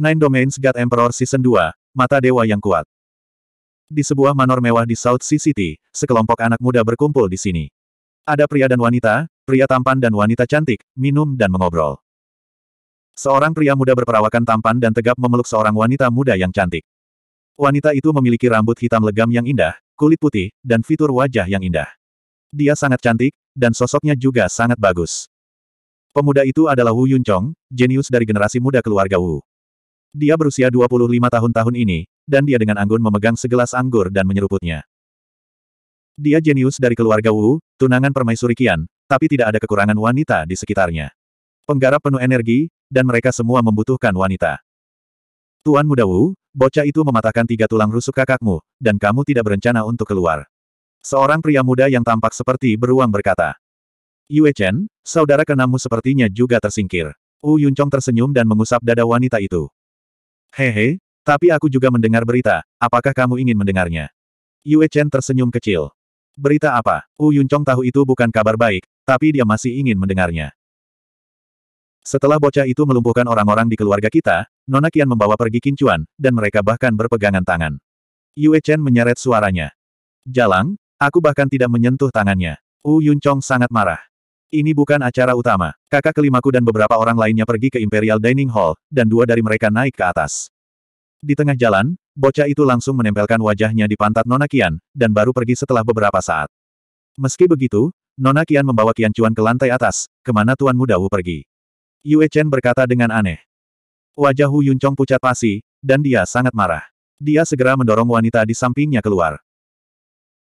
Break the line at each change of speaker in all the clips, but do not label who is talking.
Nine Domains God Emperor Season 2, Mata Dewa yang Kuat. Di sebuah manor mewah di South Sea City, sekelompok anak muda berkumpul di sini. Ada pria dan wanita, pria tampan dan wanita cantik, minum dan mengobrol. Seorang pria muda berperawakan tampan dan tegap memeluk seorang wanita muda yang cantik. Wanita itu memiliki rambut hitam legam yang indah, kulit putih, dan fitur wajah yang indah. Dia sangat cantik, dan sosoknya juga sangat bagus. Pemuda itu adalah Wu Yunchong, jenius dari generasi muda keluarga Wu. Dia berusia 25 tahun tahun ini, dan dia dengan anggun memegang segelas anggur dan menyeruputnya. Dia jenius dari keluarga Wu, tunangan permaisuri Qian, tapi tidak ada kekurangan wanita di sekitarnya. Penggarap penuh energi, dan mereka semua membutuhkan wanita. Tuan muda Wu, bocah itu mematahkan tiga tulang rusuk kakakmu, dan kamu tidak berencana untuk keluar. Seorang pria muda yang tampak seperti beruang berkata. Yue Chen, saudara kenamu sepertinya juga tersingkir. Wu Yuncong tersenyum dan mengusap dada wanita itu. Hehe, tapi aku juga mendengar berita, apakah kamu ingin mendengarnya? Yue Chen tersenyum kecil. Berita apa? U Yun tahu itu bukan kabar baik, tapi dia masih ingin mendengarnya. Setelah bocah itu melumpuhkan orang-orang di keluarga kita, Nona Qian membawa pergi Kincuan, dan mereka bahkan berpegangan tangan. Yue Chen menyeret suaranya. Jalang, aku bahkan tidak menyentuh tangannya. U Yun sangat marah. Ini bukan acara utama. Kakak kelimaku dan beberapa orang lainnya pergi ke Imperial Dining Hall, dan dua dari mereka naik ke atas. Di tengah jalan, bocah itu langsung menempelkan wajahnya di pantat Nona Kian, dan baru pergi setelah beberapa saat. Meski begitu, Nona Kian membawa Kian Cuan ke lantai atas, kemana Tuan Muda Wu pergi. Yue Chen berkata dengan aneh. Wajah Hu Yuncong pucat pasi, dan dia sangat marah. Dia segera mendorong wanita di sampingnya keluar.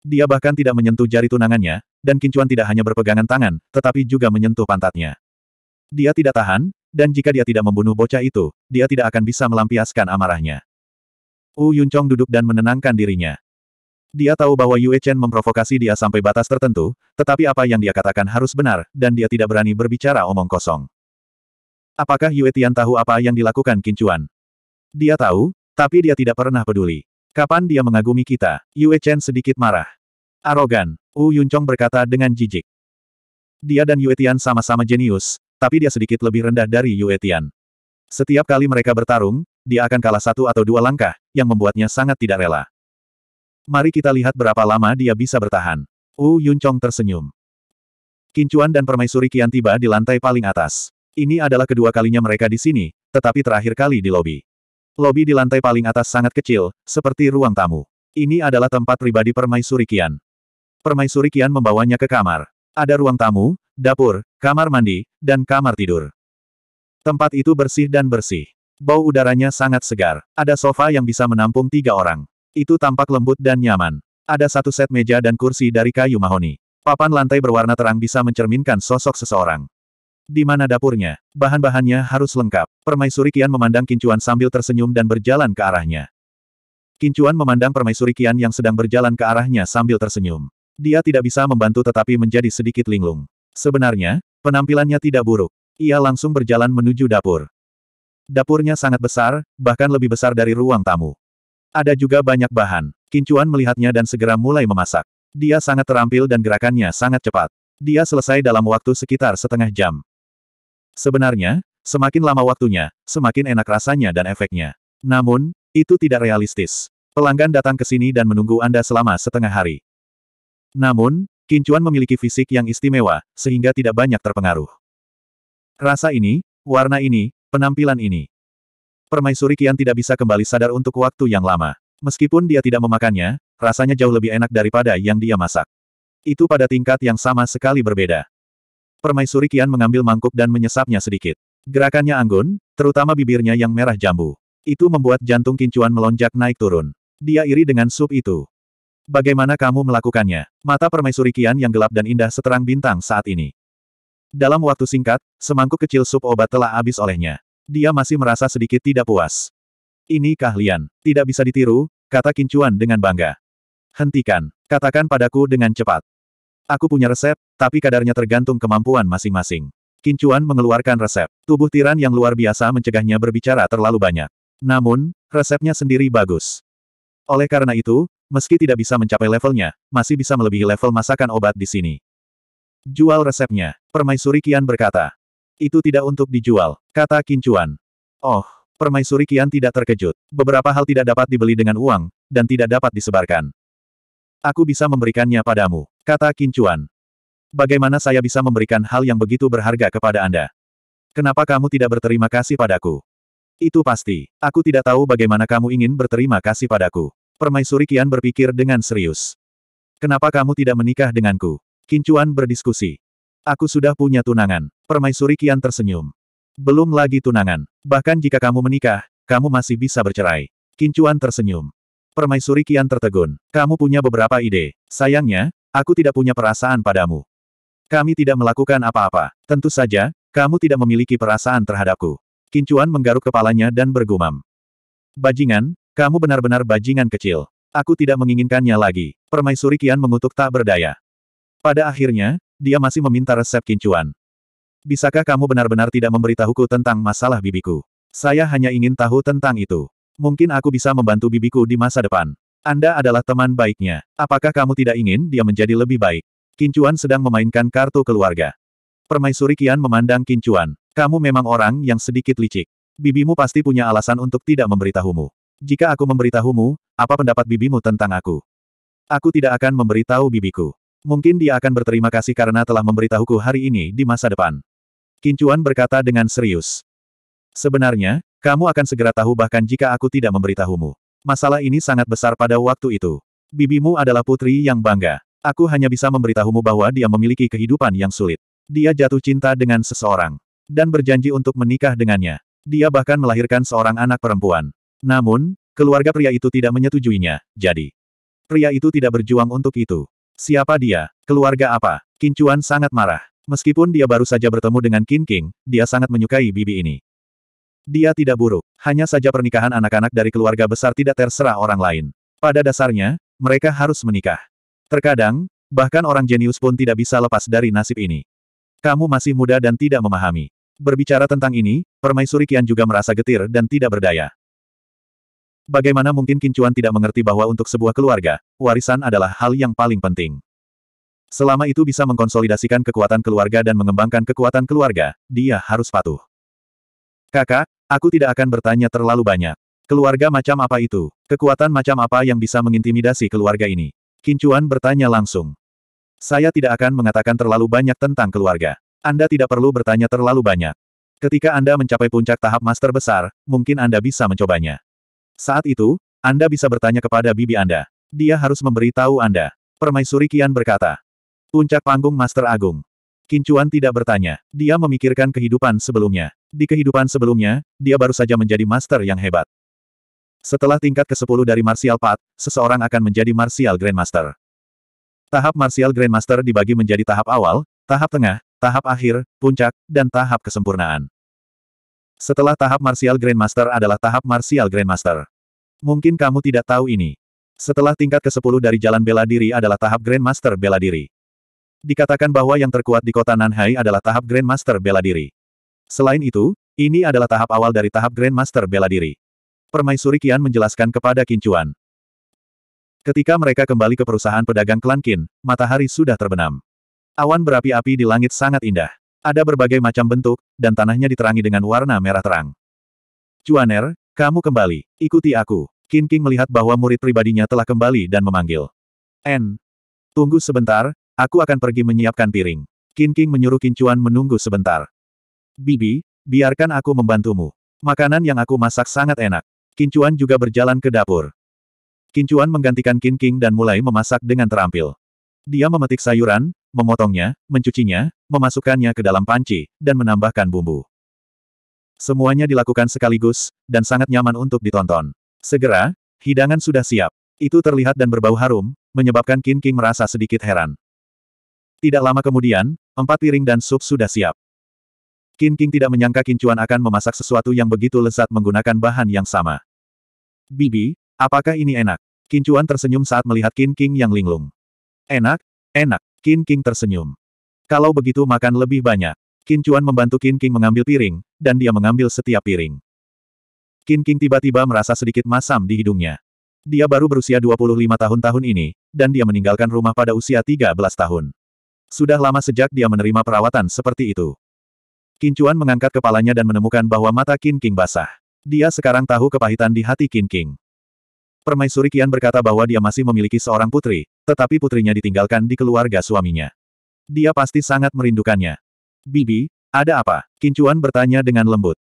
Dia bahkan tidak menyentuh jari tunangannya, dan Kincuan tidak hanya berpegangan tangan, tetapi juga menyentuh pantatnya. Dia tidak tahan, dan jika dia tidak membunuh bocah itu, dia tidak akan bisa melampiaskan amarahnya. Wu Yuncong duduk dan menenangkan dirinya. Dia tahu bahwa Yue Chen memprovokasi dia sampai batas tertentu, tetapi apa yang dia katakan harus benar, dan dia tidak berani berbicara omong kosong. Apakah Yue Tian tahu apa yang dilakukan Kincuan? Dia tahu, tapi dia tidak pernah peduli. Kapan dia mengagumi kita? Yue Chen sedikit marah. Arogan. Wu Yuncong berkata dengan jijik. Dia dan Yue Tian sama-sama jenius, tapi dia sedikit lebih rendah dari Yue Tian. Setiap kali mereka bertarung, dia akan kalah satu atau dua langkah, yang membuatnya sangat tidak rela. Mari kita lihat berapa lama dia bisa bertahan. Wu Yuncong tersenyum. Kincuan dan permaisuri Kian tiba di lantai paling atas. Ini adalah kedua kalinya mereka di sini, tetapi terakhir kali di lobi. Lobi di lantai paling atas sangat kecil, seperti ruang tamu. Ini adalah tempat pribadi permaisuri Kian permaisuri Kian membawanya ke kamar. Ada ruang tamu, dapur, kamar mandi, dan kamar tidur. Tempat itu bersih dan bersih. Bau udaranya sangat segar. Ada sofa yang bisa menampung tiga orang. Itu tampak lembut dan nyaman. Ada satu set meja dan kursi dari kayu mahoni. Papan lantai berwarna terang bisa mencerminkan sosok seseorang. Di mana dapurnya? Bahan-bahannya harus lengkap. Permaisuri Kian memandang Kincuan sambil tersenyum dan berjalan ke arahnya. Kincuan memandang permaisuri Kian yang sedang berjalan ke arahnya sambil tersenyum. Dia tidak bisa membantu tetapi menjadi sedikit linglung. Sebenarnya, penampilannya tidak buruk. Ia langsung berjalan menuju dapur. Dapurnya sangat besar, bahkan lebih besar dari ruang tamu. Ada juga banyak bahan. Kincuan melihatnya dan segera mulai memasak. Dia sangat terampil dan gerakannya sangat cepat. Dia selesai dalam waktu sekitar setengah jam. Sebenarnya, semakin lama waktunya, semakin enak rasanya dan efeknya. Namun, itu tidak realistis. Pelanggan datang ke sini dan menunggu Anda selama setengah hari. Namun, Kincuan memiliki fisik yang istimewa, sehingga tidak banyak terpengaruh. Rasa ini, warna ini, penampilan ini. Permaisuri Kian tidak bisa kembali sadar untuk waktu yang lama. Meskipun dia tidak memakannya, rasanya jauh lebih enak daripada yang dia masak. Itu pada tingkat yang sama sekali berbeda. Permaisuri Kian mengambil mangkuk dan menyesapnya sedikit. Gerakannya anggun, terutama bibirnya yang merah jambu. Itu membuat jantung Kincuan melonjak naik turun. Dia iri dengan sup itu. Bagaimana kamu melakukannya? Mata permaisuri Kian yang gelap dan indah seterang bintang saat ini. Dalam waktu singkat, semangkuk kecil sup obat telah habis olehnya. Dia masih merasa sedikit tidak puas. Ini keahlian, tidak bisa ditiru, kata Kincuan dengan bangga. Hentikan, katakan padaku dengan cepat. Aku punya resep, tapi kadarnya tergantung kemampuan masing-masing. Kincuan mengeluarkan resep. Tubuh tiran yang luar biasa mencegahnya berbicara terlalu banyak. Namun, resepnya sendiri bagus. Oleh karena itu, Meski tidak bisa mencapai levelnya, masih bisa melebihi level masakan obat di sini. Jual resepnya, Permaisuri Kian berkata. Itu tidak untuk dijual, kata Kincuan. Oh, Permaisuri Kian tidak terkejut. Beberapa hal tidak dapat dibeli dengan uang, dan tidak dapat disebarkan. Aku bisa memberikannya padamu, kata Kincuan. Bagaimana saya bisa memberikan hal yang begitu berharga kepada Anda? Kenapa kamu tidak berterima kasih padaku? Itu pasti. Aku tidak tahu bagaimana kamu ingin berterima kasih padaku. Permaisuri Qian berpikir dengan serius. Kenapa kamu tidak menikah denganku? Kincuan berdiskusi. Aku sudah punya tunangan. Permaisuri Qian tersenyum. Belum lagi tunangan. Bahkan jika kamu menikah, kamu masih bisa bercerai. Kincuan tersenyum. Permaisuri Qian tertegun. Kamu punya beberapa ide. Sayangnya, aku tidak punya perasaan padamu. Kami tidak melakukan apa-apa. Tentu saja, kamu tidak memiliki perasaan terhadapku. Kincuan menggaruk kepalanya dan bergumam. Bajingan, kamu benar-benar bajingan kecil. Aku tidak menginginkannya lagi. Permaisuri Kian mengutuk tak berdaya. Pada akhirnya, dia masih meminta resep kincuan. Bisakah kamu benar-benar tidak memberitahuku tentang masalah bibiku? Saya hanya ingin tahu tentang itu. Mungkin aku bisa membantu bibiku di masa depan. Anda adalah teman baiknya. Apakah kamu tidak ingin dia menjadi lebih baik? Kincuan sedang memainkan kartu keluarga. Permaisuri Kian memandang Kincuan. Kamu memang orang yang sedikit licik. Bibimu pasti punya alasan untuk tidak memberitahumu. Jika aku memberitahumu, apa pendapat bibimu tentang aku? Aku tidak akan memberitahu bibiku. Mungkin dia akan berterima kasih karena telah memberitahuku hari ini di masa depan. Kincuan berkata dengan serius. Sebenarnya, kamu akan segera tahu bahkan jika aku tidak memberitahumu. Masalah ini sangat besar pada waktu itu. Bibimu adalah putri yang bangga. Aku hanya bisa memberitahumu bahwa dia memiliki kehidupan yang sulit. Dia jatuh cinta dengan seseorang. Dan berjanji untuk menikah dengannya. Dia bahkan melahirkan seorang anak perempuan. Namun, keluarga pria itu tidak menyetujuinya, jadi. Pria itu tidak berjuang untuk itu. Siapa dia? Keluarga apa? Kincuan sangat marah. Meskipun dia baru saja bertemu dengan Qin King, dia sangat menyukai bibi ini. Dia tidak buruk, hanya saja pernikahan anak-anak dari keluarga besar tidak terserah orang lain. Pada dasarnya, mereka harus menikah. Terkadang, bahkan orang jenius pun tidak bisa lepas dari nasib ini. Kamu masih muda dan tidak memahami. Berbicara tentang ini, Permaisuri Kian juga merasa getir dan tidak berdaya. Bagaimana mungkin Kincuan tidak mengerti bahwa untuk sebuah keluarga, warisan adalah hal yang paling penting. Selama itu bisa mengkonsolidasikan kekuatan keluarga dan mengembangkan kekuatan keluarga, dia harus patuh. Kakak, aku tidak akan bertanya terlalu banyak. Keluarga macam apa itu? Kekuatan macam apa yang bisa mengintimidasi keluarga ini? Kincuan bertanya langsung. Saya tidak akan mengatakan terlalu banyak tentang keluarga. Anda tidak perlu bertanya terlalu banyak. Ketika Anda mencapai puncak tahap master besar, mungkin Anda bisa mencobanya. Saat itu, Anda bisa bertanya kepada bibi Anda. Dia harus memberi tahu Anda. Permaisuri Kian berkata. Puncak panggung Master Agung. Kincuan tidak bertanya. Dia memikirkan kehidupan sebelumnya. Di kehidupan sebelumnya, dia baru saja menjadi master yang hebat. Setelah tingkat ke-10 dari Martial Path, seseorang akan menjadi Martial Grandmaster. Tahap Martial Grandmaster dibagi menjadi tahap awal, tahap tengah, tahap akhir, puncak, dan tahap kesempurnaan. Setelah tahap Martial Grandmaster adalah tahap Martial Grandmaster. Mungkin kamu tidak tahu ini. Setelah tingkat ke-10 dari jalan bela diri adalah tahap Grandmaster bela diri. Dikatakan bahwa yang terkuat di kota Nanhai adalah tahap Grandmaster bela diri. Selain itu, ini adalah tahap awal dari tahap Grandmaster bela diri. Permaisuri Kian menjelaskan kepada Kincuan. Ketika mereka kembali ke perusahaan pedagang Klan Kin, matahari sudah terbenam. Awan berapi-api di langit sangat indah. Ada berbagai macam bentuk, dan tanahnya diterangi dengan warna merah terang. Cuaner, kamu kembali. Ikuti aku. Qin King melihat bahwa murid pribadinya telah kembali dan memanggil. N. Tunggu sebentar, aku akan pergi menyiapkan piring. Qin King menyuruh Qin Chuan menunggu sebentar. Bibi, biarkan aku membantumu. Makanan yang aku masak sangat enak. Qin Chuan juga berjalan ke dapur. Kincuan menggantikan Kinking dan mulai memasak dengan terampil. Dia memetik sayuran, memotongnya, mencucinya, memasukkannya ke dalam panci, dan menambahkan bumbu. Semuanya dilakukan sekaligus, dan sangat nyaman untuk ditonton. Segera, hidangan sudah siap. Itu terlihat dan berbau harum, menyebabkan King King merasa sedikit heran. Tidak lama kemudian, empat piring dan sup sudah siap. King King tidak menyangka Kincuan akan memasak sesuatu yang begitu lezat menggunakan bahan yang sama. Bibi, apakah ini enak? Kincuan tersenyum saat melihat King King yang linglung. Enak, enak. Qin King tersenyum. Kalau begitu makan lebih banyak. Qin Chuan membantu Qin King mengambil piring, dan dia mengambil setiap piring. Qin King tiba-tiba merasa sedikit masam di hidungnya. Dia baru berusia 25 tahun tahun ini, dan dia meninggalkan rumah pada usia 13 tahun. Sudah lama sejak dia menerima perawatan seperti itu. Qin Chuan mengangkat kepalanya dan menemukan bahwa mata Qin King basah. Dia sekarang tahu kepahitan di hati Qin King. Permaisuri Kian berkata bahwa dia masih memiliki seorang putri, tetapi putrinya ditinggalkan di keluarga suaminya. Dia pasti sangat merindukannya. Bibi, ada apa? Kincuan bertanya dengan lembut.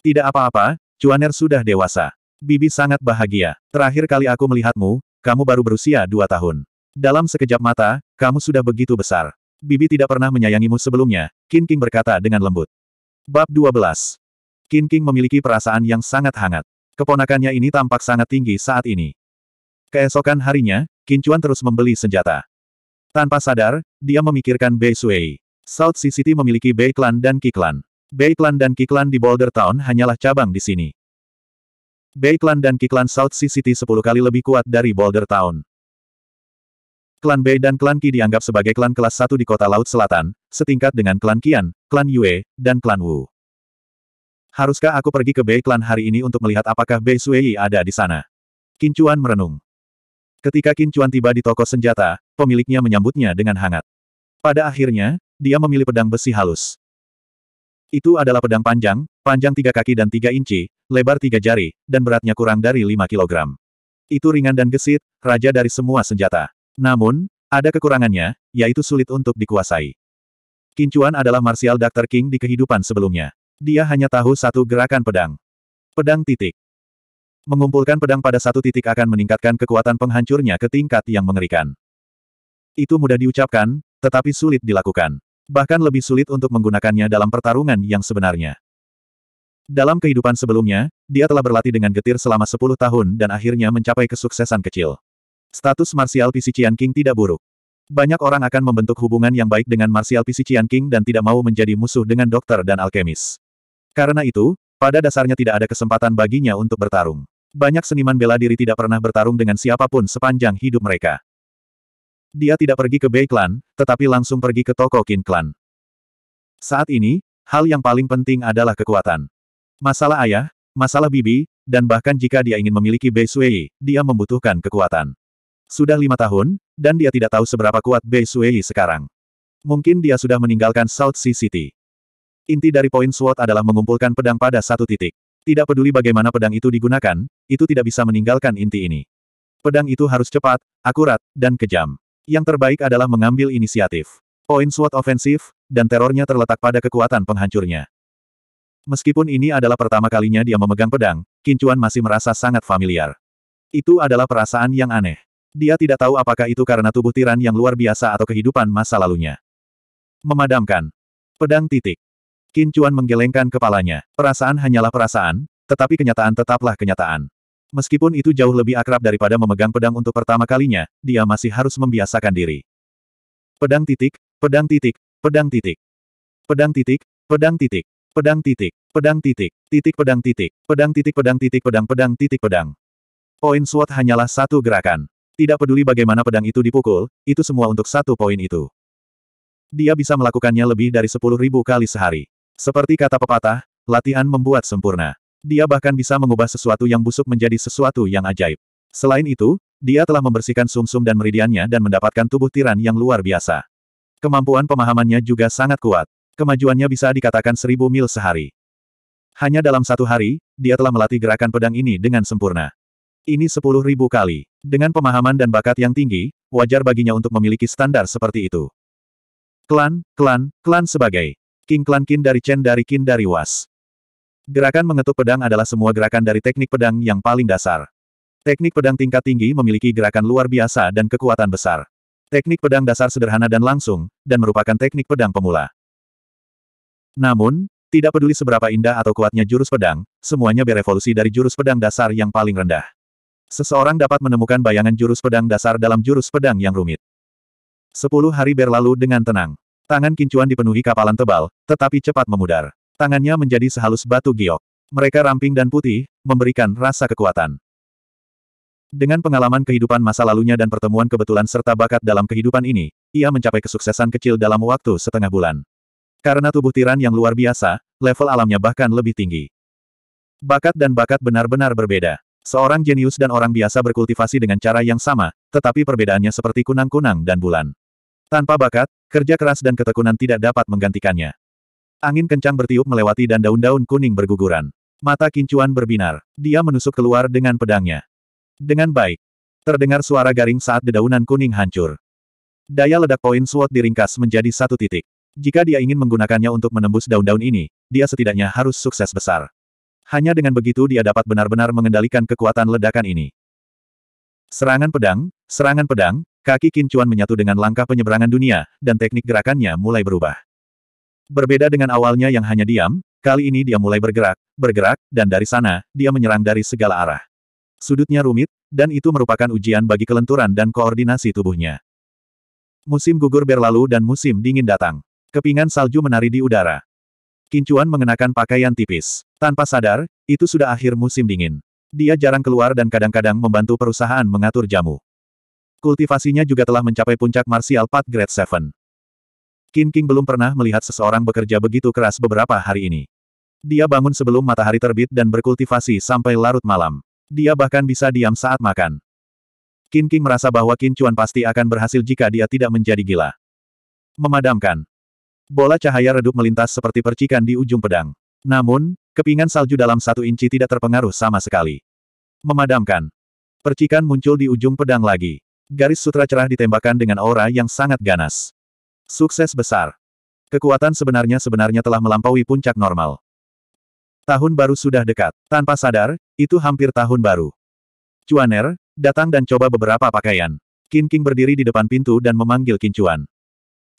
Tidak apa-apa, Cuaner sudah dewasa. Bibi sangat bahagia. Terakhir kali aku melihatmu, kamu baru berusia dua tahun. Dalam sekejap mata, kamu sudah begitu besar. Bibi tidak pernah menyayangimu sebelumnya, Kinking berkata dengan lembut. Bab 12. Kinking memiliki perasaan yang sangat hangat. Keponakannya ini tampak sangat tinggi saat ini. Keesokan harinya, Kincuan terus membeli senjata. Tanpa sadar, dia memikirkan Bei Sui. South Sea City memiliki Bei Clan dan Ki Clan. Bei Clan dan Ki Clan di Boulder Town hanyalah cabang di sini. Bei Clan dan Ki Clan South Sea City 10 kali lebih kuat dari Boulder Town. Klan Bei dan Klan Ki dianggap sebagai klan kelas 1 di kota Laut Selatan, setingkat dengan Klan Qian, Klan Yue, dan Klan Wu. Haruskah aku pergi ke Bei Klan hari ini untuk melihat apakah Bei Sui ada di sana? Kincuan merenung. Ketika Kincuan tiba di toko senjata, pemiliknya menyambutnya dengan hangat. Pada akhirnya, dia memilih pedang besi halus. Itu adalah pedang panjang, panjang tiga kaki dan tiga inci, lebar tiga jari, dan beratnya kurang dari lima kilogram. Itu ringan dan gesit, raja dari semua senjata. Namun, ada kekurangannya, yaitu sulit untuk dikuasai. Kincuan adalah martial Dr. King di kehidupan sebelumnya. Dia hanya tahu satu gerakan pedang. Pedang titik. Mengumpulkan pedang pada satu titik akan meningkatkan kekuatan penghancurnya ke tingkat yang mengerikan. Itu mudah diucapkan, tetapi sulit dilakukan. Bahkan lebih sulit untuk menggunakannya dalam pertarungan yang sebenarnya. Dalam kehidupan sebelumnya, dia telah berlatih dengan getir selama 10 tahun dan akhirnya mencapai kesuksesan kecil. Status Martial Pisician King tidak buruk. Banyak orang akan membentuk hubungan yang baik dengan Martial Pisician King dan tidak mau menjadi musuh dengan dokter dan alkemis. Karena itu, pada dasarnya tidak ada kesempatan baginya untuk bertarung. Banyak seniman bela diri tidak pernah bertarung dengan siapapun sepanjang hidup mereka. Dia tidak pergi ke Bei Clan, tetapi langsung pergi ke toko Qin Clan. Saat ini, hal yang paling penting adalah kekuatan. Masalah ayah, masalah bibi, dan bahkan jika dia ingin memiliki Bei Suei, dia membutuhkan kekuatan. Sudah lima tahun, dan dia tidak tahu seberapa kuat Bei Suei sekarang. Mungkin dia sudah meninggalkan South Sea City. Inti dari poin SWOT adalah mengumpulkan pedang pada satu titik. Tidak peduli bagaimana pedang itu digunakan, itu tidak bisa meninggalkan inti ini. Pedang itu harus cepat, akurat, dan kejam. Yang terbaik adalah mengambil inisiatif. Poin SWOT ofensif, dan terornya terletak pada kekuatan penghancurnya. Meskipun ini adalah pertama kalinya dia memegang pedang, Kincuan masih merasa sangat familiar. Itu adalah perasaan yang aneh. Dia tidak tahu apakah itu karena tubuh tiran yang luar biasa atau kehidupan masa lalunya. Memadamkan. Pedang titik. Qin Chuan menggelengkan kepalanya. Perasaan hanyalah perasaan, tetapi kenyataan tetaplah kenyataan. Meskipun itu jauh lebih akrab daripada memegang pedang untuk pertama kalinya, dia masih harus membiasakan diri. Pedang titik, pedang titik, pedang titik. Pedang titik, pedang titik, pedang titik, pedang titik, titik pedang titik, pedang titik pedang titik pedang pedang titik pedang. Poin SWAT hanyalah satu gerakan. Tidak peduli bagaimana pedang itu dipukul, itu semua untuk satu poin itu. Dia bisa melakukannya lebih dari sepuluh ribu kali sehari. Seperti kata pepatah, latihan membuat sempurna. Dia bahkan bisa mengubah sesuatu yang busuk menjadi sesuatu yang ajaib. Selain itu, dia telah membersihkan sumsum -sum dan meridiannya dan mendapatkan tubuh tiran yang luar biasa. Kemampuan pemahamannya juga sangat kuat. Kemajuannya bisa dikatakan seribu mil sehari. Hanya dalam satu hari, dia telah melatih gerakan pedang ini dengan sempurna. Ini sepuluh ribu kali. Dengan pemahaman dan bakat yang tinggi, wajar baginya untuk memiliki standar seperti itu. Klan, klan, klan sebagai King Klan Kin dari Chen dari Kin dari Was. Gerakan mengetuk pedang adalah semua gerakan dari teknik pedang yang paling dasar. Teknik pedang tingkat tinggi memiliki gerakan luar biasa dan kekuatan besar. Teknik pedang dasar sederhana dan langsung, dan merupakan teknik pedang pemula. Namun, tidak peduli seberapa indah atau kuatnya jurus pedang, semuanya berevolusi dari jurus pedang dasar yang paling rendah. Seseorang dapat menemukan bayangan jurus pedang dasar dalam jurus pedang yang rumit. Sepuluh hari berlalu dengan tenang. Tangan kincuan dipenuhi kapalan tebal, tetapi cepat memudar. Tangannya menjadi sehalus batu giok. Mereka ramping dan putih, memberikan rasa kekuatan. Dengan pengalaman kehidupan masa lalunya dan pertemuan kebetulan serta bakat dalam kehidupan ini, ia mencapai kesuksesan kecil dalam waktu setengah bulan. Karena tubuh tiran yang luar biasa, level alamnya bahkan lebih tinggi. Bakat dan bakat benar-benar berbeda. Seorang jenius dan orang biasa berkultivasi dengan cara yang sama, tetapi perbedaannya seperti kunang-kunang dan bulan. Tanpa bakat, Kerja keras dan ketekunan tidak dapat menggantikannya. Angin kencang bertiup melewati dan daun-daun kuning berguguran. Mata kincuan berbinar. Dia menusuk keluar dengan pedangnya. Dengan baik. Terdengar suara garing saat dedaunan kuning hancur. Daya ledak poin suot diringkas menjadi satu titik. Jika dia ingin menggunakannya untuk menembus daun-daun ini, dia setidaknya harus sukses besar. Hanya dengan begitu dia dapat benar-benar mengendalikan kekuatan ledakan ini. Serangan pedang, serangan pedang, Kaki Kincuan menyatu dengan langkah penyeberangan dunia, dan teknik gerakannya mulai berubah. Berbeda dengan awalnya yang hanya diam, kali ini dia mulai bergerak, bergerak, dan dari sana, dia menyerang dari segala arah. Sudutnya rumit, dan itu merupakan ujian bagi kelenturan dan koordinasi tubuhnya. Musim gugur berlalu dan musim dingin datang. Kepingan salju menari di udara. Kincuan mengenakan pakaian tipis. Tanpa sadar, itu sudah akhir musim dingin. Dia jarang keluar dan kadang-kadang membantu perusahaan mengatur jamu. Kultivasinya juga telah mencapai puncak Martial Path Grade 7. Qin King belum pernah melihat seseorang bekerja begitu keras beberapa hari ini. Dia bangun sebelum matahari terbit dan berkultivasi sampai larut malam. Dia bahkan bisa diam saat makan. Qin King merasa bahwa Qin Chuan pasti akan berhasil jika dia tidak menjadi gila. Memadamkan. Bola cahaya redup melintas seperti percikan di ujung pedang. Namun, kepingan salju dalam satu inci tidak terpengaruh sama sekali. Memadamkan. Percikan muncul di ujung pedang lagi. Garis sutra cerah ditembakkan dengan aura yang sangat ganas. Sukses besar. Kekuatan sebenarnya sebenarnya telah melampaui puncak normal. Tahun baru sudah dekat. Tanpa sadar, itu hampir tahun baru. Cuaner, datang dan coba beberapa pakaian. Kinking King berdiri di depan pintu dan memanggil Kincuan.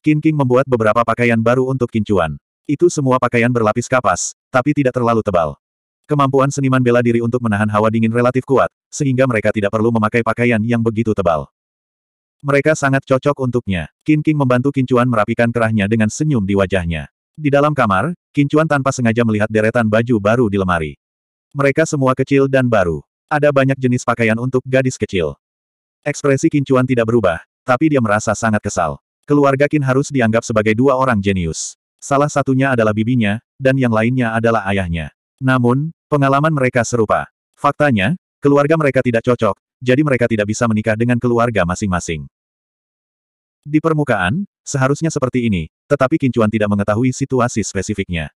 Kinking King membuat beberapa pakaian baru untuk Kincuan. Itu semua pakaian berlapis kapas, tapi tidak terlalu tebal. Kemampuan seniman bela diri untuk menahan hawa dingin relatif kuat, sehingga mereka tidak perlu memakai pakaian yang begitu tebal. Mereka sangat cocok untuknya. Qin Qing membantu Kincuan merapikan kerahnya dengan senyum di wajahnya. Di dalam kamar, Kincuan tanpa sengaja melihat deretan baju baru di lemari. Mereka semua kecil dan baru. Ada banyak jenis pakaian untuk gadis kecil. Ekspresi Kincuan tidak berubah, tapi dia merasa sangat kesal. Keluarga Kin harus dianggap sebagai dua orang jenius. Salah satunya adalah bibinya, dan yang lainnya adalah ayahnya. Namun, pengalaman mereka serupa. Faktanya, keluarga mereka tidak cocok, jadi mereka tidak bisa menikah dengan keluarga masing-masing. Di permukaan, seharusnya seperti ini, tetapi Kincuan tidak mengetahui situasi spesifiknya.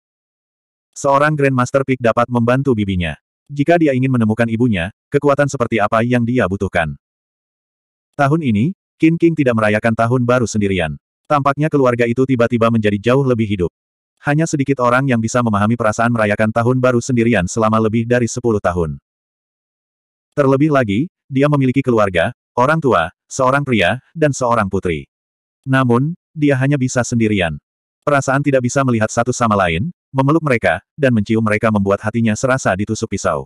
Seorang Grandmaster Peak dapat membantu bibinya. Jika dia ingin menemukan ibunya, kekuatan seperti apa yang dia butuhkan. Tahun ini, King King tidak merayakan tahun baru sendirian. Tampaknya keluarga itu tiba-tiba menjadi jauh lebih hidup. Hanya sedikit orang yang bisa memahami perasaan merayakan tahun baru sendirian selama lebih dari 10 tahun. Terlebih lagi, dia memiliki keluarga, orang tua, seorang pria, dan seorang putri. Namun, dia hanya bisa sendirian. Perasaan tidak bisa melihat satu sama lain, memeluk mereka, dan mencium mereka membuat hatinya serasa ditusuk pisau.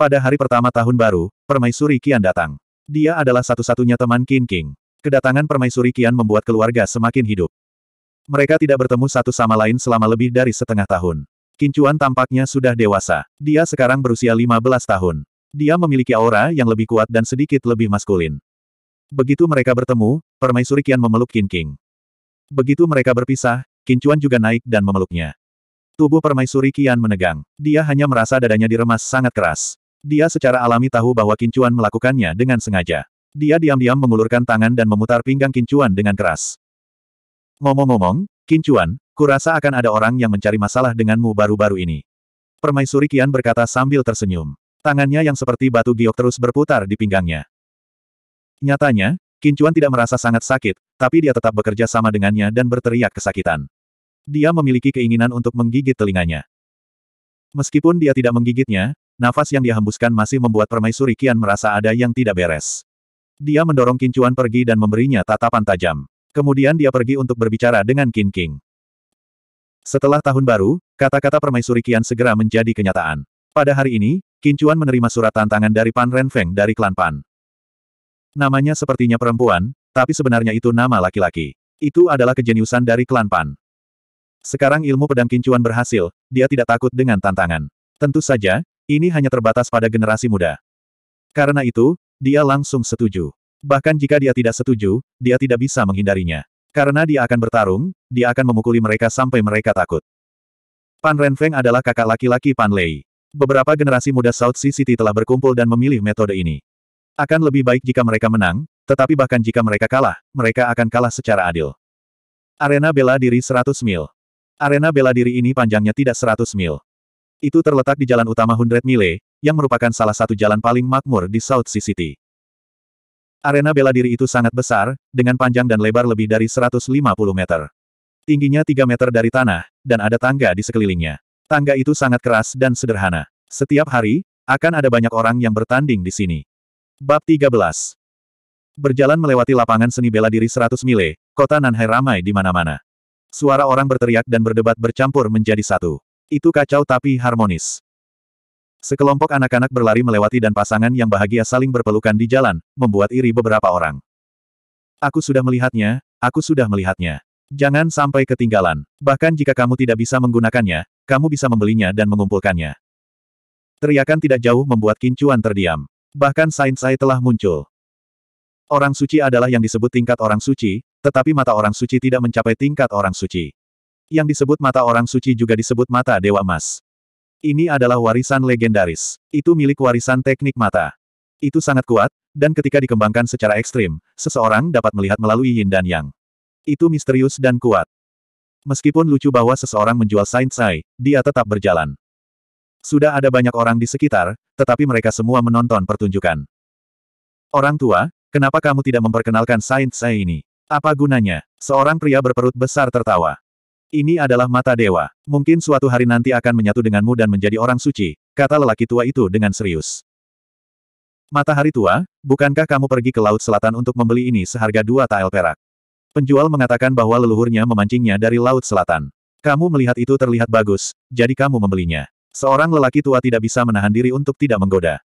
Pada hari pertama tahun baru, Permaisuri Kian datang. Dia adalah satu-satunya teman Qin King. Kedatangan Permaisuri Kian membuat keluarga semakin hidup. Mereka tidak bertemu satu sama lain selama lebih dari setengah tahun. Kincuan tampaknya sudah dewasa. Dia sekarang berusia 15 tahun. Dia memiliki aura yang lebih kuat dan sedikit lebih maskulin. Begitu mereka bertemu, permaisuri Kian memeluk Qin King. Begitu mereka berpisah, Qin Chuan juga naik dan memeluknya. Tubuh permaisuri Kian menegang. Dia hanya merasa dadanya diremas sangat keras. Dia secara alami tahu bahwa Qin Chuan melakukannya dengan sengaja. Dia diam-diam mengulurkan tangan dan memutar pinggang Qin Chuan dengan keras. Ngomong-ngomong, Qin Chuan, kurasa akan ada orang yang mencari masalah denganmu baru-baru ini. Permaisuri Kian berkata sambil tersenyum. Tangannya yang seperti batu giok terus berputar di pinggangnya. Nyatanya, Kincuan tidak merasa sangat sakit, tapi dia tetap bekerja sama dengannya dan berteriak kesakitan. Dia memiliki keinginan untuk menggigit telinganya. Meskipun dia tidak menggigitnya, nafas yang dia hembuskan masih membuat permaisuri Kian merasa ada yang tidak beres. Dia mendorong Kincuan pergi dan memberinya tatapan tajam. Kemudian dia pergi untuk berbicara dengan Qin King. Setelah tahun baru, kata-kata permaisuri Kian segera menjadi kenyataan. Pada hari ini, Kincuan menerima surat tantangan dari Pan Renfeng dari klan Pan. Namanya sepertinya perempuan, tapi sebenarnya itu nama laki-laki. Itu adalah kejeniusan dari klan Pan. Sekarang ilmu pedang kincuan berhasil, dia tidak takut dengan tantangan. Tentu saja, ini hanya terbatas pada generasi muda. Karena itu, dia langsung setuju. Bahkan jika dia tidak setuju, dia tidak bisa menghindarinya. Karena dia akan bertarung, dia akan memukuli mereka sampai mereka takut. Pan Renfeng adalah kakak laki-laki Pan Lei. Beberapa generasi muda South City telah berkumpul dan memilih metode ini. Akan lebih baik jika mereka menang, tetapi bahkan jika mereka kalah, mereka akan kalah secara adil. Arena bela diri 100 mil. Arena bela diri ini panjangnya tidak 100 mil. Itu terletak di jalan utama hundred Mile, yang merupakan salah satu jalan paling makmur di South Sea City. Arena bela diri itu sangat besar, dengan panjang dan lebar lebih dari 150 meter. Tingginya 3 meter dari tanah, dan ada tangga di sekelilingnya. Tangga itu sangat keras dan sederhana. Setiap hari, akan ada banyak orang yang bertanding di sini. Bab 13 Berjalan melewati lapangan seni bela diri 100 mile, kota Nanhai ramai di mana-mana. Suara orang berteriak dan berdebat bercampur menjadi satu. Itu kacau tapi harmonis. Sekelompok anak-anak berlari melewati dan pasangan yang bahagia saling berpelukan di jalan, membuat iri beberapa orang. Aku sudah melihatnya, aku sudah melihatnya. Jangan sampai ketinggalan. Bahkan jika kamu tidak bisa menggunakannya, kamu bisa membelinya dan mengumpulkannya. Teriakan tidak jauh membuat Kincuan terdiam. Bahkan Sainsai telah muncul. Orang suci adalah yang disebut tingkat orang suci, tetapi mata orang suci tidak mencapai tingkat orang suci. Yang disebut mata orang suci juga disebut mata dewa emas. Ini adalah warisan legendaris. Itu milik warisan teknik mata. Itu sangat kuat, dan ketika dikembangkan secara ekstrim, seseorang dapat melihat melalui yin dan yang. Itu misterius dan kuat. Meskipun lucu bahwa seseorang menjual Sainsai, dia tetap berjalan. Sudah ada banyak orang di sekitar, tetapi mereka semua menonton pertunjukan. Orang tua, kenapa kamu tidak memperkenalkan sains saya ini? Apa gunanya? Seorang pria berperut besar tertawa. Ini adalah mata dewa. Mungkin suatu hari nanti akan menyatu denganmu dan menjadi orang suci, kata lelaki tua itu dengan serius. Matahari tua, bukankah kamu pergi ke Laut Selatan untuk membeli ini seharga dua tael perak? Penjual mengatakan bahwa leluhurnya memancingnya dari Laut Selatan. Kamu melihat itu terlihat bagus, jadi kamu membelinya. Seorang lelaki tua tidak bisa menahan diri untuk tidak menggoda.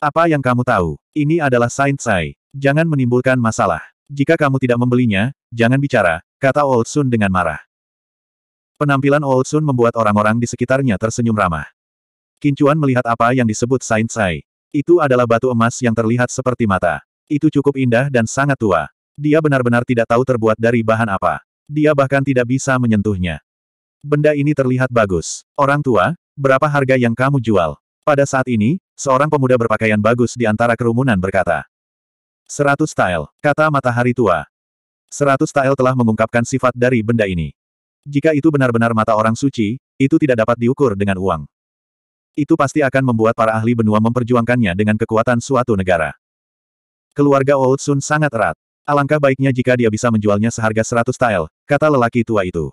Apa yang kamu tahu? Ini adalah Saint Sai. Jangan menimbulkan masalah. Jika kamu tidak membelinya, jangan bicara, kata Old Sun dengan marah. Penampilan Old Sun membuat orang-orang di sekitarnya tersenyum ramah. Kincuan melihat apa yang disebut Saint Sai. Itu adalah batu emas yang terlihat seperti mata. Itu cukup indah dan sangat tua. Dia benar-benar tidak tahu terbuat dari bahan apa. Dia bahkan tidak bisa menyentuhnya. Benda ini terlihat bagus. Orang tua, Berapa harga yang kamu jual? Pada saat ini, seorang pemuda berpakaian bagus di antara kerumunan berkata. Seratus tael, kata matahari tua. Seratus tael telah mengungkapkan sifat dari benda ini. Jika itu benar-benar mata orang suci, itu tidak dapat diukur dengan uang. Itu pasti akan membuat para ahli benua memperjuangkannya dengan kekuatan suatu negara. Keluarga Old Sun sangat erat. Alangkah baiknya jika dia bisa menjualnya seharga seratus tael, kata lelaki tua itu.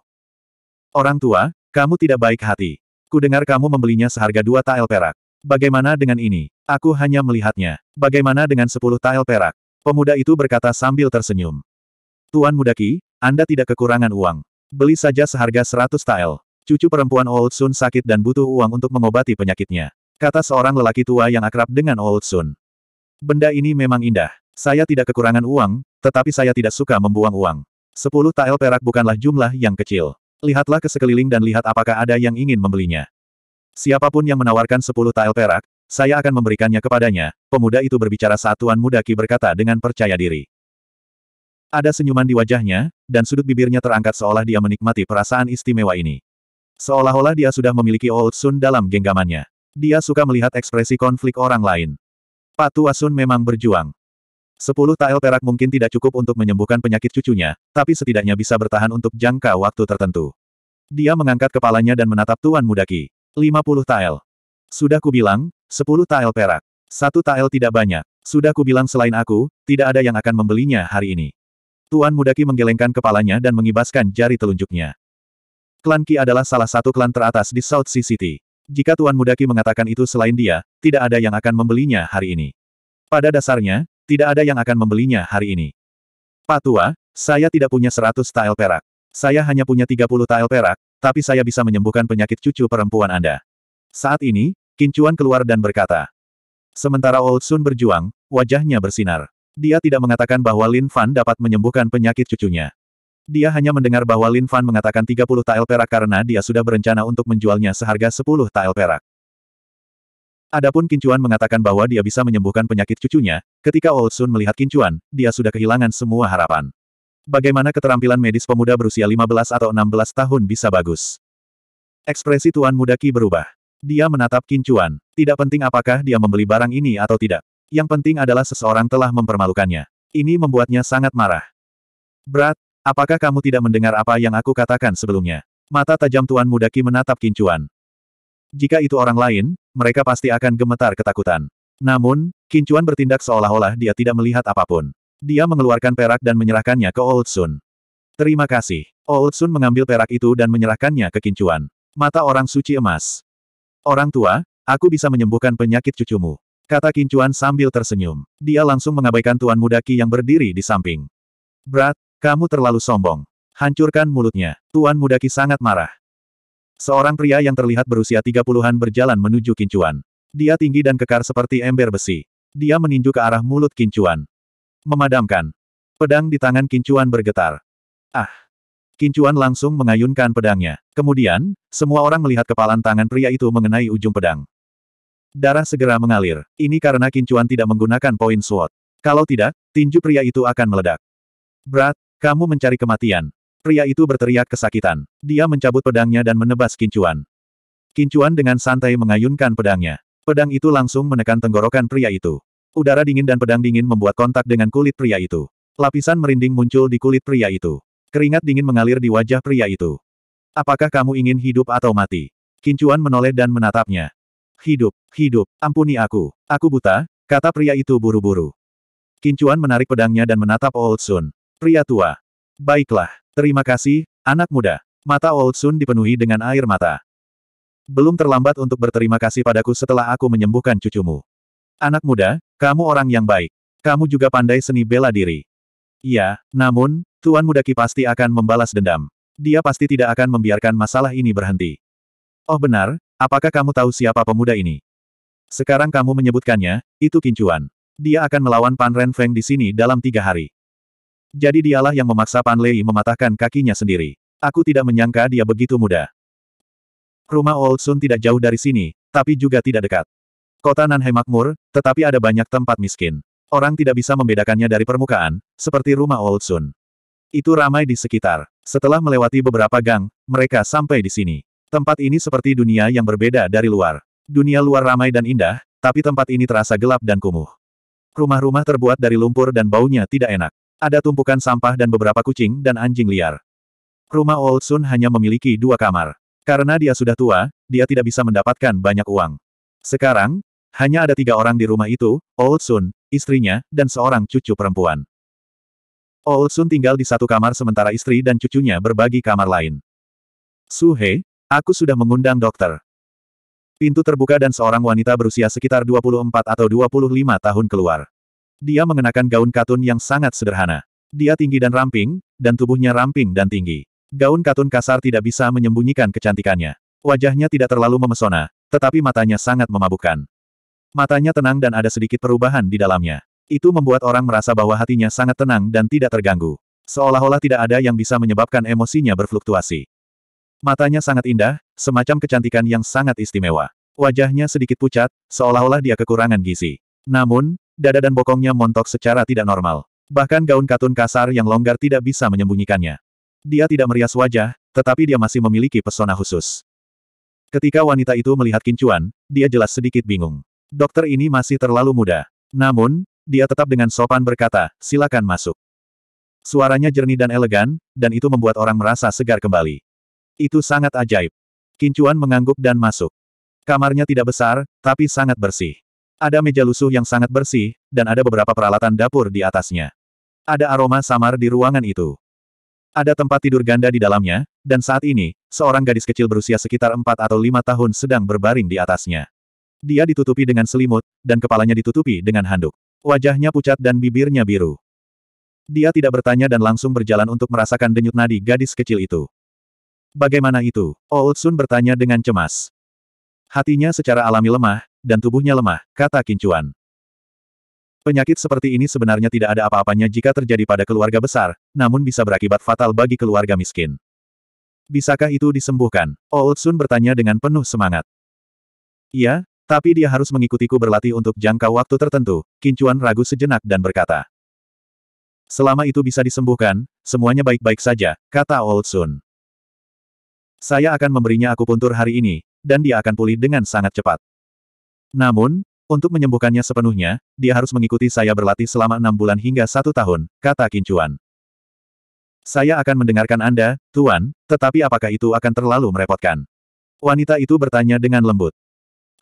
Orang tua, kamu tidak baik hati. Ku dengar kamu membelinya seharga dua tael perak. Bagaimana dengan ini? Aku hanya melihatnya. Bagaimana dengan sepuluh tael perak? Pemuda itu berkata sambil tersenyum. Tuan Mudaki, Anda tidak kekurangan uang. Beli saja seharga seratus tael. Cucu perempuan Old Sun sakit dan butuh uang untuk mengobati penyakitnya. Kata seorang lelaki tua yang akrab dengan Old Sun. Benda ini memang indah. Saya tidak kekurangan uang, tetapi saya tidak suka membuang uang. Sepuluh tael perak bukanlah jumlah yang kecil. Lihatlah ke sekeliling dan lihat apakah ada yang ingin membelinya. Siapapun yang menawarkan sepuluh tael perak, saya akan memberikannya kepadanya, pemuda itu berbicara saat Tuan mudaki berkata dengan percaya diri. Ada senyuman di wajahnya, dan sudut bibirnya terangkat seolah dia menikmati perasaan istimewa ini. Seolah-olah dia sudah memiliki old sun dalam genggamannya. Dia suka melihat ekspresi konflik orang lain. Patu Asun memang berjuang. Sepuluh tael perak mungkin tidak cukup untuk menyembuhkan penyakit cucunya, tapi setidaknya bisa bertahan untuk jangka waktu tertentu. Dia mengangkat kepalanya dan menatap Tuan Mudaki. Lima puluh tael. Sudah kubilang, sepuluh tael perak. Satu tael tidak banyak. Sudah kubilang selain aku, tidak ada yang akan membelinya hari ini. Tuan Mudaki menggelengkan kepalanya dan mengibaskan jari telunjuknya. Klan Ki adalah salah satu klan teratas di South Sea City. Jika Tuan Mudaki mengatakan itu selain dia, tidak ada yang akan membelinya hari ini. Pada dasarnya, tidak ada yang akan membelinya hari ini. Pak Tua, saya tidak punya 100 tael perak. Saya hanya punya 30 tael perak, tapi saya bisa menyembuhkan penyakit cucu perempuan Anda. Saat ini, Kincuan keluar dan berkata. Sementara Old Sun berjuang, wajahnya bersinar. Dia tidak mengatakan bahwa Lin Fan dapat menyembuhkan penyakit cucunya. Dia hanya mendengar bahwa Lin Fan mengatakan 30 tael perak karena dia sudah berencana untuk menjualnya seharga 10 tael perak. Adapun Kincuan mengatakan bahwa dia bisa menyembuhkan penyakit cucunya, ketika Old Sun melihat Kincuan, dia sudah kehilangan semua harapan. Bagaimana keterampilan medis pemuda berusia 15 atau 16 tahun bisa bagus? Ekspresi Tuan Muda Ki berubah. Dia menatap Kincuan. Tidak penting apakah dia membeli barang ini atau tidak. Yang penting adalah seseorang telah mempermalukannya. Ini membuatnya sangat marah. Berat, apakah kamu tidak mendengar apa yang aku katakan sebelumnya? Mata tajam Tuan Mudaki menatap Kincuan. Jika itu orang lain, mereka pasti akan gemetar ketakutan. Namun, Kincuan bertindak seolah-olah dia tidak melihat apapun. Dia mengeluarkan perak dan menyerahkannya ke Old Sun. Terima kasih. Old Sun mengambil perak itu dan menyerahkannya ke Kincuan. Mata orang suci emas. Orang tua, aku bisa menyembuhkan penyakit cucumu. Kata Kincuan sambil tersenyum. Dia langsung mengabaikan Tuan Muda Ki yang berdiri di samping. Brat, kamu terlalu sombong. Hancurkan mulutnya. Tuan Muda Ki sangat marah. Seorang pria yang terlihat berusia tiga puluhan berjalan menuju Kincuan. Dia tinggi dan kekar seperti ember besi. Dia meninju ke arah mulut Kincuan. Memadamkan. Pedang di tangan Kincuan bergetar. Ah! Kincuan langsung mengayunkan pedangnya. Kemudian, semua orang melihat kepalan tangan pria itu mengenai ujung pedang. Darah segera mengalir. Ini karena Kincuan tidak menggunakan poin SWOT. Kalau tidak, tinju pria itu akan meledak. Brat, kamu mencari kematian. Pria itu berteriak kesakitan. Dia mencabut pedangnya dan menebas kincuan. Kincuan dengan santai mengayunkan pedangnya. Pedang itu langsung menekan tenggorokan pria itu. Udara dingin dan pedang dingin membuat kontak dengan kulit pria itu. Lapisan merinding muncul di kulit pria itu. Keringat dingin mengalir di wajah pria itu. Apakah kamu ingin hidup atau mati? Kincuan menoleh dan menatapnya. Hidup, hidup, ampuni aku. Aku buta, kata pria itu buru-buru. Kincuan menarik pedangnya dan menatap Old Sun. Pria tua. Baiklah. Terima kasih, anak muda. Mata Old Sun dipenuhi dengan air mata. Belum terlambat untuk berterima kasih padaku setelah aku menyembuhkan cucumu. Anak muda, kamu orang yang baik. Kamu juga pandai seni bela diri. Iya, namun, Tuan Mudaki pasti akan membalas dendam. Dia pasti tidak akan membiarkan masalah ini berhenti. Oh benar, apakah kamu tahu siapa pemuda ini? Sekarang kamu menyebutkannya, itu kincuan. Dia akan melawan Pan Ren Feng di sini dalam tiga hari. Jadi dialah yang memaksa Pan Lei mematahkan kakinya sendiri. Aku tidak menyangka dia begitu muda. Rumah Old Sun tidak jauh dari sini, tapi juga tidak dekat. Kota Nanhai makmur, tetapi ada banyak tempat miskin. Orang tidak bisa membedakannya dari permukaan, seperti rumah Old Sun. Itu ramai di sekitar. Setelah melewati beberapa gang, mereka sampai di sini. Tempat ini seperti dunia yang berbeda dari luar. Dunia luar ramai dan indah, tapi tempat ini terasa gelap dan kumuh. Rumah-rumah terbuat dari lumpur dan baunya tidak enak. Ada tumpukan sampah dan beberapa kucing dan anjing liar. Rumah Old Sun hanya memiliki dua kamar. Karena dia sudah tua, dia tidak bisa mendapatkan banyak uang. Sekarang, hanya ada tiga orang di rumah itu, Old Sun, istrinya, dan seorang cucu perempuan. Old Sun tinggal di satu kamar sementara istri dan cucunya berbagi kamar lain. Suhe, aku sudah mengundang dokter. Pintu terbuka dan seorang wanita berusia sekitar 24 atau 25 tahun keluar. Dia mengenakan gaun katun yang sangat sederhana. Dia tinggi dan ramping, dan tubuhnya ramping dan tinggi. Gaun katun kasar tidak bisa menyembunyikan kecantikannya. Wajahnya tidak terlalu memesona, tetapi matanya sangat memabukkan. Matanya tenang dan ada sedikit perubahan di dalamnya. Itu membuat orang merasa bahwa hatinya sangat tenang dan tidak terganggu. Seolah-olah tidak ada yang bisa menyebabkan emosinya berfluktuasi. Matanya sangat indah, semacam kecantikan yang sangat istimewa. Wajahnya sedikit pucat, seolah-olah dia kekurangan gizi. Namun, dada dan bokongnya montok secara tidak normal. Bahkan gaun katun kasar yang longgar tidak bisa menyembunyikannya. Dia tidak merias wajah, tetapi dia masih memiliki pesona khusus. Ketika wanita itu melihat kincuan, dia jelas sedikit bingung. Dokter ini masih terlalu muda. Namun, dia tetap dengan sopan berkata, silakan masuk. Suaranya jernih dan elegan, dan itu membuat orang merasa segar kembali. Itu sangat ajaib. Kincuan mengangguk dan masuk. Kamarnya tidak besar, tapi sangat bersih. Ada meja lusuh yang sangat bersih, dan ada beberapa peralatan dapur di atasnya. Ada aroma samar di ruangan itu. Ada tempat tidur ganda di dalamnya, dan saat ini, seorang gadis kecil berusia sekitar 4 atau 5 tahun sedang berbaring di atasnya. Dia ditutupi dengan selimut, dan kepalanya ditutupi dengan handuk. Wajahnya pucat dan bibirnya biru. Dia tidak bertanya dan langsung berjalan untuk merasakan denyut nadi gadis kecil itu. Bagaimana itu? Old Sun bertanya dengan cemas. Hatinya secara alami lemah, dan tubuhnya lemah, kata Kincuan. Penyakit seperti ini sebenarnya tidak ada apa-apanya jika terjadi pada keluarga besar, namun bisa berakibat fatal bagi keluarga miskin. Bisakah itu disembuhkan? Old Sun bertanya dengan penuh semangat. Iya, tapi dia harus mengikutiku berlatih untuk jangka waktu tertentu, Kincuan ragu sejenak dan berkata. Selama itu bisa disembuhkan, semuanya baik-baik saja, kata Old Sun. Saya akan memberinya akupuntur hari ini, dan dia akan pulih dengan sangat cepat. Namun, untuk menyembuhkannya sepenuhnya, dia harus mengikuti saya berlatih selama enam bulan hingga satu tahun, kata Kincuan. Saya akan mendengarkan Anda, Tuan, tetapi apakah itu akan terlalu merepotkan? Wanita itu bertanya dengan lembut.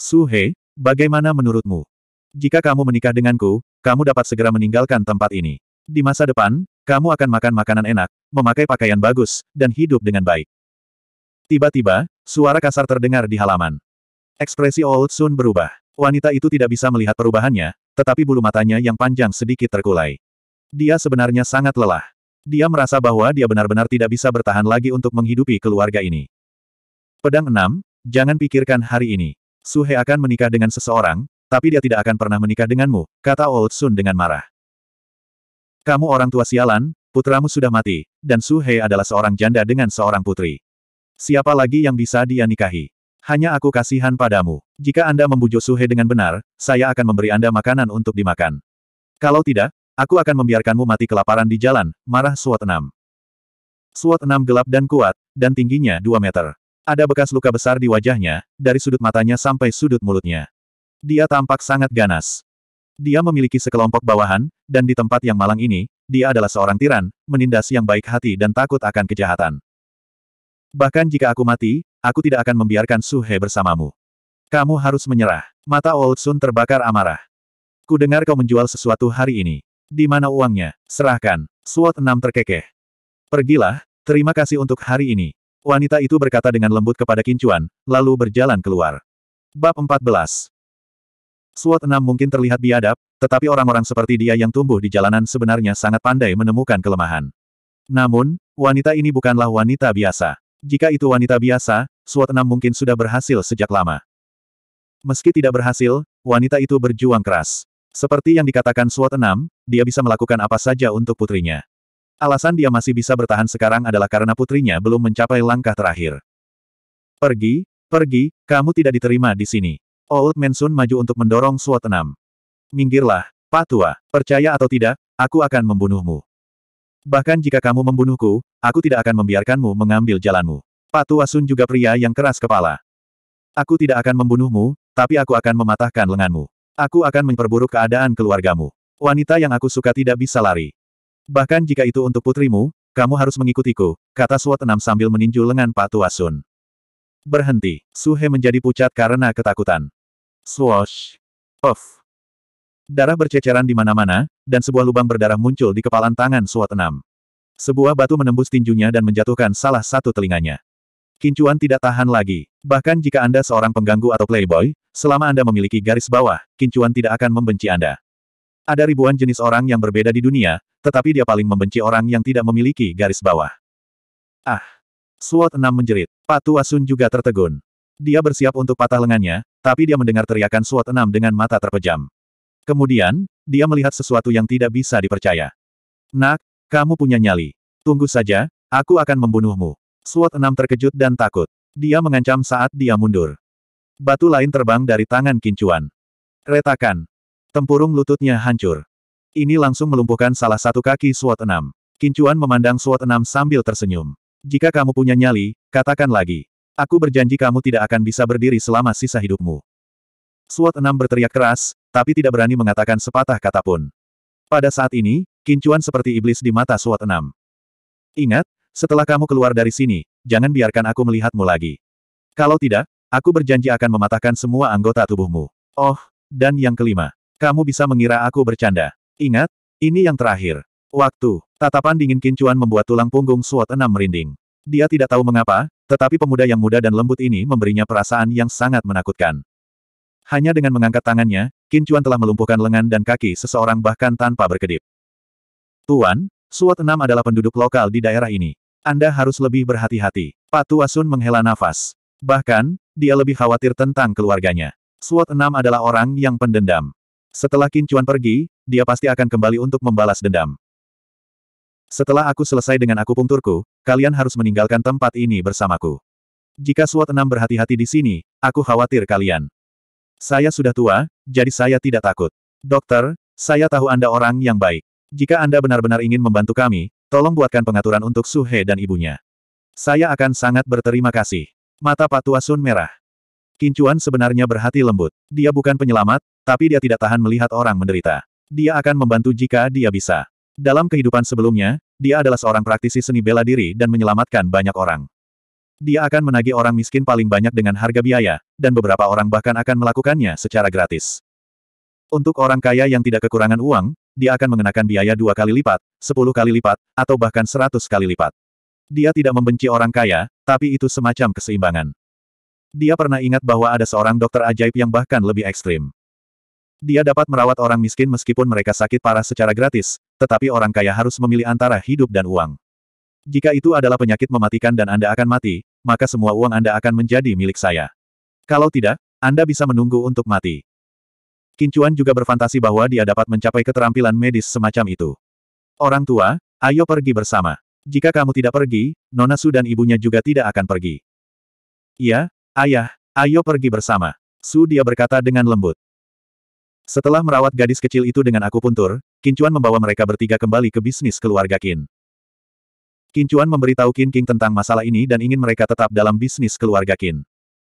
Suhe, bagaimana menurutmu? Jika kamu menikah denganku, kamu dapat segera meninggalkan tempat ini. Di masa depan, kamu akan makan makanan enak, memakai pakaian bagus, dan hidup dengan baik. Tiba-tiba, suara kasar terdengar di halaman. Ekspresi Old Sun berubah. Wanita itu tidak bisa melihat perubahannya, tetapi bulu matanya yang panjang sedikit terkulai. Dia sebenarnya sangat lelah. Dia merasa bahwa dia benar-benar tidak bisa bertahan lagi untuk menghidupi keluarga ini. Pedang 6, jangan pikirkan hari ini. Suhe akan menikah dengan seseorang, tapi dia tidak akan pernah menikah denganmu, kata Old Sun dengan marah. Kamu orang tua sialan, putramu sudah mati, dan Suhe adalah seorang janda dengan seorang putri. Siapa lagi yang bisa dia nikahi? Hanya aku kasihan padamu. Jika Anda membujuk Suhe dengan benar, saya akan memberi Anda makanan untuk dimakan. Kalau tidak, aku akan membiarkanmu mati kelaparan di jalan, marah Suat enam. Suat enam gelap dan kuat, dan tingginya 2 meter. Ada bekas luka besar di wajahnya, dari sudut matanya sampai sudut mulutnya. Dia tampak sangat ganas. Dia memiliki sekelompok bawahan, dan di tempat yang malang ini, dia adalah seorang tiran, menindas yang baik hati dan takut akan kejahatan. Bahkan jika aku mati, aku tidak akan membiarkan Suhe bersamamu. Kamu harus menyerah. Mata Old Sun terbakar amarah. Ku dengar kau menjual sesuatu hari ini. Di mana uangnya? Serahkan. Suot enam terkekeh. Pergilah, terima kasih untuk hari ini. Wanita itu berkata dengan lembut kepada Kincuan, lalu berjalan keluar. Bab 14 Suat enam mungkin terlihat biadab, tetapi orang-orang seperti dia yang tumbuh di jalanan sebenarnya sangat pandai menemukan kelemahan. Namun, wanita ini bukanlah wanita biasa. Jika itu wanita biasa, SWAT 6 mungkin sudah berhasil sejak lama. Meski tidak berhasil, wanita itu berjuang keras. Seperti yang dikatakan SWAT 6, dia bisa melakukan apa saja untuk putrinya. Alasan dia masih bisa bertahan sekarang adalah karena putrinya belum mencapai langkah terakhir. Pergi, pergi, kamu tidak diterima di sini. Old Mansun maju untuk mendorong SWAT 6. Minggirlah, Patua, percaya atau tidak, aku akan membunuhmu. Bahkan jika kamu membunuhku, aku tidak akan membiarkanmu mengambil jalanmu. Patu Asun juga pria yang keras kepala. Aku tidak akan membunuhmu, tapi aku akan mematahkan lenganmu. Aku akan memperburuk keadaan keluargamu. Wanita yang aku suka tidak bisa lari. Bahkan jika itu untuk putrimu, kamu harus mengikutiku, kata Suat enam sambil meninju lengan Patu Sun. Berhenti. Suhe menjadi pucat karena ketakutan. Swash. of. Darah berceceran di mana-mana, dan sebuah lubang berdarah muncul di kepalan tangan Suat Enam. Sebuah batu menembus tinjunya dan menjatuhkan salah satu telinganya. Kincuan tidak tahan lagi. Bahkan jika Anda seorang pengganggu atau playboy, selama Anda memiliki garis bawah, Kincuan tidak akan membenci Anda. Ada ribuan jenis orang yang berbeda di dunia, tetapi dia paling membenci orang yang tidak memiliki garis bawah. Ah! Suat Enam menjerit. Patu Asun juga tertegun. Dia bersiap untuk patah lengannya, tapi dia mendengar teriakan Suat Enam dengan mata terpejam. Kemudian, dia melihat sesuatu yang tidak bisa dipercaya. Nak, kamu punya nyali. Tunggu saja, aku akan membunuhmu. Suat enam terkejut dan takut. Dia mengancam saat dia mundur. Batu lain terbang dari tangan Kincuan. Retakan. Tempurung lututnya hancur. Ini langsung melumpuhkan salah satu kaki suat enam. Kincuan memandang Suat enam sambil tersenyum. Jika kamu punya nyali, katakan lagi. Aku berjanji kamu tidak akan bisa berdiri selama sisa hidupmu. Suat enam berteriak keras, tapi tidak berani mengatakan sepatah kata pun. Pada saat ini, Kincuan seperti iblis di mata Suat Enam. Ingat, setelah kamu keluar dari sini, jangan biarkan aku melihatmu lagi. Kalau tidak, aku berjanji akan mematahkan semua anggota tubuhmu. Oh, dan yang kelima, kamu bisa mengira aku bercanda. Ingat, ini yang terakhir. Waktu, tatapan dingin Kincuan membuat tulang punggung Suat Enam merinding. Dia tidak tahu mengapa, tetapi pemuda yang muda dan lembut ini memberinya perasaan yang sangat menakutkan. Hanya dengan mengangkat tangannya, Qin telah melumpuhkan lengan dan kaki seseorang bahkan tanpa berkedip. Tuan, Suot Enam adalah penduduk lokal di daerah ini. Anda harus lebih berhati-hati. Patu Asun menghela nafas. Bahkan, dia lebih khawatir tentang keluarganya. Suot Enam adalah orang yang pendendam. Setelah Qin pergi, dia pasti akan kembali untuk membalas dendam. Setelah aku selesai dengan akupunkturku, kalian harus meninggalkan tempat ini bersamaku. Jika Suot Enam berhati-hati di sini, aku khawatir kalian. Saya sudah tua, jadi saya tidak takut. Dokter, saya tahu Anda orang yang baik. Jika Anda benar-benar ingin membantu kami, tolong buatkan pengaturan untuk Suhe dan ibunya. Saya akan sangat berterima kasih. Mata Pak Sun merah. Kincuan sebenarnya berhati lembut. Dia bukan penyelamat, tapi dia tidak tahan melihat orang menderita. Dia akan membantu jika dia bisa. Dalam kehidupan sebelumnya, dia adalah seorang praktisi seni bela diri dan menyelamatkan banyak orang. Dia akan menagih orang miskin paling banyak dengan harga biaya, dan beberapa orang bahkan akan melakukannya secara gratis. Untuk orang kaya yang tidak kekurangan uang, dia akan mengenakan biaya dua kali lipat, sepuluh kali lipat, atau bahkan seratus kali lipat. Dia tidak membenci orang kaya, tapi itu semacam keseimbangan. Dia pernah ingat bahwa ada seorang dokter ajaib yang bahkan lebih ekstrim. Dia dapat merawat orang miskin meskipun mereka sakit parah secara gratis, tetapi orang kaya harus memilih antara hidup dan uang. Jika itu adalah penyakit mematikan dan Anda akan mati, maka semua uang Anda akan menjadi milik saya. Kalau tidak, Anda bisa menunggu untuk mati. Kincuan juga berfantasi bahwa dia dapat mencapai keterampilan medis semacam itu. Orang tua, ayo pergi bersama. Jika kamu tidak pergi, Nona Su dan ibunya juga tidak akan pergi. Iya, ayah, ayo pergi bersama. Su dia berkata dengan lembut. Setelah merawat gadis kecil itu dengan aku akupuntur, Kincuan membawa mereka bertiga kembali ke bisnis keluarga Kin. Qin Chuan memberitahu Qin King tentang masalah ini dan ingin mereka tetap dalam bisnis keluarga Qin.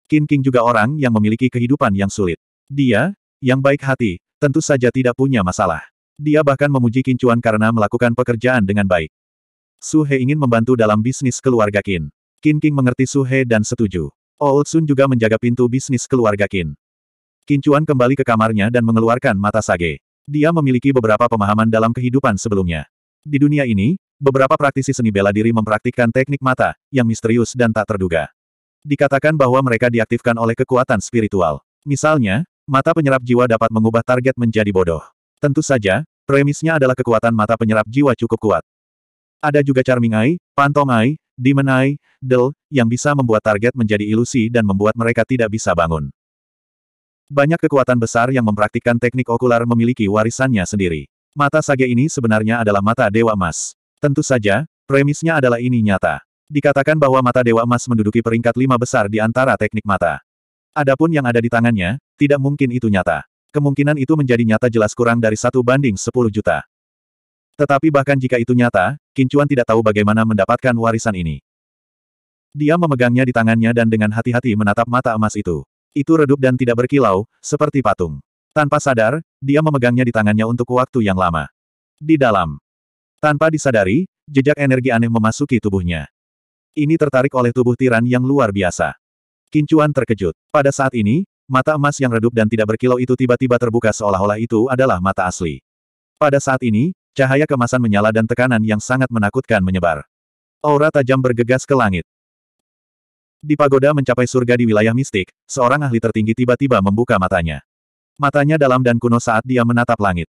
Qin King juga orang yang memiliki kehidupan yang sulit. Dia, yang baik hati, tentu saja tidak punya masalah. Dia bahkan memuji Qin Chuan karena melakukan pekerjaan dengan baik. Su He ingin membantu dalam bisnis keluarga Qin. Qin King mengerti Su He dan setuju. Old oh, Sun juga menjaga pintu bisnis keluarga Qin. Qin Chuan kembali ke kamarnya dan mengeluarkan mata sage. Dia memiliki beberapa pemahaman dalam kehidupan sebelumnya. Di dunia ini, Beberapa praktisi seni bela diri mempraktikkan teknik mata, yang misterius dan tak terduga. Dikatakan bahwa mereka diaktifkan oleh kekuatan spiritual. Misalnya, mata penyerap jiwa dapat mengubah target menjadi bodoh. Tentu saja, premisnya adalah kekuatan mata penyerap jiwa cukup kuat. Ada juga Charming Eye, Pantong Eye, Demon Eye, Del, yang bisa membuat target menjadi ilusi dan membuat mereka tidak bisa bangun. Banyak kekuatan besar yang mempraktikkan teknik okular memiliki warisannya sendiri. Mata sage ini sebenarnya adalah mata dewa emas. Tentu saja, premisnya adalah ini nyata. Dikatakan bahwa mata Dewa Emas menduduki peringkat lima besar di antara teknik mata. Adapun yang ada di tangannya, tidak mungkin itu nyata. Kemungkinan itu menjadi nyata jelas kurang dari satu banding sepuluh juta. Tetapi bahkan jika itu nyata, Kincuan tidak tahu bagaimana mendapatkan warisan ini. Dia memegangnya di tangannya dan dengan hati-hati menatap mata emas itu. Itu redup dan tidak berkilau, seperti patung. Tanpa sadar, dia memegangnya di tangannya untuk waktu yang lama. Di dalam tanpa disadari, jejak energi aneh memasuki tubuhnya. Ini tertarik oleh tubuh tiran yang luar biasa. Kincuan terkejut. Pada saat ini, mata emas yang redup dan tidak berkilau itu tiba-tiba terbuka seolah-olah itu adalah mata asli. Pada saat ini, cahaya kemasan menyala dan tekanan yang sangat menakutkan menyebar. Aura tajam bergegas ke langit. Di pagoda mencapai surga di wilayah mistik, seorang ahli tertinggi tiba-tiba membuka matanya. Matanya dalam dan kuno saat dia menatap langit.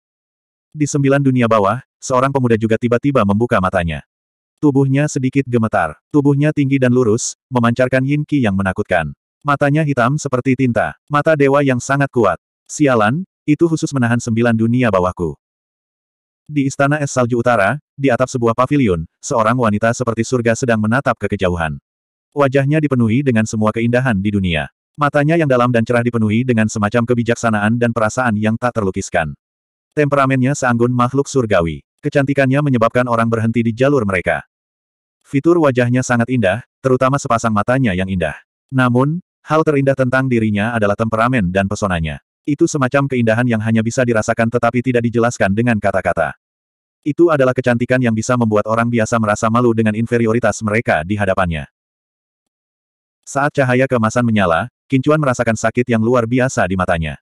Di sembilan dunia bawah, seorang pemuda juga tiba-tiba membuka matanya. Tubuhnya sedikit gemetar, tubuhnya tinggi dan lurus, memancarkan yin qi yang menakutkan. Matanya hitam seperti tinta, mata dewa yang sangat kuat. Sialan, itu khusus menahan sembilan dunia bawahku. Di Istana Es Salju Utara, di atap sebuah pavilion, seorang wanita seperti surga sedang menatap ke kejauhan. Wajahnya dipenuhi dengan semua keindahan di dunia. Matanya yang dalam dan cerah dipenuhi dengan semacam kebijaksanaan dan perasaan yang tak terlukiskan. Temperamennya seanggun makhluk surgawi. Kecantikannya menyebabkan orang berhenti di jalur mereka. Fitur wajahnya sangat indah, terutama sepasang matanya yang indah. Namun, hal terindah tentang dirinya adalah temperamen dan pesonanya. Itu semacam keindahan yang hanya bisa dirasakan tetapi tidak dijelaskan dengan kata-kata. Itu adalah kecantikan yang bisa membuat orang biasa merasa malu dengan inferioritas mereka di hadapannya. Saat cahaya kemasan menyala, Kincuan merasakan sakit yang luar biasa di matanya.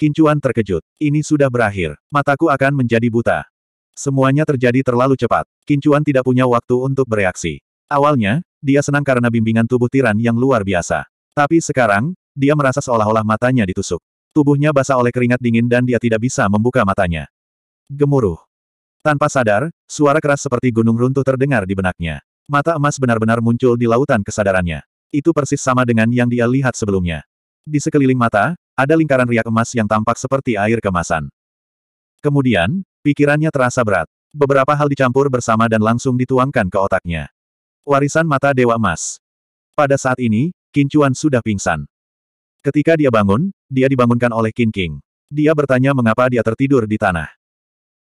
Kincuan terkejut. Ini sudah berakhir. Mataku akan menjadi buta. Semuanya terjadi terlalu cepat. Kincuan tidak punya waktu untuk bereaksi. Awalnya, dia senang karena bimbingan tubuh tiran yang luar biasa. Tapi sekarang, dia merasa seolah-olah matanya ditusuk. Tubuhnya basah oleh keringat dingin dan dia tidak bisa membuka matanya. Gemuruh. Tanpa sadar, suara keras seperti gunung runtuh terdengar di benaknya. Mata emas benar-benar muncul di lautan kesadarannya. Itu persis sama dengan yang dia lihat sebelumnya. Di sekeliling mata, ada lingkaran riak emas yang tampak seperti air kemasan. Kemudian, Pikirannya terasa berat. Beberapa hal dicampur bersama dan langsung dituangkan ke otaknya. Warisan mata Dewa Emas. Pada saat ini, Kincuan sudah pingsan. Ketika dia bangun, dia dibangunkan oleh Kin King. Dia bertanya mengapa dia tertidur di tanah.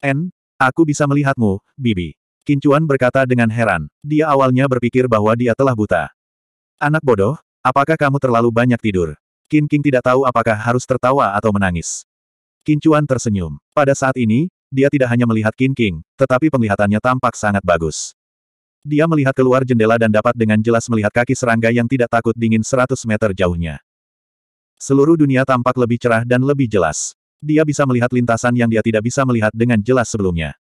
En, aku bisa melihatmu, Bibi. Kincuan berkata dengan heran. Dia awalnya berpikir bahwa dia telah buta. Anak bodoh, apakah kamu terlalu banyak tidur? Kin King tidak tahu apakah harus tertawa atau menangis. Kincuan tersenyum. Pada saat ini, dia tidak hanya melihat King King, tetapi penglihatannya tampak sangat bagus. Dia melihat keluar jendela dan dapat dengan jelas melihat kaki serangga yang tidak takut dingin 100 meter jauhnya. Seluruh dunia tampak lebih cerah dan lebih jelas. Dia bisa melihat lintasan yang dia tidak bisa melihat dengan jelas sebelumnya.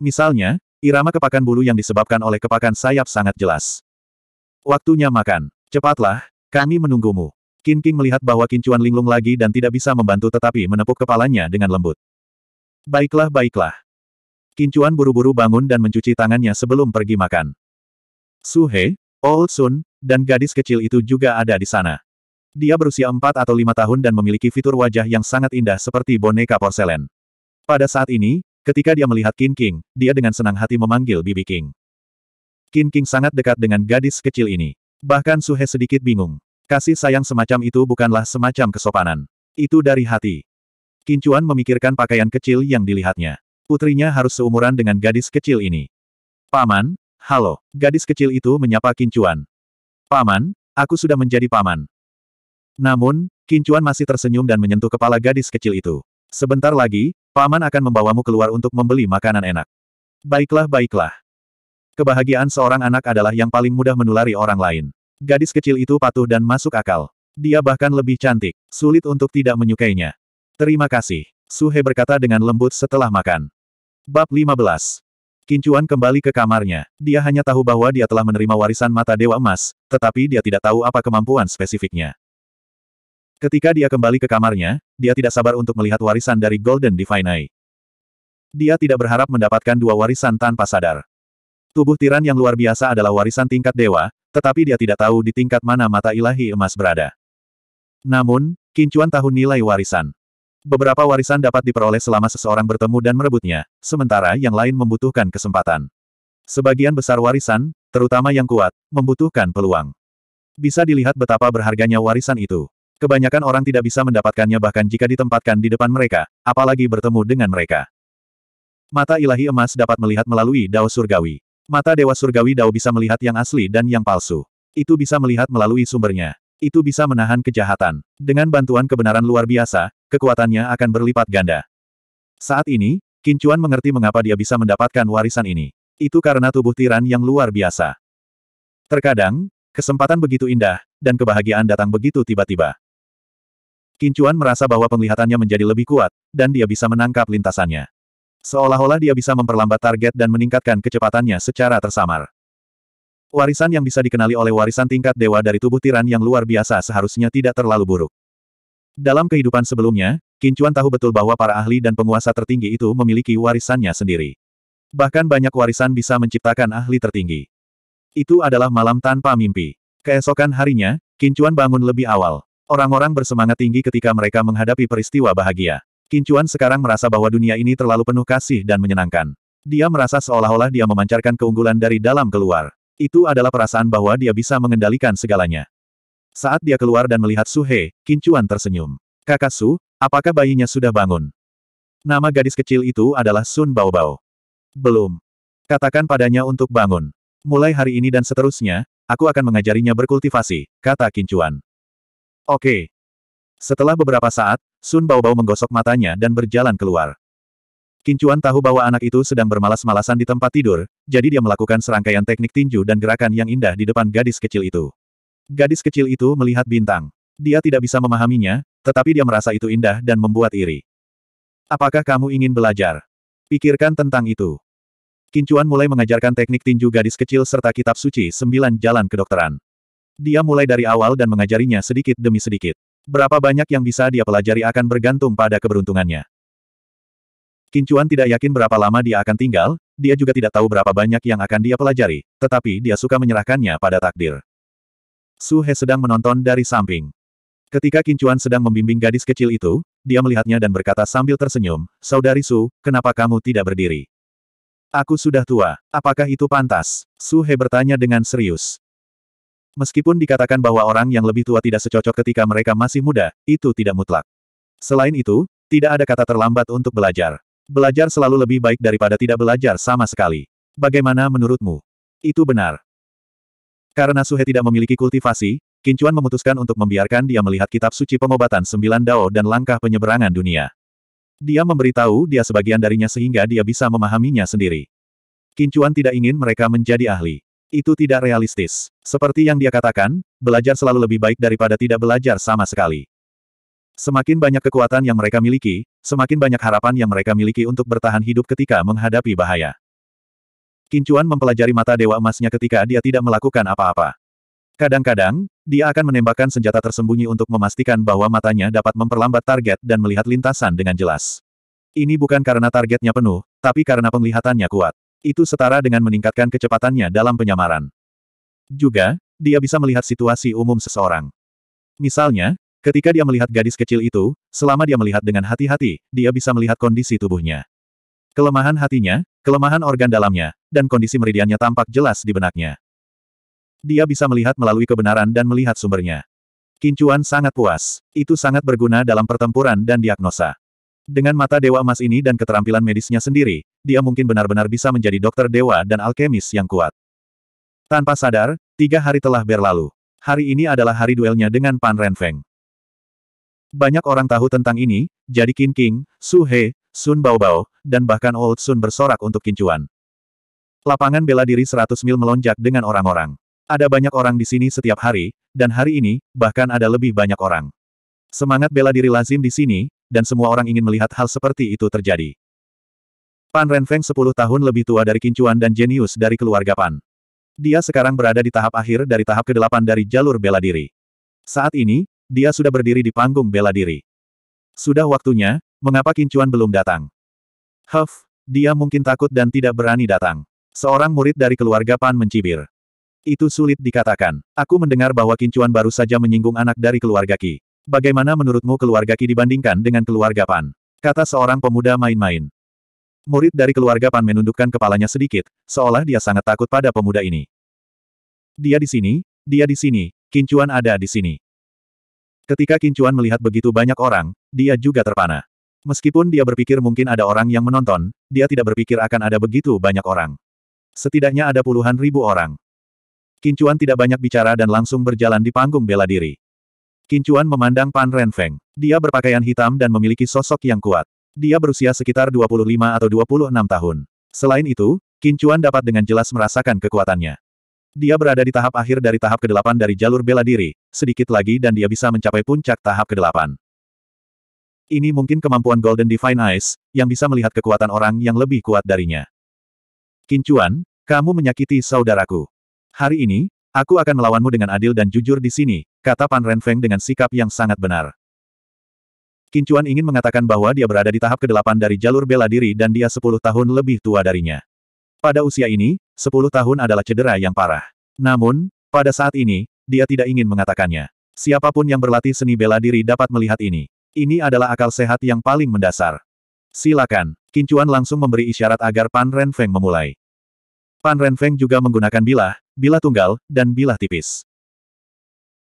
Misalnya, irama kepakan bulu yang disebabkan oleh kepakan sayap sangat jelas. Waktunya makan. Cepatlah, kami menunggumu. King King melihat bahwa kincuan linglung lagi dan tidak bisa membantu tetapi menepuk kepalanya dengan lembut. Baiklah baiklah. Kincuan buru-buru bangun dan mencuci tangannya sebelum pergi makan. Suhe, Old oh Sun, dan gadis kecil itu juga ada di sana. Dia berusia 4 atau lima tahun dan memiliki fitur wajah yang sangat indah seperti boneka porselen. Pada saat ini, ketika dia melihat King King, dia dengan senang hati memanggil Bibi King. King King sangat dekat dengan gadis kecil ini. Bahkan Suhe sedikit bingung. Kasih sayang semacam itu bukanlah semacam kesopanan. Itu dari hati. Kincuan memikirkan pakaian kecil yang dilihatnya. Putrinya harus seumuran dengan gadis kecil ini. Paman, halo. Gadis kecil itu menyapa Kincuan. Paman, aku sudah menjadi paman. Namun, Kincuan masih tersenyum dan menyentuh kepala gadis kecil itu. Sebentar lagi, paman akan membawamu keluar untuk membeli makanan enak. Baiklah, baiklah. Kebahagiaan seorang anak adalah yang paling mudah menulari orang lain. Gadis kecil itu patuh dan masuk akal. Dia bahkan lebih cantik, sulit untuk tidak menyukainya. Terima kasih. Suhe berkata dengan lembut setelah makan. Bab 15. Kincuan kembali ke kamarnya. Dia hanya tahu bahwa dia telah menerima warisan mata Dewa Emas, tetapi dia tidak tahu apa kemampuan spesifiknya. Ketika dia kembali ke kamarnya, dia tidak sabar untuk melihat warisan dari Golden Divine Eye. Dia tidak berharap mendapatkan dua warisan tanpa sadar. Tubuh tiran yang luar biasa adalah warisan tingkat dewa, tetapi dia tidak tahu di tingkat mana mata ilahi emas berada. Namun, Kincuan tahu nilai warisan. Beberapa warisan dapat diperoleh selama seseorang bertemu dan merebutnya, sementara yang lain membutuhkan kesempatan. Sebagian besar warisan, terutama yang kuat, membutuhkan peluang. Bisa dilihat betapa berharganya warisan itu. Kebanyakan orang tidak bisa mendapatkannya bahkan jika ditempatkan di depan mereka, apalagi bertemu dengan mereka. Mata ilahi emas dapat melihat melalui dao surgawi. Mata dewa surgawi dao bisa melihat yang asli dan yang palsu. Itu bisa melihat melalui sumbernya. Itu bisa menahan kejahatan. Dengan bantuan kebenaran luar biasa, kekuatannya akan berlipat ganda. Saat ini, Kincuan mengerti mengapa dia bisa mendapatkan warisan ini. Itu karena tubuh tiran yang luar biasa. Terkadang, kesempatan begitu indah, dan kebahagiaan datang begitu tiba-tiba. Kincuan merasa bahwa penglihatannya menjadi lebih kuat, dan dia bisa menangkap lintasannya. Seolah-olah dia bisa memperlambat target dan meningkatkan kecepatannya secara tersamar. Warisan yang bisa dikenali oleh warisan tingkat dewa dari tubuh tiran yang luar biasa seharusnya tidak terlalu buruk. Dalam kehidupan sebelumnya, Kincuan tahu betul bahwa para ahli dan penguasa tertinggi itu memiliki warisannya sendiri. Bahkan banyak warisan bisa menciptakan ahli tertinggi. Itu adalah malam tanpa mimpi. Keesokan harinya, Kincuan bangun lebih awal. Orang-orang bersemangat tinggi ketika mereka menghadapi peristiwa bahagia. Kincuan sekarang merasa bahwa dunia ini terlalu penuh kasih dan menyenangkan. Dia merasa seolah-olah dia memancarkan keunggulan dari dalam keluar. Itu adalah perasaan bahwa dia bisa mengendalikan segalanya. Saat dia keluar dan melihat Suhe, Kincuan tersenyum. Kakak Su, apakah bayinya sudah bangun? Nama gadis kecil itu adalah Sun Baobao. Belum. Katakan padanya untuk bangun. Mulai hari ini dan seterusnya, aku akan mengajarinya berkultivasi, kata Kincuan. Oke. Setelah beberapa saat, Sun Baobao menggosok matanya dan berjalan keluar. Kincuan tahu bahwa anak itu sedang bermalas-malasan di tempat tidur, jadi dia melakukan serangkaian teknik tinju dan gerakan yang indah di depan gadis kecil itu. Gadis kecil itu melihat bintang. Dia tidak bisa memahaminya, tetapi dia merasa itu indah dan membuat iri. Apakah kamu ingin belajar? Pikirkan tentang itu. Kincuan mulai mengajarkan teknik tinju gadis kecil serta kitab suci sembilan jalan kedokteran. Dia mulai dari awal dan mengajarinya sedikit demi sedikit. Berapa banyak yang bisa dia pelajari akan bergantung pada keberuntungannya. Kincuan tidak yakin berapa lama dia akan tinggal, dia juga tidak tahu berapa banyak yang akan dia pelajari, tetapi dia suka menyerahkannya pada takdir. Su He sedang menonton dari samping. Ketika Kincuan sedang membimbing gadis kecil itu, dia melihatnya dan berkata sambil tersenyum, Saudari Su, kenapa kamu tidak berdiri? Aku sudah tua, apakah itu pantas? Su He bertanya dengan serius. Meskipun dikatakan bahwa orang yang lebih tua tidak secocok ketika mereka masih muda, itu tidak mutlak. Selain itu, tidak ada kata terlambat untuk belajar. Belajar selalu lebih baik daripada tidak belajar sama sekali. Bagaimana menurutmu? Itu benar. Karena Suhe tidak memiliki kultivasi, Kincuan memutuskan untuk membiarkan dia melihat kitab suci pengobatan sembilan dao dan langkah penyeberangan dunia. Dia memberitahu dia sebagian darinya sehingga dia bisa memahaminya sendiri. Kincuan tidak ingin mereka menjadi ahli. Itu tidak realistis. Seperti yang dia katakan, belajar selalu lebih baik daripada tidak belajar sama sekali. Semakin banyak kekuatan yang mereka miliki, semakin banyak harapan yang mereka miliki untuk bertahan hidup ketika menghadapi bahaya. Kincuan mempelajari mata Dewa Emasnya ketika dia tidak melakukan apa-apa. Kadang-kadang, dia akan menembakkan senjata tersembunyi untuk memastikan bahwa matanya dapat memperlambat target dan melihat lintasan dengan jelas. Ini bukan karena targetnya penuh, tapi karena penglihatannya kuat. Itu setara dengan meningkatkan kecepatannya dalam penyamaran. Juga, dia bisa melihat situasi umum seseorang. Misalnya, Ketika dia melihat gadis kecil itu, selama dia melihat dengan hati-hati, dia bisa melihat kondisi tubuhnya. Kelemahan hatinya, kelemahan organ dalamnya, dan kondisi meridiannya tampak jelas di benaknya. Dia bisa melihat melalui kebenaran dan melihat sumbernya. Kincuan sangat puas. Itu sangat berguna dalam pertempuran dan diagnosa. Dengan mata dewa emas ini dan keterampilan medisnya sendiri, dia mungkin benar-benar bisa menjadi dokter dewa dan alkemis yang kuat. Tanpa sadar, tiga hari telah berlalu. Hari ini adalah hari duelnya dengan Pan Renfeng. Banyak orang tahu tentang ini, jadi Qin King, Su He, Sun Bao Bao, dan bahkan Old Sun bersorak untuk kincuan. Lapangan bela diri 100 mil melonjak dengan orang-orang. Ada banyak orang di sini setiap hari, dan hari ini, bahkan ada lebih banyak orang. Semangat bela diri lazim di sini, dan semua orang ingin melihat hal seperti itu terjadi. Pan Renfeng 10 tahun lebih tua dari kincuan dan jenius dari keluarga Pan. Dia sekarang berada di tahap akhir dari tahap ke-8 dari jalur bela diri. Saat ini, dia sudah berdiri di panggung bela diri. Sudah waktunya, mengapa Kincuan belum datang? Huff, dia mungkin takut dan tidak berani datang. Seorang murid dari keluarga Pan mencibir. Itu sulit dikatakan. Aku mendengar bahwa Kincuan baru saja menyinggung anak dari keluarga Ki. Bagaimana menurutmu keluarga Ki dibandingkan dengan keluarga Pan? Kata seorang pemuda main-main. Murid dari keluarga Pan menundukkan kepalanya sedikit, seolah dia sangat takut pada pemuda ini. Dia di sini, dia di sini, Kincuan ada di sini. Ketika Kincuan melihat begitu banyak orang, dia juga terpana. Meskipun dia berpikir mungkin ada orang yang menonton, dia tidak berpikir akan ada begitu banyak orang. Setidaknya ada puluhan ribu orang. Kincuan tidak banyak bicara dan langsung berjalan di panggung bela diri. Kincuan memandang Pan Renfeng. Dia berpakaian hitam dan memiliki sosok yang kuat. Dia berusia sekitar 25 atau 26 tahun. Selain itu, Kincuan dapat dengan jelas merasakan kekuatannya. Dia berada di tahap akhir dari tahap ke-8 dari jalur bela diri, sedikit lagi dan dia bisa mencapai puncak tahap ke-8. Ini mungkin kemampuan Golden Divine Eyes, yang bisa melihat kekuatan orang yang lebih kuat darinya. Kincuan, kamu menyakiti saudaraku. Hari ini, aku akan melawanmu dengan adil dan jujur di sini, kata Pan Renfeng dengan sikap yang sangat benar. Kincuan ingin mengatakan bahwa dia berada di tahap ke-8 dari jalur bela diri dan dia 10 tahun lebih tua darinya. Pada usia ini, 10 tahun adalah cedera yang parah. Namun, pada saat ini, dia tidak ingin mengatakannya. Siapapun yang berlatih seni bela diri dapat melihat ini. Ini adalah akal sehat yang paling mendasar. Silakan. Kincuan langsung memberi isyarat agar Pan Renfeng memulai. Pan Renfeng juga menggunakan bilah, bilah tunggal, dan bilah tipis.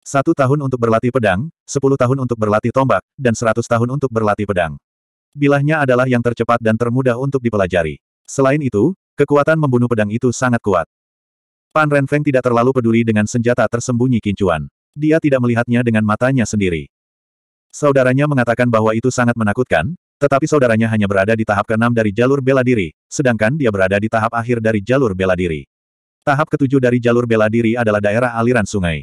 Satu tahun untuk berlatih pedang, sepuluh tahun untuk berlatih tombak, dan seratus tahun untuk berlatih pedang. Bilahnya adalah yang tercepat dan termudah untuk dipelajari. Selain itu, kekuatan membunuh pedang itu sangat kuat. Pan Renfeng tidak terlalu peduli dengan senjata tersembunyi kincuan. Dia tidak melihatnya dengan matanya sendiri. Saudaranya mengatakan bahwa itu sangat menakutkan, tetapi saudaranya hanya berada di tahap keenam dari jalur bela diri, sedangkan dia berada di tahap akhir dari jalur bela diri. Tahap ketujuh dari jalur bela diri adalah daerah aliran sungai.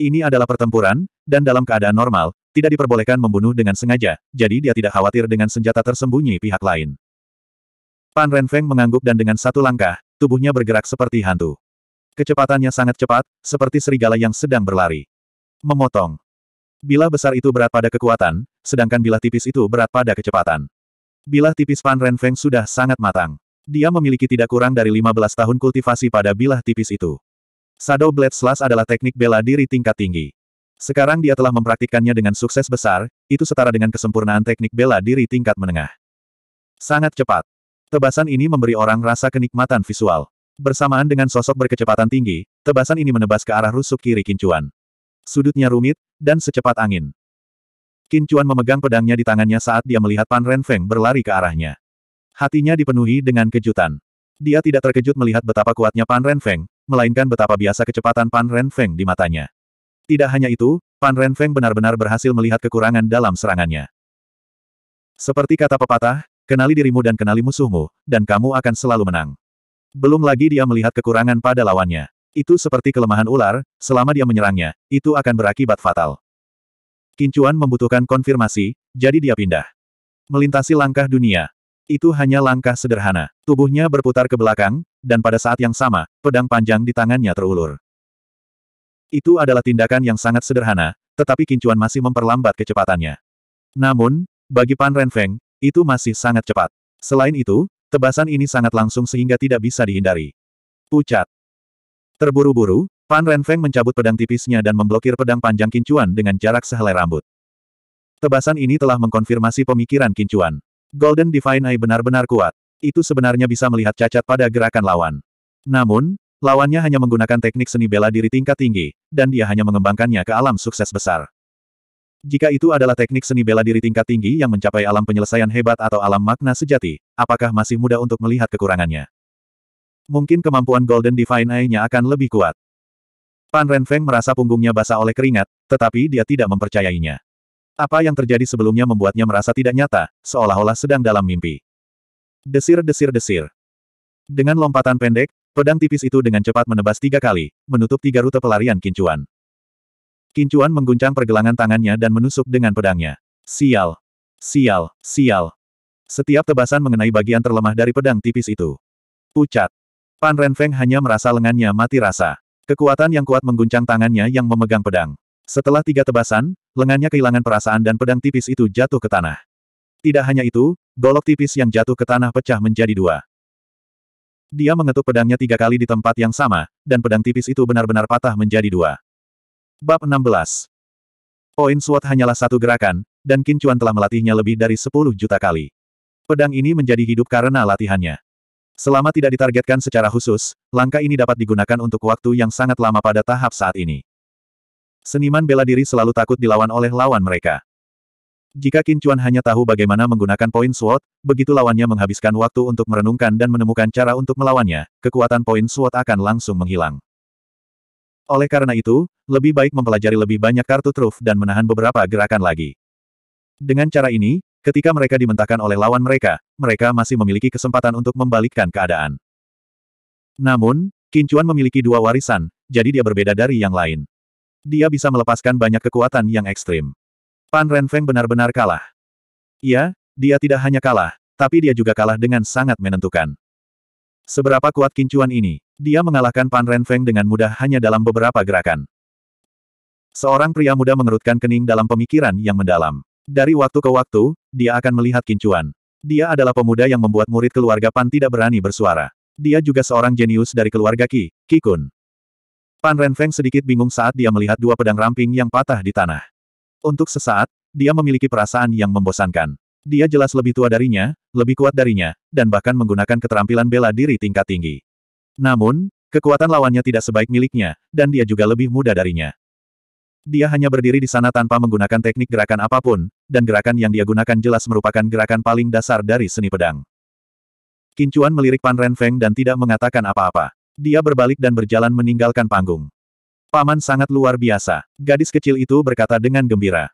Ini adalah pertempuran, dan dalam keadaan normal, tidak diperbolehkan membunuh dengan sengaja, jadi dia tidak khawatir dengan senjata tersembunyi pihak lain. Pan Renfeng mengangguk dan dengan satu langkah, tubuhnya bergerak seperti hantu. Kecepatannya sangat cepat, seperti serigala yang sedang berlari. Memotong. Bilah besar itu berat pada kekuatan, sedangkan bilah tipis itu berat pada kecepatan. Bilah tipis Pan Renfeng sudah sangat matang. Dia memiliki tidak kurang dari 15 tahun kultivasi pada bilah tipis itu. Shadow Blade Slash adalah teknik bela diri tingkat tinggi. Sekarang dia telah mempraktikkannya dengan sukses besar, itu setara dengan kesempurnaan teknik bela diri tingkat menengah. Sangat cepat. Tebasan ini memberi orang rasa kenikmatan visual. Bersamaan dengan sosok berkecepatan tinggi, tebasan ini menebas ke arah rusuk kiri Kincuan. Sudutnya rumit, dan secepat angin. Kincuan memegang pedangnya di tangannya saat dia melihat Pan Renfeng berlari ke arahnya. Hatinya dipenuhi dengan kejutan. Dia tidak terkejut melihat betapa kuatnya Pan Renfeng, melainkan betapa biasa kecepatan Pan Renfeng di matanya. Tidak hanya itu, Pan Renfeng benar-benar berhasil melihat kekurangan dalam serangannya. Seperti kata pepatah, kenali dirimu dan kenali musuhmu, dan kamu akan selalu menang. Belum lagi dia melihat kekurangan pada lawannya. Itu seperti kelemahan ular, selama dia menyerangnya, itu akan berakibat fatal. Kincuan membutuhkan konfirmasi, jadi dia pindah. Melintasi langkah dunia. Itu hanya langkah sederhana. Tubuhnya berputar ke belakang, dan pada saat yang sama, pedang panjang di tangannya terulur. Itu adalah tindakan yang sangat sederhana, tetapi Kincuan masih memperlambat kecepatannya. Namun, bagi Pan Renfeng, itu masih sangat cepat. Selain itu, Tebasan ini sangat langsung sehingga tidak bisa dihindari. Pucat. Terburu-buru, Pan Renfeng mencabut pedang tipisnya dan memblokir pedang panjang Kincuan dengan jarak sehelai rambut. Tebasan ini telah mengkonfirmasi pemikiran Kincuan. Golden Divine Eye benar-benar kuat. Itu sebenarnya bisa melihat cacat pada gerakan lawan. Namun, lawannya hanya menggunakan teknik seni bela diri tingkat tinggi, dan dia hanya mengembangkannya ke alam sukses besar. Jika itu adalah teknik seni bela diri tingkat tinggi yang mencapai alam penyelesaian hebat atau alam makna sejati, apakah masih mudah untuk melihat kekurangannya? Mungkin kemampuan Golden Divine Eye-nya akan lebih kuat. Pan Renfeng merasa punggungnya basah oleh keringat, tetapi dia tidak mempercayainya. Apa yang terjadi sebelumnya membuatnya merasa tidak nyata, seolah-olah sedang dalam mimpi. Desir-desir-desir. Dengan lompatan pendek, pedang tipis itu dengan cepat menebas tiga kali, menutup tiga rute pelarian kincuan. Kincuan mengguncang pergelangan tangannya dan menusuk dengan pedangnya. Sial! Sial! Sial! Setiap tebasan mengenai bagian terlemah dari pedang tipis itu. Pucat. Pan Renfeng hanya merasa lengannya mati rasa. Kekuatan yang kuat mengguncang tangannya yang memegang pedang. Setelah tiga tebasan, lengannya kehilangan perasaan dan pedang tipis itu jatuh ke tanah. Tidak hanya itu, golok tipis yang jatuh ke tanah pecah menjadi dua. Dia mengetuk pedangnya tiga kali di tempat yang sama, dan pedang tipis itu benar-benar patah menjadi dua. Bab 16 Poin Swat hanyalah satu gerakan, dan Qin Chuan telah melatihnya lebih dari 10 juta kali. Pedang ini menjadi hidup karena latihannya. Selama tidak ditargetkan secara khusus, langkah ini dapat digunakan untuk waktu yang sangat lama pada tahap saat ini. Seniman bela diri selalu takut dilawan oleh lawan mereka. Jika Qin Chuan hanya tahu bagaimana menggunakan poin SWOT, begitu lawannya menghabiskan waktu untuk merenungkan dan menemukan cara untuk melawannya, kekuatan poin SWOT akan langsung menghilang. Oleh karena itu, lebih baik mempelajari lebih banyak kartu truf dan menahan beberapa gerakan lagi. Dengan cara ini, ketika mereka dimentahkan oleh lawan mereka, mereka masih memiliki kesempatan untuk membalikkan keadaan. Namun, Kincuan memiliki dua warisan, jadi dia berbeda dari yang lain. Dia bisa melepaskan banyak kekuatan yang ekstrim. Pan Renfeng benar-benar kalah. Iya, dia tidak hanya kalah, tapi dia juga kalah dengan sangat menentukan. Seberapa kuat Kincuan ini? Dia mengalahkan Pan Renfeng dengan mudah hanya dalam beberapa gerakan. Seorang pria muda mengerutkan kening dalam pemikiran yang mendalam. Dari waktu ke waktu, dia akan melihat kincuan. Dia adalah pemuda yang membuat murid keluarga Pan tidak berani bersuara. Dia juga seorang jenius dari keluarga Ki, Qi Kun. Pan Renfeng sedikit bingung saat dia melihat dua pedang ramping yang patah di tanah. Untuk sesaat, dia memiliki perasaan yang membosankan. Dia jelas lebih tua darinya, lebih kuat darinya, dan bahkan menggunakan keterampilan bela diri tingkat tinggi. Namun, kekuatan lawannya tidak sebaik miliknya, dan dia juga lebih muda darinya. Dia hanya berdiri di sana tanpa menggunakan teknik gerakan apapun, dan gerakan yang dia gunakan jelas merupakan gerakan paling dasar dari seni pedang. Kincuan melirik Pan Renfeng dan tidak mengatakan apa-apa. Dia berbalik dan berjalan meninggalkan panggung. Paman sangat luar biasa. Gadis kecil itu berkata dengan gembira.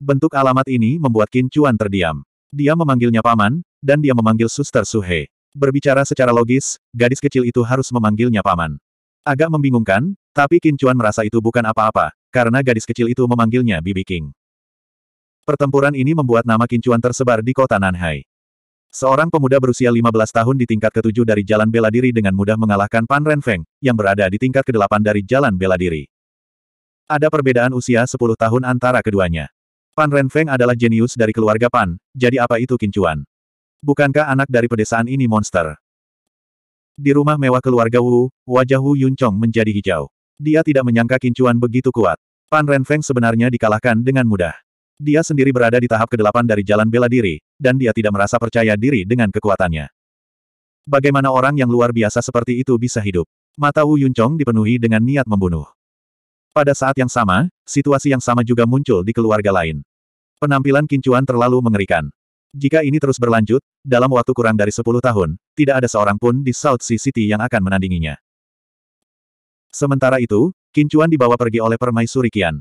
Bentuk alamat ini membuat Kincuan terdiam. Dia memanggilnya paman, dan dia memanggil suster Suhe. Berbicara secara logis, gadis kecil itu harus memanggilnya paman. Agak membingungkan, tapi Qin Chuan merasa itu bukan apa-apa, karena gadis kecil itu memanggilnya Bibi King. Pertempuran ini membuat nama Qin Chuan tersebar di kota Nanhai. Seorang pemuda berusia 15 tahun di tingkat ketujuh dari jalan bela diri dengan mudah mengalahkan Pan Renfeng, yang berada di tingkat kedelapan dari jalan bela diri. Ada perbedaan usia 10 tahun antara keduanya. Pan Renfeng adalah jenius dari keluarga Pan, jadi apa itu Qin Chuan? Bukankah anak dari pedesaan ini monster? Di rumah mewah keluarga Wu, wajah Wu Yuncong menjadi hijau. Dia tidak menyangka kincuan begitu kuat. Pan Renfeng sebenarnya dikalahkan dengan mudah. Dia sendiri berada di tahap kedelapan dari jalan bela diri, dan dia tidak merasa percaya diri dengan kekuatannya. Bagaimana orang yang luar biasa seperti itu bisa hidup? Mata Wu Yuncong dipenuhi dengan niat membunuh. Pada saat yang sama, situasi yang sama juga muncul di keluarga lain. Penampilan Kincuan terlalu mengerikan. Jika ini terus berlanjut, dalam waktu kurang dari 10 tahun, tidak ada seorang pun di South Sea City yang akan menandinginya. Sementara itu, Kincuan dibawa pergi oleh permaisuri Kian.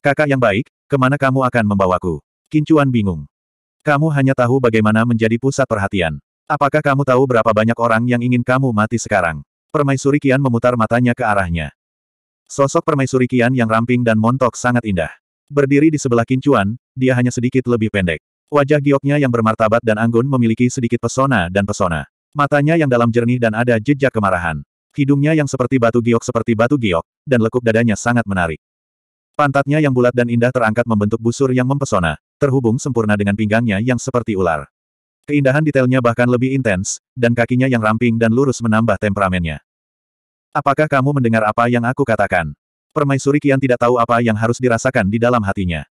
Kakak yang baik, kemana kamu akan membawaku? Kincuan bingung. Kamu hanya tahu bagaimana menjadi pusat perhatian. Apakah kamu tahu berapa banyak orang yang ingin kamu mati sekarang? Permaisuri Kian memutar matanya ke arahnya. Sosok permaisuri Kian yang ramping dan montok sangat indah. Berdiri di sebelah Kincuan, dia hanya sedikit lebih pendek. Wajah gioknya yang bermartabat dan anggun memiliki sedikit pesona dan pesona. Matanya yang dalam jernih dan ada jejak kemarahan. Hidungnya yang seperti batu giok seperti batu giok, dan lekuk dadanya sangat menarik. Pantatnya yang bulat dan indah terangkat membentuk busur yang mempesona, terhubung sempurna dengan pinggangnya yang seperti ular. Keindahan detailnya bahkan lebih intens, dan kakinya yang ramping dan lurus menambah temperamennya. Apakah kamu mendengar apa yang aku katakan? Permaisuri Kian tidak tahu apa yang harus dirasakan di dalam hatinya.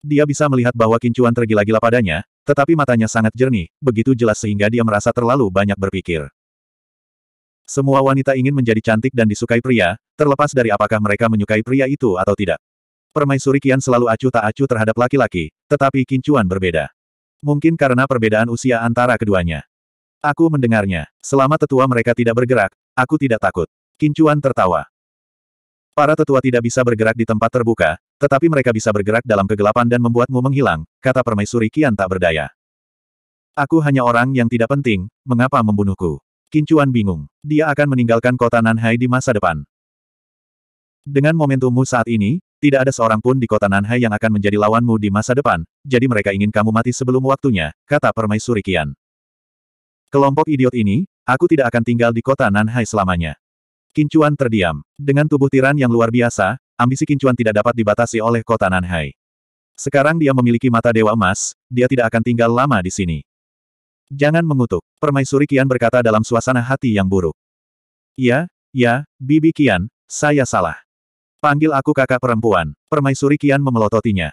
Dia bisa melihat bahwa kincuan tergila-gila padanya, tetapi matanya sangat jernih, begitu jelas sehingga dia merasa terlalu banyak berpikir. Semua wanita ingin menjadi cantik dan disukai pria, terlepas dari apakah mereka menyukai pria itu atau tidak. Permaisuri Kian selalu acuh tak acuh terhadap laki-laki, tetapi kincuan berbeda. Mungkin karena perbedaan usia antara keduanya. Aku mendengarnya. Selama tetua mereka tidak bergerak, aku tidak takut. Kincuan tertawa. Para tetua tidak bisa bergerak di tempat terbuka, tetapi mereka bisa bergerak dalam kegelapan dan membuatmu menghilang, kata permaisuri kian tak berdaya. Aku hanya orang yang tidak penting, mengapa membunuhku? Kincuan bingung. Dia akan meninggalkan kota Nanhai di masa depan. Dengan momentummu saat ini, tidak ada seorang pun di kota Nanhai yang akan menjadi lawanmu di masa depan, jadi mereka ingin kamu mati sebelum waktunya, kata permaisuri Kian. Kelompok idiot ini, aku tidak akan tinggal di kota Nanhai selamanya. Kincuan terdiam. Dengan tubuh tiran yang luar biasa, ambisi Kincuan tidak dapat dibatasi oleh kota Nanhai. Sekarang dia memiliki mata dewa emas, dia tidak akan tinggal lama di sini. Jangan mengutuk, Permaisuri Kian berkata dalam suasana hati yang buruk. Ya, ya, Bibi Kian, saya salah. Panggil aku kakak perempuan, Permaisuri Kian memelototinya.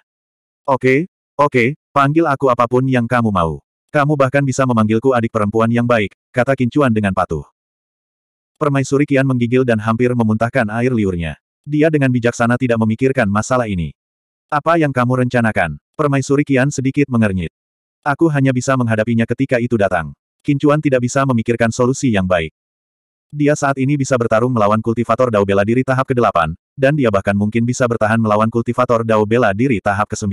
Oke, oke, panggil aku apapun yang kamu mau. Kamu bahkan bisa memanggilku adik perempuan yang baik, kata Kincuan dengan patuh. Permaisuri Kian menggigil dan hampir memuntahkan air liurnya. Dia dengan bijaksana tidak memikirkan masalah ini. Apa yang kamu rencanakan? Permaisuri Kian sedikit mengernyit. Aku hanya bisa menghadapinya ketika itu datang. Kincuan tidak bisa memikirkan solusi yang baik. Dia saat ini bisa bertarung melawan kultivator Dao Bela Diri tahap ke-8, dan dia bahkan mungkin bisa bertahan melawan kultivator Dao Bela Diri tahap ke-9.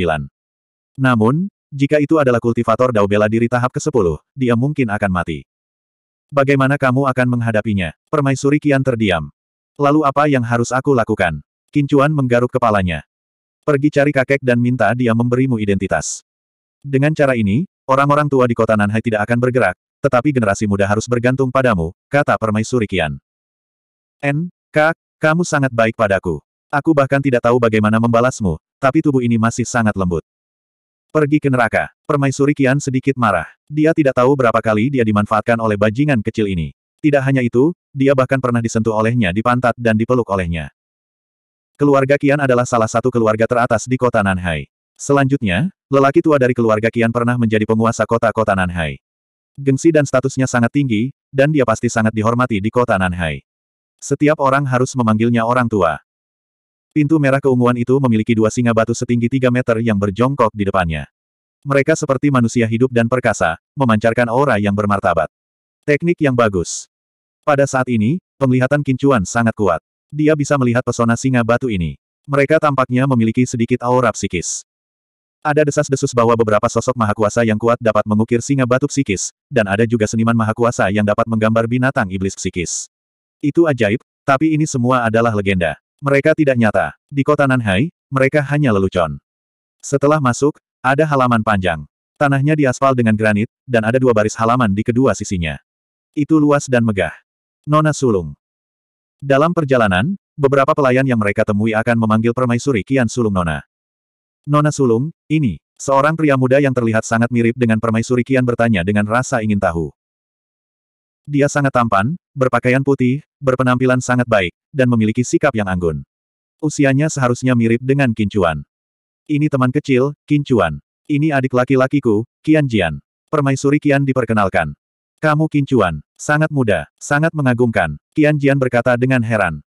Namun, jika itu adalah kultivator Dao Bela Diri tahap ke-10, dia mungkin akan mati. Bagaimana kamu akan menghadapinya? Permaisuri Kian terdiam. Lalu apa yang harus aku lakukan? Kincuan menggaruk kepalanya. Pergi cari kakek dan minta dia memberimu identitas. Dengan cara ini, orang-orang tua di kota Nanhai tidak akan bergerak, tetapi generasi muda harus bergantung padamu, kata Permaisuri Kian. N, Kak, kamu sangat baik padaku. Aku bahkan tidak tahu bagaimana membalasmu, tapi tubuh ini masih sangat lembut. Pergi ke neraka. Permaisuri Kian sedikit marah. Dia tidak tahu berapa kali dia dimanfaatkan oleh bajingan kecil ini. Tidak hanya itu, dia bahkan pernah disentuh olehnya di pantat dan dipeluk olehnya. Keluarga Kian adalah salah satu keluarga teratas di kota Nanhai. Selanjutnya, lelaki tua dari keluarga Kian pernah menjadi penguasa kota-kota Nanhai. Gengsi dan statusnya sangat tinggi, dan dia pasti sangat dihormati di kota Nanhai. Setiap orang harus memanggilnya orang tua. Pintu merah keunguan itu memiliki dua singa batu setinggi 3 meter yang berjongkok di depannya. Mereka seperti manusia hidup dan perkasa, memancarkan aura yang bermartabat. Teknik yang bagus. Pada saat ini, penglihatan Kincuan sangat kuat. Dia bisa melihat pesona singa batu ini. Mereka tampaknya memiliki sedikit aura psikis. Ada desas-desus bahwa beberapa sosok mahakuasa yang kuat dapat mengukir singa batu psikis, dan ada juga seniman mahakuasa yang dapat menggambar binatang iblis psikis. Itu ajaib, tapi ini semua adalah legenda. Mereka tidak nyata. Di kota Nanhai, mereka hanya lelucon. Setelah masuk, ada halaman panjang. Tanahnya diaspal dengan granit, dan ada dua baris halaman di kedua sisinya. Itu luas dan megah. Nona Sulung. Dalam perjalanan, beberapa pelayan yang mereka temui akan memanggil permaisuri Kian Sulung Nona. Nona Sulung, ini, seorang pria muda yang terlihat sangat mirip dengan permaisuri Kian bertanya dengan rasa ingin tahu. Dia sangat tampan, berpakaian putih, berpenampilan sangat baik, dan memiliki sikap yang anggun. Usianya seharusnya mirip dengan Kincuan. Ini teman kecil, Kincuan. Ini adik laki-lakiku, Kian Jian. Permaisuri Kian diperkenalkan. Kamu kincuan, sangat muda, sangat mengagumkan, Qian Jian berkata dengan heran.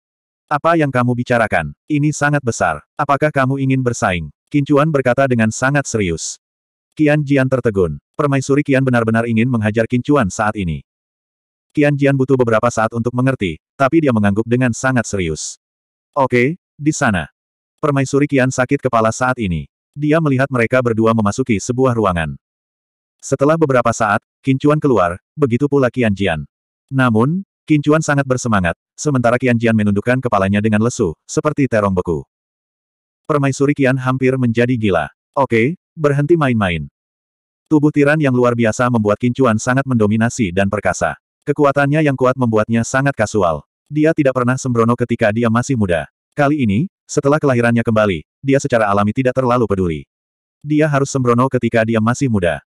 Apa yang kamu bicarakan? Ini sangat besar. Apakah kamu ingin bersaing? Kincuan berkata dengan sangat serius. Qian Jian tertegun. Permaisuri Kian benar-benar ingin menghajar Kincuan saat ini. Qian Jian butuh beberapa saat untuk mengerti, tapi dia mengangguk dengan sangat serius. Oke, di sana. Permaisuri Kian sakit kepala saat ini. Dia melihat mereka berdua memasuki sebuah ruangan. Setelah beberapa saat, Kincuan keluar, begitu pula Kianjian. Namun, Kincuan sangat bersemangat, sementara Kianjian menundukkan kepalanya dengan lesu, seperti terong beku. Permaisuri Qian hampir menjadi gila. Oke, berhenti main-main. Tubuh tiran yang luar biasa membuat Kincuan sangat mendominasi dan perkasa. Kekuatannya yang kuat membuatnya sangat kasual. Dia tidak pernah sembrono ketika dia masih muda. Kali ini, setelah kelahirannya kembali, dia secara alami tidak terlalu peduli. Dia harus sembrono ketika dia masih muda.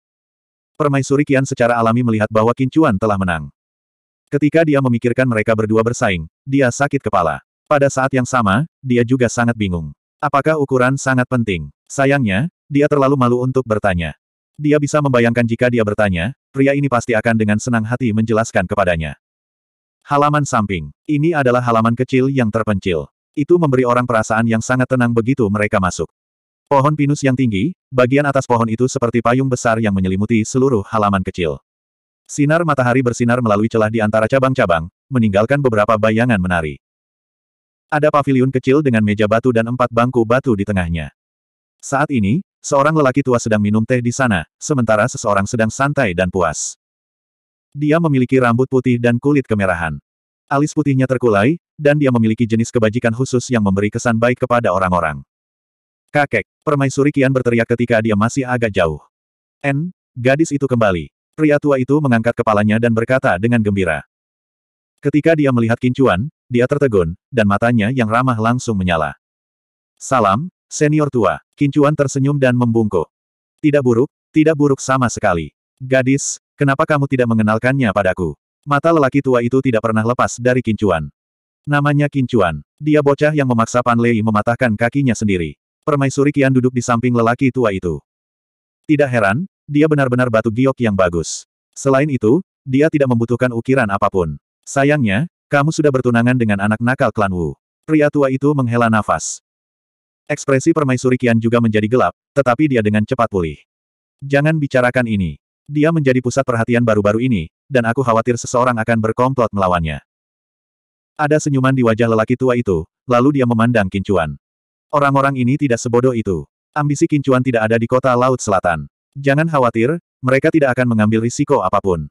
Permaisuri Kian secara alami melihat bahwa Kincuan telah menang. Ketika dia memikirkan mereka berdua bersaing, dia sakit kepala. Pada saat yang sama, dia juga sangat bingung. Apakah ukuran sangat penting? Sayangnya, dia terlalu malu untuk bertanya. Dia bisa membayangkan jika dia bertanya, pria ini pasti akan dengan senang hati menjelaskan kepadanya. Halaman samping. Ini adalah halaman kecil yang terpencil. Itu memberi orang perasaan yang sangat tenang begitu mereka masuk. Pohon pinus yang tinggi, bagian atas pohon itu seperti payung besar yang menyelimuti seluruh halaman kecil. Sinar matahari bersinar melalui celah di antara cabang-cabang, meninggalkan beberapa bayangan menari. Ada pavilion kecil dengan meja batu dan empat bangku batu di tengahnya. Saat ini, seorang lelaki tua sedang minum teh di sana, sementara seseorang sedang santai dan puas. Dia memiliki rambut putih dan kulit kemerahan. Alis putihnya terkulai, dan dia memiliki jenis kebajikan khusus yang memberi kesan baik kepada orang-orang. Kakek, Permaisuri Kian berteriak ketika dia masih agak jauh. N, gadis itu kembali. Pria tua itu mengangkat kepalanya dan berkata dengan gembira. Ketika dia melihat Kincuan, dia tertegun, dan matanya yang ramah langsung menyala. Salam, senior tua. Kincuan tersenyum dan membungkuk. Tidak buruk, tidak buruk sama sekali. Gadis, kenapa kamu tidak mengenalkannya padaku? Mata lelaki tua itu tidak pernah lepas dari Kincuan. Namanya Kincuan. Dia bocah yang memaksa Pan Lei mematahkan kakinya sendiri. Permaisuri Kian duduk di samping lelaki tua itu. Tidak heran, dia benar-benar batu giok yang bagus. Selain itu, dia tidak membutuhkan ukiran apapun. Sayangnya, kamu sudah bertunangan dengan anak nakal klan Wu. Pria tua itu menghela nafas. Ekspresi permaisuri Kian juga menjadi gelap, tetapi dia dengan cepat pulih. Jangan bicarakan ini. Dia menjadi pusat perhatian baru-baru ini, dan aku khawatir seseorang akan berkomplot melawannya. Ada senyuman di wajah lelaki tua itu, lalu dia memandang Kincuan. Orang-orang ini tidak sebodoh itu. Ambisi kincuan tidak ada di kota Laut Selatan. Jangan khawatir, mereka tidak akan mengambil risiko apapun.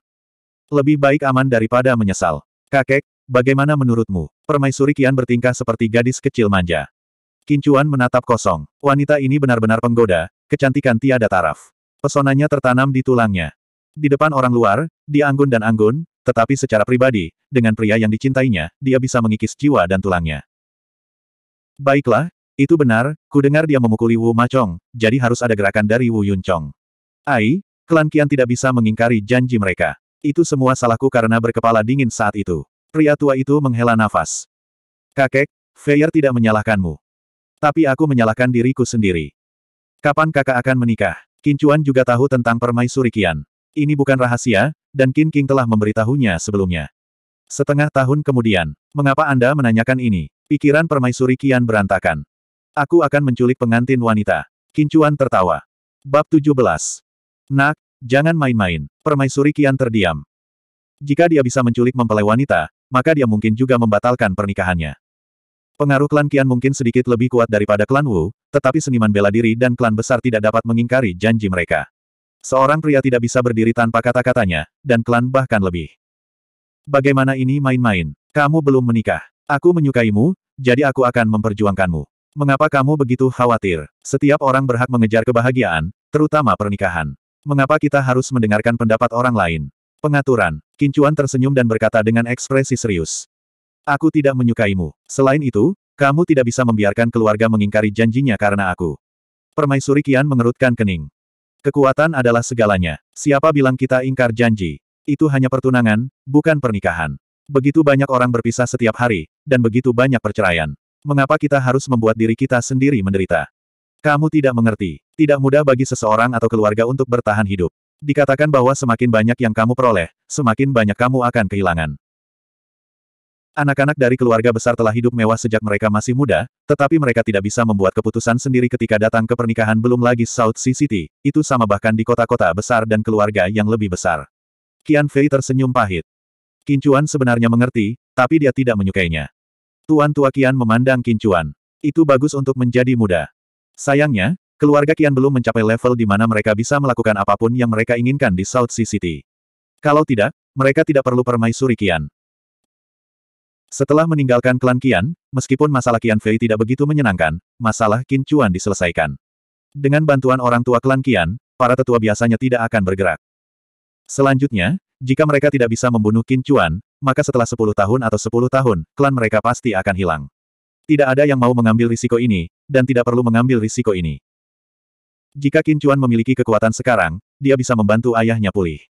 Lebih baik aman daripada menyesal. Kakek, bagaimana menurutmu? Permaisuri Kian bertingkah seperti gadis kecil manja. Kincuan menatap kosong. Wanita ini benar-benar penggoda, kecantikan tiada taraf. Pesonanya tertanam di tulangnya. Di depan orang luar, di anggun dan anggun, tetapi secara pribadi, dengan pria yang dicintainya, dia bisa mengikis jiwa dan tulangnya. Baiklah, itu benar, ku dengar dia memukuli Wu Macong, jadi harus ada gerakan dari Wu Yuncong. Ai, klan Kian tidak bisa mengingkari janji mereka. Itu semua salahku karena berkepala dingin saat itu. Pria tua itu menghela nafas. Kakek, Feyer tidak menyalahkanmu. Tapi aku menyalahkan diriku sendiri. Kapan kakak akan menikah? Kincuan juga tahu tentang permaisuri Kian. Ini bukan rahasia, dan King King telah memberitahunya sebelumnya. Setengah tahun kemudian, mengapa Anda menanyakan ini? Pikiran permaisuri Kian berantakan. Aku akan menculik pengantin wanita. Kincuan tertawa. Bab 17. Nak, jangan main-main. Permaisuri Kian terdiam. Jika dia bisa menculik mempelai wanita, maka dia mungkin juga membatalkan pernikahannya. Pengaruh klan Kian mungkin sedikit lebih kuat daripada klan Wu, tetapi seniman bela diri dan klan besar tidak dapat mengingkari janji mereka. Seorang pria tidak bisa berdiri tanpa kata-katanya, dan klan bahkan lebih. Bagaimana ini main-main? Kamu belum menikah. Aku menyukaimu, jadi aku akan memperjuangkanmu. Mengapa kamu begitu khawatir? Setiap orang berhak mengejar kebahagiaan, terutama pernikahan. Mengapa kita harus mendengarkan pendapat orang lain? Pengaturan, Kincuan tersenyum dan berkata dengan ekspresi serius. Aku tidak menyukaimu. Selain itu, kamu tidak bisa membiarkan keluarga mengingkari janjinya karena aku. Permaisuri Kian mengerutkan kening. Kekuatan adalah segalanya. Siapa bilang kita ingkar janji? Itu hanya pertunangan, bukan pernikahan. Begitu banyak orang berpisah setiap hari, dan begitu banyak perceraian. Mengapa kita harus membuat diri kita sendiri menderita? Kamu tidak mengerti. Tidak mudah bagi seseorang atau keluarga untuk bertahan hidup. Dikatakan bahwa semakin banyak yang kamu peroleh, semakin banyak kamu akan kehilangan. Anak-anak dari keluarga besar telah hidup mewah sejak mereka masih muda, tetapi mereka tidak bisa membuat keputusan sendiri ketika datang ke pernikahan belum lagi South Sea City, itu sama bahkan di kota-kota besar dan keluarga yang lebih besar. Kian Fei tersenyum pahit. Kincuan sebenarnya mengerti, tapi dia tidak menyukainya. Tuan Tua Kian memandang Kincuan. Itu bagus untuk menjadi muda. Sayangnya, keluarga Kian belum mencapai level di mana mereka bisa melakukan apapun yang mereka inginkan di South Sea City. Kalau tidak, mereka tidak perlu permaisuri Kian. Setelah meninggalkan klan Kian, meskipun masalah Kian Fei tidak begitu menyenangkan, masalah Kincuan diselesaikan. Dengan bantuan orang tua klan Kian, para tetua biasanya tidak akan bergerak. Selanjutnya, jika mereka tidak bisa membunuh Kincuan, maka setelah 10 tahun atau 10 tahun, klan mereka pasti akan hilang. Tidak ada yang mau mengambil risiko ini, dan tidak perlu mengambil risiko ini. Jika Qin Chuan memiliki kekuatan sekarang, dia bisa membantu ayahnya pulih.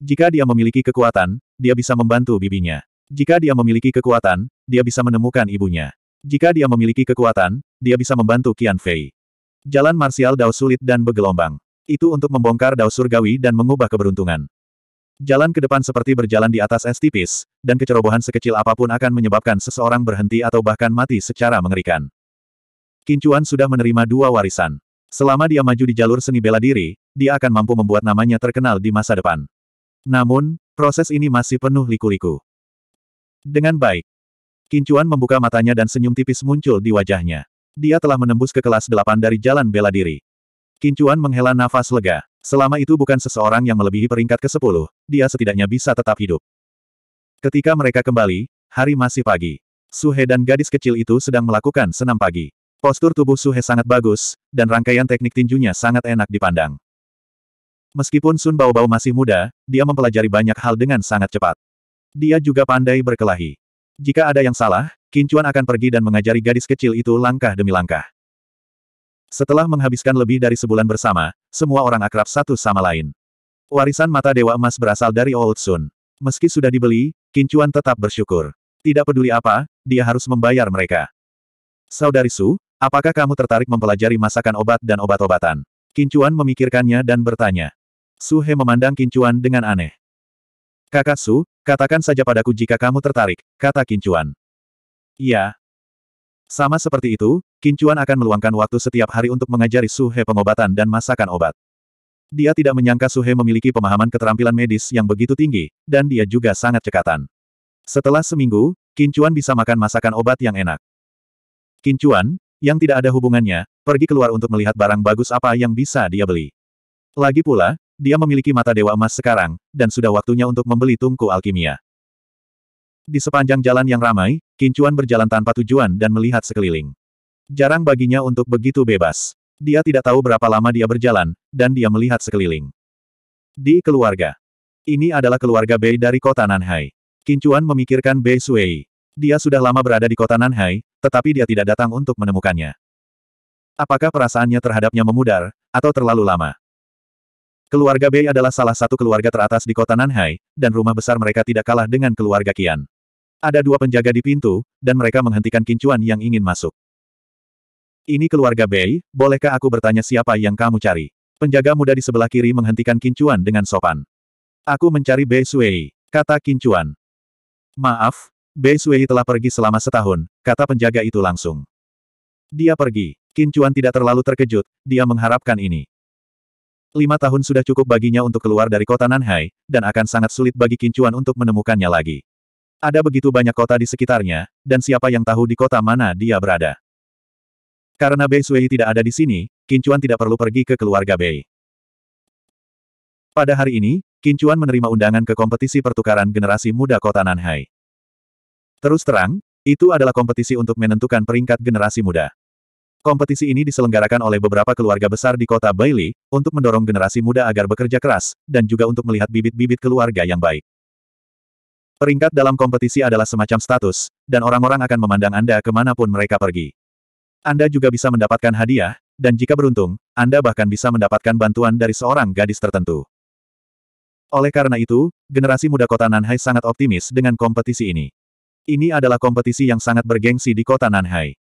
Jika dia memiliki kekuatan, dia bisa membantu bibinya. Jika dia memiliki kekuatan, dia bisa menemukan ibunya. Jika dia memiliki kekuatan, dia bisa membantu Qian Fei. Jalan marsial Dao sulit dan bergelombang. Itu untuk membongkar Dao Surgawi dan mengubah keberuntungan. Jalan ke depan seperti berjalan di atas es tipis, dan kecerobohan sekecil apapun akan menyebabkan seseorang berhenti atau bahkan mati secara mengerikan. Kincuan sudah menerima dua warisan. Selama dia maju di jalur seni bela diri, dia akan mampu membuat namanya terkenal di masa depan. Namun, proses ini masih penuh liku-liku. Dengan baik, Kincuan membuka matanya dan senyum tipis muncul di wajahnya. Dia telah menembus ke kelas 8 dari jalan bela diri. Kincuan menghela nafas lega. Selama itu bukan seseorang yang melebihi peringkat ke-10, dia setidaknya bisa tetap hidup. Ketika mereka kembali, hari masih pagi. Suhe dan gadis kecil itu sedang melakukan senam pagi. Postur tubuh Suhe sangat bagus, dan rangkaian teknik tinjunya sangat enak dipandang. Meskipun Sun Bao Bao masih muda, dia mempelajari banyak hal dengan sangat cepat. Dia juga pandai berkelahi. Jika ada yang salah, Kincuan akan pergi dan mengajari gadis kecil itu langkah demi langkah. Setelah menghabiskan lebih dari sebulan bersama, semua orang akrab satu sama lain. Warisan mata Dewa Emas berasal dari Old Sun. Meski sudah dibeli, Kincuan tetap bersyukur. Tidak peduli apa, dia harus membayar mereka. Saudari Su, apakah kamu tertarik mempelajari masakan obat dan obat-obatan? Kincuan memikirkannya dan bertanya. Su He memandang Kincuan dengan aneh. Kakak Su, katakan saja padaku jika kamu tertarik, kata Kincuan. Iya, sama seperti itu, Kincuan akan meluangkan waktu setiap hari untuk mengajari Suhe pengobatan dan masakan obat. Dia tidak menyangka Suhe memiliki pemahaman keterampilan medis yang begitu tinggi, dan dia juga sangat cekatan. Setelah seminggu, Kincuan bisa makan masakan obat yang enak. Kincuan, yang tidak ada hubungannya, pergi keluar untuk melihat barang bagus apa yang bisa dia beli. Lagi pula, dia memiliki mata dewa emas sekarang, dan sudah waktunya untuk membeli tungku alkimia. Di sepanjang jalan yang ramai, Kincuan berjalan tanpa tujuan dan melihat sekeliling. Jarang baginya untuk begitu bebas. Dia tidak tahu berapa lama dia berjalan, dan dia melihat sekeliling. Di keluarga. Ini adalah keluarga Bei dari kota Nanhai. Kincuan memikirkan Bei Suei. Dia sudah lama berada di kota Nanhai, tetapi dia tidak datang untuk menemukannya. Apakah perasaannya terhadapnya memudar, atau terlalu lama? Keluarga Bei adalah salah satu keluarga teratas di kota Nanhai, dan rumah besar mereka tidak kalah dengan keluarga Qian. Ada dua penjaga di pintu, dan mereka menghentikan kincuan yang ingin masuk. Ini keluarga Bei, bolehkah aku bertanya siapa yang kamu cari? Penjaga muda di sebelah kiri menghentikan kincuan dengan sopan. Aku mencari Bei Sui, kata kincuan. Maaf, Bei Sui telah pergi selama setahun, kata penjaga itu langsung. Dia pergi. Kincuan tidak terlalu terkejut, dia mengharapkan ini. Lima tahun sudah cukup baginya untuk keluar dari kota Nanhai, dan akan sangat sulit bagi Kincuan untuk menemukannya lagi. Ada begitu banyak kota di sekitarnya, dan siapa yang tahu di kota mana dia berada. Karena Bei Sui tidak ada di sini, Kincuan tidak perlu pergi ke keluarga Bei. Pada hari ini, Kincuan menerima undangan ke kompetisi pertukaran generasi muda kota Nanhai. Terus terang, itu adalah kompetisi untuk menentukan peringkat generasi muda. Kompetisi ini diselenggarakan oleh beberapa keluarga besar di kota Bailey, untuk mendorong generasi muda agar bekerja keras, dan juga untuk melihat bibit-bibit keluarga yang baik. Peringkat dalam kompetisi adalah semacam status, dan orang-orang akan memandang Anda kemanapun mereka pergi. Anda juga bisa mendapatkan hadiah, dan jika beruntung, Anda bahkan bisa mendapatkan bantuan dari seorang gadis tertentu. Oleh karena itu, generasi muda kota Nanhai sangat optimis dengan kompetisi ini. Ini adalah kompetisi yang sangat bergengsi di kota Nanhai.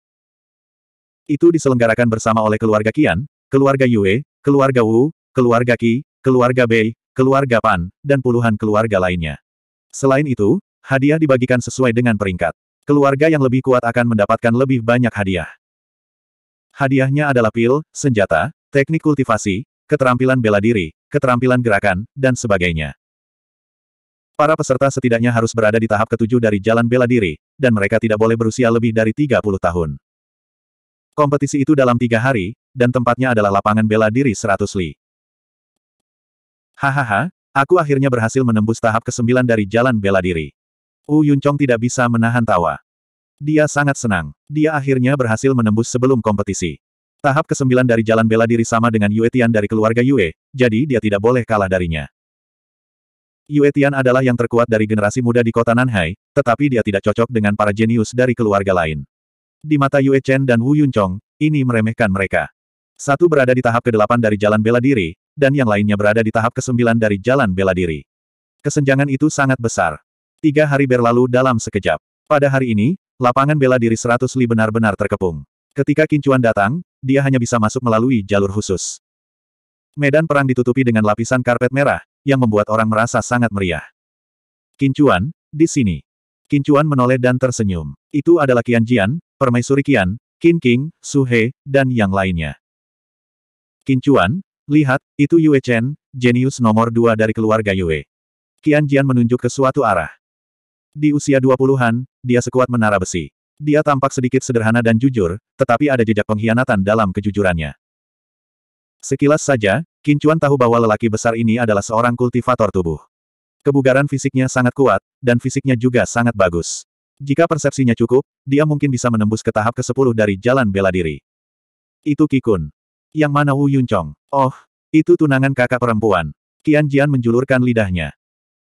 Itu diselenggarakan bersama oleh keluarga Kian, keluarga Yue, keluarga Wu, keluarga Qi, keluarga Bei, keluarga Pan, dan puluhan keluarga lainnya. Selain itu, hadiah dibagikan sesuai dengan peringkat. Keluarga yang lebih kuat akan mendapatkan lebih banyak hadiah. Hadiahnya adalah pil, senjata, teknik kultivasi, keterampilan bela diri, keterampilan gerakan, dan sebagainya. Para peserta setidaknya harus berada di tahap ketujuh dari jalan bela diri, dan mereka tidak boleh berusia lebih dari 30 tahun. Kompetisi itu dalam tiga hari, dan tempatnya adalah lapangan bela diri seratus li. Hahaha, aku akhirnya berhasil menembus tahap ke-9 dari jalan bela diri. Wu Yuncong tidak bisa menahan tawa. Dia sangat senang. Dia akhirnya berhasil menembus sebelum kompetisi. Tahap ke-9 dari jalan bela diri sama dengan Yue Tian dari keluarga Yue, jadi dia tidak boleh kalah darinya. Yue Tian adalah yang terkuat dari generasi muda di kota Nanhai, tetapi dia tidak cocok dengan para jenius dari keluarga lain. Di mata Yue Chen dan Wu Yunchong, ini meremehkan mereka. Satu berada di tahap ke-8 dari jalan bela diri, dan yang lainnya berada di tahap ke-9 dari jalan bela diri. Kesenjangan itu sangat besar. Tiga hari berlalu dalam sekejap. Pada hari ini, lapangan bela diri seratus li benar-benar terkepung. Ketika Kincuan datang, dia hanya bisa masuk melalui jalur khusus. Medan perang ditutupi dengan lapisan karpet merah, yang membuat orang merasa sangat meriah. Kincuan, di sini. Kincuan menoleh dan tersenyum. Itu adalah Qian Jian, Permaisuri Qian, Qin King, Su He, dan yang lainnya. Qin Chuan, lihat, itu Yue Chen, jenius nomor dua dari keluarga Yue. Qian Jian menunjuk ke suatu arah. Di usia 20-an, dia sekuat menara besi. Dia tampak sedikit sederhana dan jujur, tetapi ada jejak pengkhianatan dalam kejujurannya. Sekilas saja, Qin Chuan tahu bahwa lelaki besar ini adalah seorang kultivator tubuh. Kebugaran fisiknya sangat kuat, dan fisiknya juga sangat bagus. Jika persepsinya cukup, dia mungkin bisa menembus ke tahap ke-10 dari jalan bela diri. Itu Kikun. Yang mana Wu Yuncong? Oh, itu tunangan kakak perempuan. Qian Jian menjulurkan lidahnya.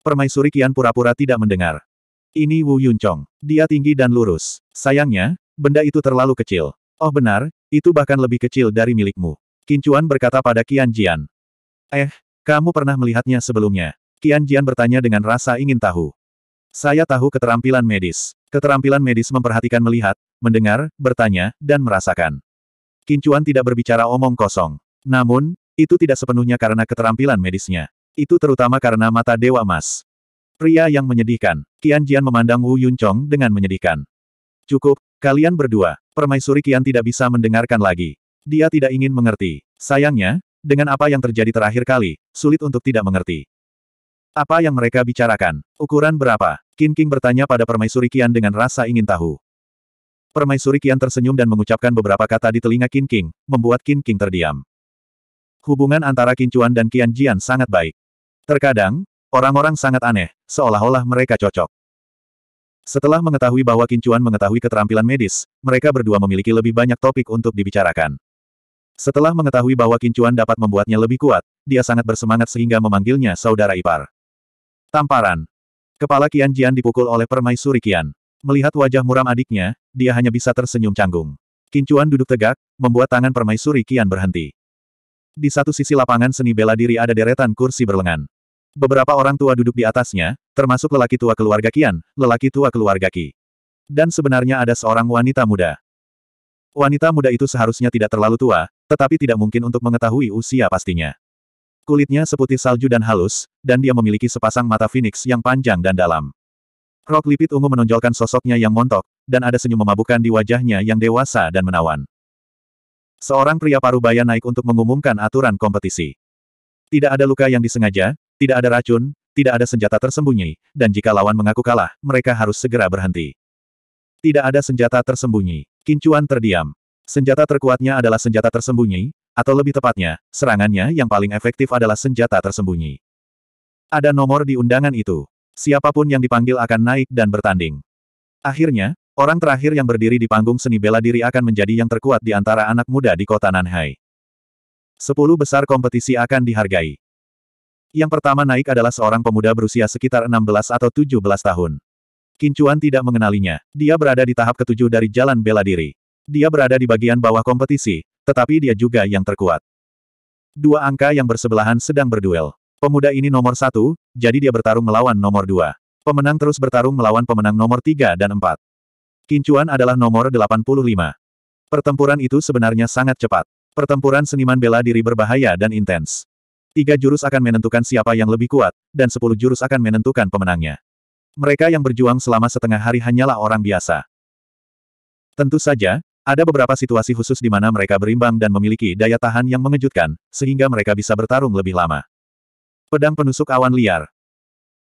Permaisuri Qian pura-pura tidak mendengar. Ini Wu Yuncong. Dia tinggi dan lurus. Sayangnya, benda itu terlalu kecil. Oh benar, itu bahkan lebih kecil dari milikmu. Kincuan berkata pada Qian Jian. Eh, kamu pernah melihatnya sebelumnya? Qian Jian bertanya dengan rasa ingin tahu. Saya tahu keterampilan medis. Keterampilan medis memperhatikan melihat, mendengar, bertanya, dan merasakan. Kincuan tidak berbicara omong kosong. Namun, itu tidak sepenuhnya karena keterampilan medisnya. Itu terutama karena mata Dewa Mas. Pria yang menyedihkan. Qian Jian memandang Wu Yun dengan menyedihkan. Cukup, kalian berdua. Permaisuri Qian tidak bisa mendengarkan lagi. Dia tidak ingin mengerti. Sayangnya, dengan apa yang terjadi terakhir kali, sulit untuk tidak mengerti. Apa yang mereka bicarakan? Ukuran berapa? Qin Qing bertanya pada Permaisuri Kian dengan rasa ingin tahu. Permaisuri Kian tersenyum dan mengucapkan beberapa kata di telinga Qin Qing, membuat Qin Qing terdiam. Hubungan antara Qin Chuan dan Qian Jian sangat baik. Terkadang, orang-orang sangat aneh, seolah-olah mereka cocok. Setelah mengetahui bahwa Qin Chuan mengetahui keterampilan medis, mereka berdua memiliki lebih banyak topik untuk dibicarakan. Setelah mengetahui bahwa Qin Chuan dapat membuatnya lebih kuat, dia sangat bersemangat sehingga memanggilnya saudara ipar. Tamparan. Kepala Kian Jian dipukul oleh permaisuri Kian. Melihat wajah muram adiknya, dia hanya bisa tersenyum canggung. Kincuan duduk tegak, membuat tangan permaisuri Kian berhenti. Di satu sisi lapangan seni bela diri ada deretan kursi berlengan. Beberapa orang tua duduk di atasnya, termasuk lelaki tua keluarga Kian, lelaki tua keluarga Ki, Dan sebenarnya ada seorang wanita muda. Wanita muda itu seharusnya tidak terlalu tua, tetapi tidak mungkin untuk mengetahui usia pastinya. Kulitnya seputih salju dan halus, dan dia memiliki sepasang mata Phoenix yang panjang dan dalam. Rok lipit ungu menonjolkan sosoknya yang montok, dan ada senyum memabukkan di wajahnya yang dewasa dan menawan. Seorang pria parubaya naik untuk mengumumkan aturan kompetisi. Tidak ada luka yang disengaja, tidak ada racun, tidak ada senjata tersembunyi, dan jika lawan mengaku kalah, mereka harus segera berhenti. Tidak ada senjata tersembunyi. Kincuan terdiam. Senjata terkuatnya adalah senjata tersembunyi, atau lebih tepatnya, serangannya yang paling efektif adalah senjata tersembunyi. Ada nomor di undangan itu. Siapapun yang dipanggil akan naik dan bertanding. Akhirnya, orang terakhir yang berdiri di panggung seni bela diri akan menjadi yang terkuat di antara anak muda di kota Nanhai. Sepuluh besar kompetisi akan dihargai. Yang pertama naik adalah seorang pemuda berusia sekitar 16 atau 17 tahun. Kincuan tidak mengenalinya. Dia berada di tahap ketujuh dari jalan bela diri. Dia berada di bagian bawah kompetisi, tetapi dia juga yang terkuat. Dua angka yang bersebelahan sedang berduel. Pemuda ini nomor satu, jadi dia bertarung melawan nomor dua. Pemenang terus bertarung melawan pemenang nomor tiga dan empat. Kincuan adalah nomor 85. Pertempuran itu sebenarnya sangat cepat. Pertempuran seniman bela diri berbahaya dan intens. Tiga jurus akan menentukan siapa yang lebih kuat, dan sepuluh jurus akan menentukan pemenangnya. Mereka yang berjuang selama setengah hari hanyalah orang biasa. Tentu saja, ada beberapa situasi khusus di mana mereka berimbang dan memiliki daya tahan yang mengejutkan, sehingga mereka bisa bertarung lebih lama. Pedang penusuk awan liar.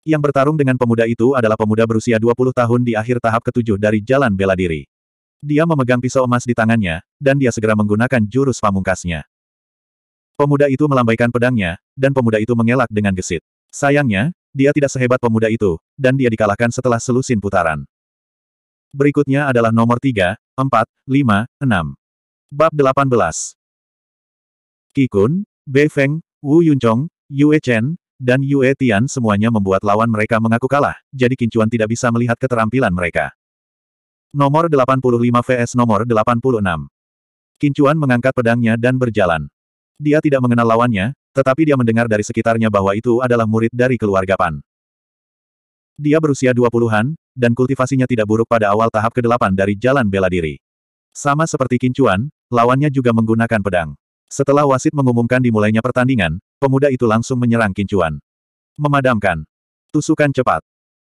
Yang bertarung dengan pemuda itu adalah pemuda berusia 20 tahun di akhir tahap ketujuh dari jalan bela diri. Dia memegang pisau emas di tangannya, dan dia segera menggunakan jurus pamungkasnya. Pemuda itu melambaikan pedangnya, dan pemuda itu mengelak dengan gesit. Sayangnya, dia tidak sehebat pemuda itu, dan dia dikalahkan setelah selusin putaran. Berikutnya adalah nomor 3, 4, 5, 6. Bab 18. Kikun, Bei Feng, Wu Yunchong, Yue Chen, dan Yue Tian semuanya membuat lawan mereka mengaku kalah, jadi Kincuan tidak bisa melihat keterampilan mereka. Nomor 85 vs nomor 86. Kincuan mengangkat pedangnya dan berjalan. Dia tidak mengenal lawannya, tetapi dia mendengar dari sekitarnya bahwa itu adalah murid dari keluarga Pan. Dia berusia 20-an, dan kultivasinya tidak buruk pada awal tahap ke-8 dari jalan bela diri. Sama seperti Kincuan, lawannya juga menggunakan pedang. Setelah wasit mengumumkan dimulainya pertandingan, pemuda itu langsung menyerang Kincuan. Memadamkan. Tusukan cepat.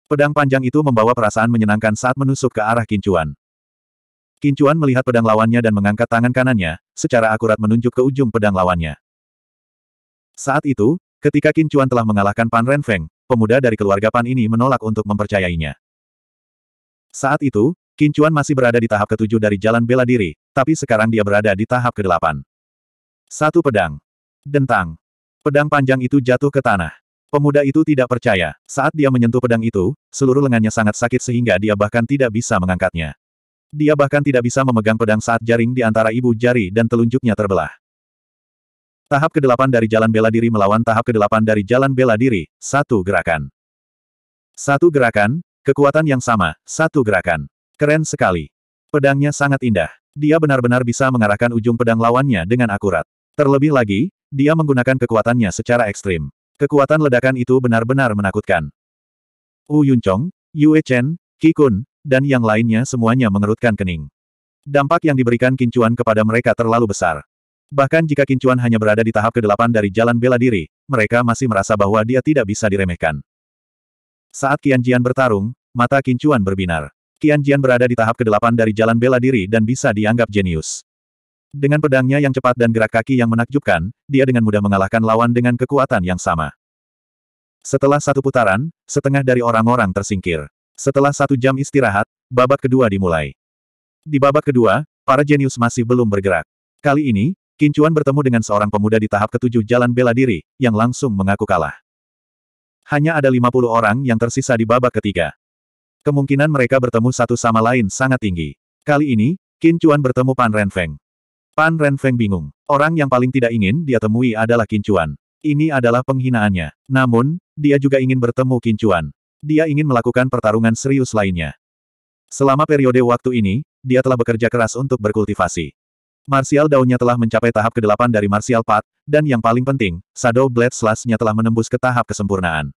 Pedang panjang itu membawa perasaan menyenangkan saat menusuk ke arah Kincuan. Kincuan melihat pedang lawannya dan mengangkat tangan kanannya, secara akurat menunjuk ke ujung pedang lawannya. Saat itu, ketika Kincuan telah mengalahkan Pan Renfeng, pemuda dari keluarga Pan ini menolak untuk mempercayainya. Saat itu, Kincuan masih berada di tahap ketujuh dari jalan bela diri, tapi sekarang dia berada di tahap kedelapan. Satu pedang. Dentang. Pedang panjang itu jatuh ke tanah. Pemuda itu tidak percaya. Saat dia menyentuh pedang itu, seluruh lengannya sangat sakit sehingga dia bahkan tidak bisa mengangkatnya. Dia bahkan tidak bisa memegang pedang saat jaring di antara ibu jari dan telunjuknya terbelah. Tahap ke-8 dari jalan bela diri melawan tahap ke-8 dari jalan bela diri, satu gerakan. Satu gerakan, Kekuatan yang sama, satu gerakan. Keren sekali. Pedangnya sangat indah. Dia benar-benar bisa mengarahkan ujung pedang lawannya dengan akurat. Terlebih lagi, dia menggunakan kekuatannya secara ekstrim. Kekuatan ledakan itu benar-benar menakutkan. Wu Yunchong, Yue Chen, Qi Kun, dan yang lainnya semuanya mengerutkan kening. Dampak yang diberikan kincuan kepada mereka terlalu besar. Bahkan jika kincuan hanya berada di tahap ke-8 dari jalan bela diri, mereka masih merasa bahwa dia tidak bisa diremehkan. Saat Qian Jian bertarung, mata Kincuan berbinar. Qian Jian berada di tahap ke-8 dari jalan bela diri dan bisa dianggap jenius. Dengan pedangnya yang cepat dan gerak kaki yang menakjubkan, dia dengan mudah mengalahkan lawan dengan kekuatan yang sama. Setelah satu putaran, setengah dari orang-orang tersingkir. Setelah satu jam istirahat, babak kedua dimulai. Di babak kedua, para jenius masih belum bergerak. Kali ini, Kincuan bertemu dengan seorang pemuda di tahap ketujuh jalan bela diri, yang langsung mengaku kalah. Hanya ada 50 orang yang tersisa di babak ketiga. Kemungkinan mereka bertemu satu sama lain sangat tinggi. Kali ini, Qin Chuan bertemu Pan Renfeng. Pan Renfeng bingung. Orang yang paling tidak ingin dia temui adalah Qin Chuan. Ini adalah penghinaannya. Namun, dia juga ingin bertemu Qin Chuan. Dia ingin melakukan pertarungan serius lainnya. Selama periode waktu ini, dia telah bekerja keras untuk berkultivasi. Martial Daunnya telah mencapai tahap ke-8 dari Martial Path, dan yang paling penting, Shadow Blade Slash-nya telah menembus ke tahap kesempurnaan.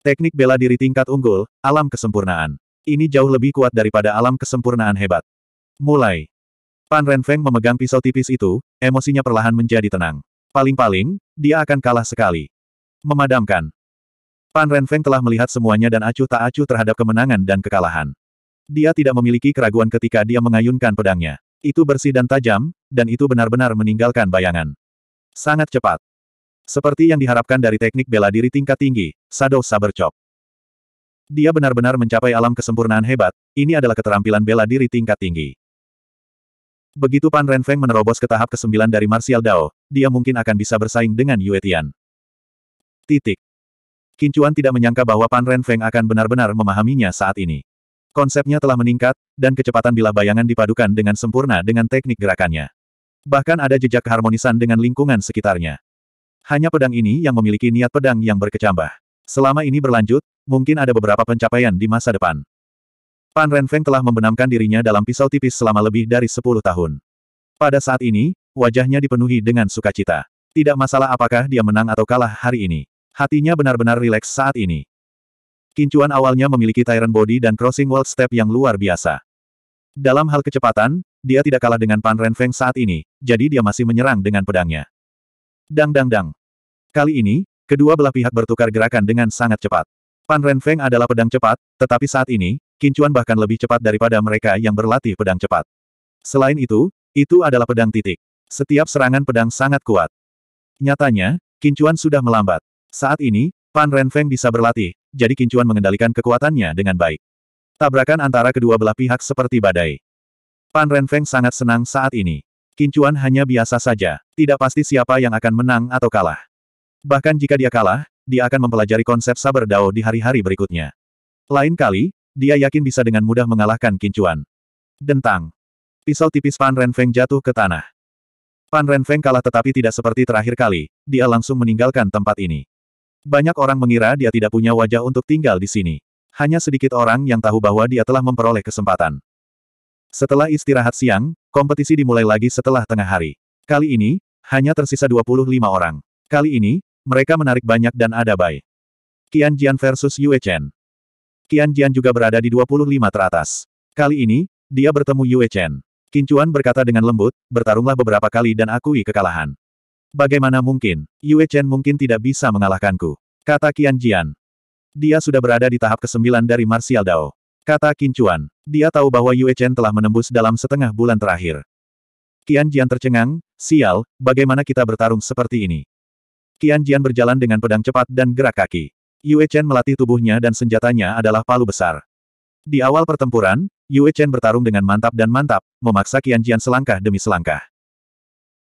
Teknik bela diri tingkat unggul, alam kesempurnaan. Ini jauh lebih kuat daripada alam kesempurnaan hebat. Mulai. Pan Renfeng memegang pisau tipis itu, emosinya perlahan menjadi tenang. Paling-paling, dia akan kalah sekali. Memadamkan. Pan Renfeng telah melihat semuanya dan acuh tak acuh terhadap kemenangan dan kekalahan. Dia tidak memiliki keraguan ketika dia mengayunkan pedangnya. Itu bersih dan tajam, dan itu benar-benar meninggalkan bayangan. Sangat cepat. Seperti yang diharapkan dari teknik bela diri tingkat tinggi, Shadow Saber Chop. Dia benar-benar mencapai alam kesempurnaan hebat, ini adalah keterampilan bela diri tingkat tinggi. Begitu Pan Renfeng menerobos ke tahap ke-9 dari Martial Dao, dia mungkin akan bisa bersaing dengan Yue Tian. Titik. Kincuan tidak menyangka bahwa Pan Renfeng akan benar-benar memahaminya saat ini. Konsepnya telah meningkat, dan kecepatan bila bayangan dipadukan dengan sempurna dengan teknik gerakannya. Bahkan ada jejak keharmonisan dengan lingkungan sekitarnya. Hanya pedang ini yang memiliki niat pedang yang berkecambah. Selama ini berlanjut, mungkin ada beberapa pencapaian di masa depan. Pan Renfeng telah membenamkan dirinya dalam pisau tipis selama lebih dari 10 tahun. Pada saat ini, wajahnya dipenuhi dengan sukacita. Tidak masalah apakah dia menang atau kalah hari ini. Hatinya benar-benar rileks saat ini. Kincuan awalnya memiliki Tyrant Body dan Crossing wall Step yang luar biasa. Dalam hal kecepatan, dia tidak kalah dengan Pan Renfeng saat ini, jadi dia masih menyerang dengan pedangnya. Dang dang dang. Kali ini, kedua belah pihak bertukar gerakan dengan sangat cepat. Pan Renfeng adalah pedang cepat, tetapi saat ini, Kincuan bahkan lebih cepat daripada mereka yang berlatih pedang cepat. Selain itu, itu adalah pedang titik. Setiap serangan pedang sangat kuat. Nyatanya, Kincuan sudah melambat. Saat ini, Pan Renfeng bisa berlatih, jadi Kincuan mengendalikan kekuatannya dengan baik. Tabrakan antara kedua belah pihak seperti badai. Pan Renfeng sangat senang saat ini. Kincuan hanya biasa saja, tidak pasti siapa yang akan menang atau kalah. Bahkan jika dia kalah, dia akan mempelajari konsep sabar dao di hari-hari berikutnya. Lain kali, dia yakin bisa dengan mudah mengalahkan Kincuan. Dentang. Pisau tipis Pan Renfeng jatuh ke tanah. Pan Renfeng kalah tetapi tidak seperti terakhir kali, dia langsung meninggalkan tempat ini. Banyak orang mengira dia tidak punya wajah untuk tinggal di sini. Hanya sedikit orang yang tahu bahwa dia telah memperoleh kesempatan. Setelah istirahat siang, kompetisi dimulai lagi setelah tengah hari. Kali ini, hanya tersisa 25 orang. Kali ini, mereka menarik banyak dan ada baik. Qian Jian versus Yue Chen. Qian Jian juga berada di 25 teratas. Kali ini, dia bertemu Yue Chen. Kincuan berkata dengan lembut, bertarunglah beberapa kali dan akui kekalahan. Bagaimana mungkin, Yue Chen mungkin tidak bisa mengalahkanku. Kata Qian Jian. Dia sudah berada di tahap ke-9 dari Martial Dao. Kata Qin Chuan. Dia tahu bahwa Yue Chen telah menembus dalam setengah bulan terakhir. Qian Jian tercengang, sial, bagaimana kita bertarung seperti ini? Qian Jian berjalan dengan pedang cepat dan gerak kaki. Yue Chen melatih tubuhnya dan senjatanya adalah palu besar. Di awal pertempuran, Yue Chen bertarung dengan mantap dan mantap, memaksa Qian Jian selangkah demi selangkah.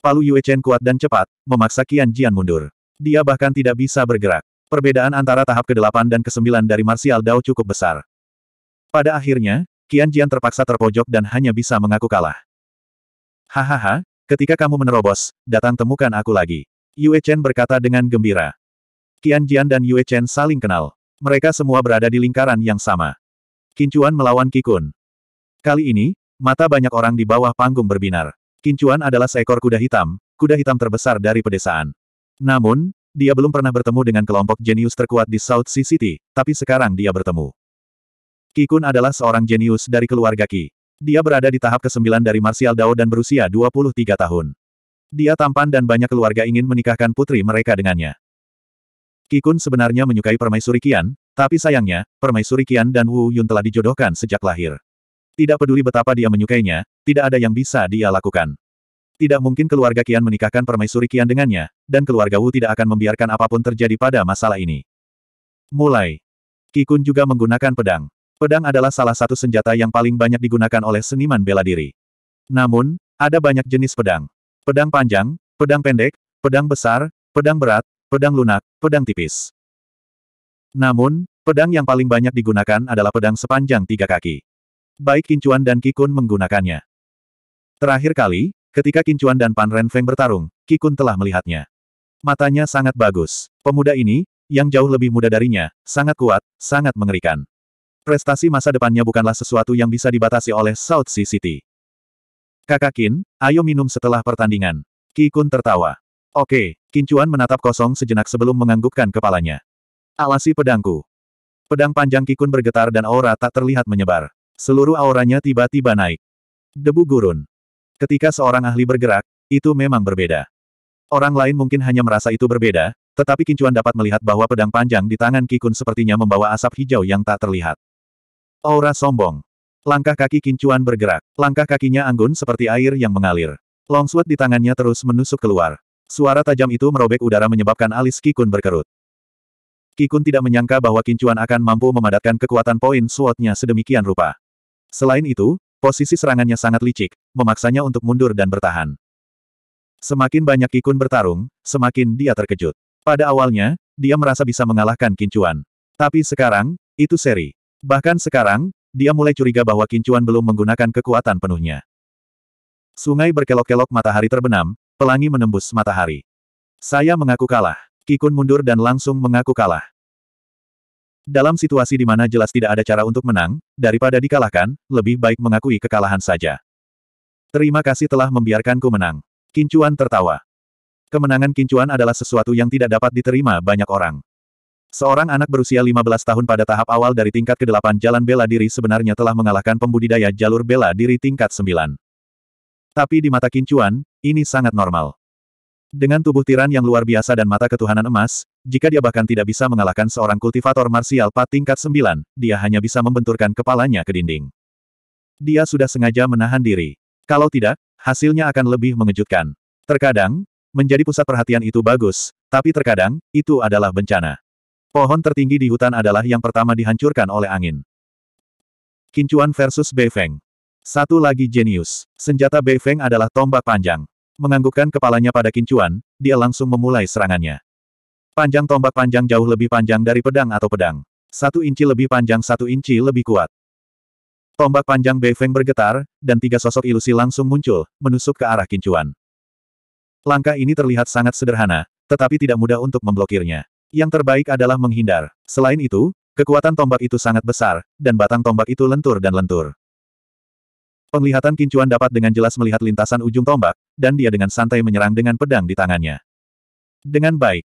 Palu Yue Chen kuat dan cepat, memaksa Qian Jian mundur. Dia bahkan tidak bisa bergerak. Perbedaan antara tahap ke-8 dan ke-9 dari Martial Dao cukup besar. Pada akhirnya, Qian Jian terpaksa terpojok dan hanya bisa mengaku kalah. Hahaha, ketika kamu menerobos, datang temukan aku lagi. Yue Chen berkata dengan gembira. Qian Jian dan Yue Chen saling kenal. Mereka semua berada di lingkaran yang sama. Kincuan melawan Kikun. Kali ini, mata banyak orang di bawah panggung berbinar. Kincuan adalah seekor kuda hitam, kuda hitam terbesar dari pedesaan. Namun, dia belum pernah bertemu dengan kelompok jenius terkuat di South Sea City, tapi sekarang dia bertemu. Kikun adalah seorang jenius dari keluarga Ki. Dia berada di tahap ke-9 dari Martial Dao dan berusia 23 tahun. Dia tampan dan banyak keluarga ingin menikahkan putri mereka dengannya. Kikun sebenarnya menyukai permaisuri Kian, tapi sayangnya, permaisuri Kian dan Wu Yun telah dijodohkan sejak lahir. Tidak peduli betapa dia menyukainya, tidak ada yang bisa dia lakukan. Tidak mungkin keluarga Kian menikahkan permaisuri Kian dengannya, dan keluarga Wu tidak akan membiarkan apapun terjadi pada masalah ini. Mulai. Kikun juga menggunakan pedang. Pedang adalah salah satu senjata yang paling banyak digunakan oleh seniman bela diri. Namun, ada banyak jenis pedang. Pedang panjang, pedang pendek, pedang besar, pedang berat, pedang lunak, pedang tipis. Namun, pedang yang paling banyak digunakan adalah pedang sepanjang tiga kaki. Baik Kincuan dan Kikun menggunakannya. Terakhir kali, ketika Kincuan dan Pan Renfeng bertarung, Kikun telah melihatnya. Matanya sangat bagus. Pemuda ini, yang jauh lebih muda darinya, sangat kuat, sangat mengerikan. Prestasi masa depannya bukanlah sesuatu yang bisa dibatasi oleh South Sea City. Kakak Kin, ayo minum setelah pertandingan. Kikun tertawa. Oke, Kincuan menatap kosong sejenak sebelum menganggukkan kepalanya. Alasi pedangku. Pedang panjang Kikun bergetar dan aura tak terlihat menyebar. Seluruh auranya tiba-tiba naik. Debu gurun. Ketika seorang ahli bergerak, itu memang berbeda. Orang lain mungkin hanya merasa itu berbeda, tetapi Kincuan dapat melihat bahwa pedang panjang di tangan Kikun sepertinya membawa asap hijau yang tak terlihat. Aura sombong. Langkah kaki Kincuan bergerak. Langkah kakinya anggun seperti air yang mengalir. Longsword di tangannya terus menusuk keluar. Suara tajam itu merobek udara menyebabkan alis Kikun berkerut. Kikun tidak menyangka bahwa Kincuan akan mampu memadatkan kekuatan poin swordnya sedemikian rupa. Selain itu, posisi serangannya sangat licik, memaksanya untuk mundur dan bertahan. Semakin banyak Kikun bertarung, semakin dia terkejut. Pada awalnya, dia merasa bisa mengalahkan Kincuan. Tapi sekarang, itu seri. Bahkan sekarang, dia mulai curiga bahwa Kincuan belum menggunakan kekuatan penuhnya. Sungai berkelok-kelok matahari terbenam, pelangi menembus matahari. Saya mengaku kalah. Kikun mundur dan langsung mengaku kalah. Dalam situasi di mana jelas tidak ada cara untuk menang, daripada dikalahkan, lebih baik mengakui kekalahan saja. Terima kasih telah membiarkanku menang. Kincuan tertawa. Kemenangan Kincuan adalah sesuatu yang tidak dapat diterima banyak orang. Seorang anak berusia 15 tahun pada tahap awal dari tingkat ke-8 jalan bela diri sebenarnya telah mengalahkan pembudidaya jalur bela diri tingkat 9. Tapi di mata Kincuan, ini sangat normal. Dengan tubuh tiran yang luar biasa dan mata ketuhanan emas, jika dia bahkan tidak bisa mengalahkan seorang kultivator marsial pat tingkat sembilan, dia hanya bisa membenturkan kepalanya ke dinding. Dia sudah sengaja menahan diri. Kalau tidak, hasilnya akan lebih mengejutkan. Terkadang, menjadi pusat perhatian itu bagus, tapi terkadang, itu adalah bencana. Pohon tertinggi di hutan adalah yang pertama dihancurkan oleh angin. Kincuan versus Beifeng. Satu lagi jenius. Senjata Beifeng adalah tombak panjang. Menganggukkan kepalanya pada kincuan, dia langsung memulai serangannya. Panjang tombak panjang jauh lebih panjang dari pedang atau pedang. Satu inci lebih panjang satu inci lebih kuat. Tombak panjang Beifeng bergetar, dan tiga sosok ilusi langsung muncul, menusuk ke arah kincuan. Langkah ini terlihat sangat sederhana, tetapi tidak mudah untuk memblokirnya. Yang terbaik adalah menghindar. Selain itu, kekuatan tombak itu sangat besar, dan batang tombak itu lentur dan lentur. Penglihatan kincuan dapat dengan jelas melihat lintasan ujung tombak, dan dia dengan santai menyerang dengan pedang di tangannya. Dengan baik.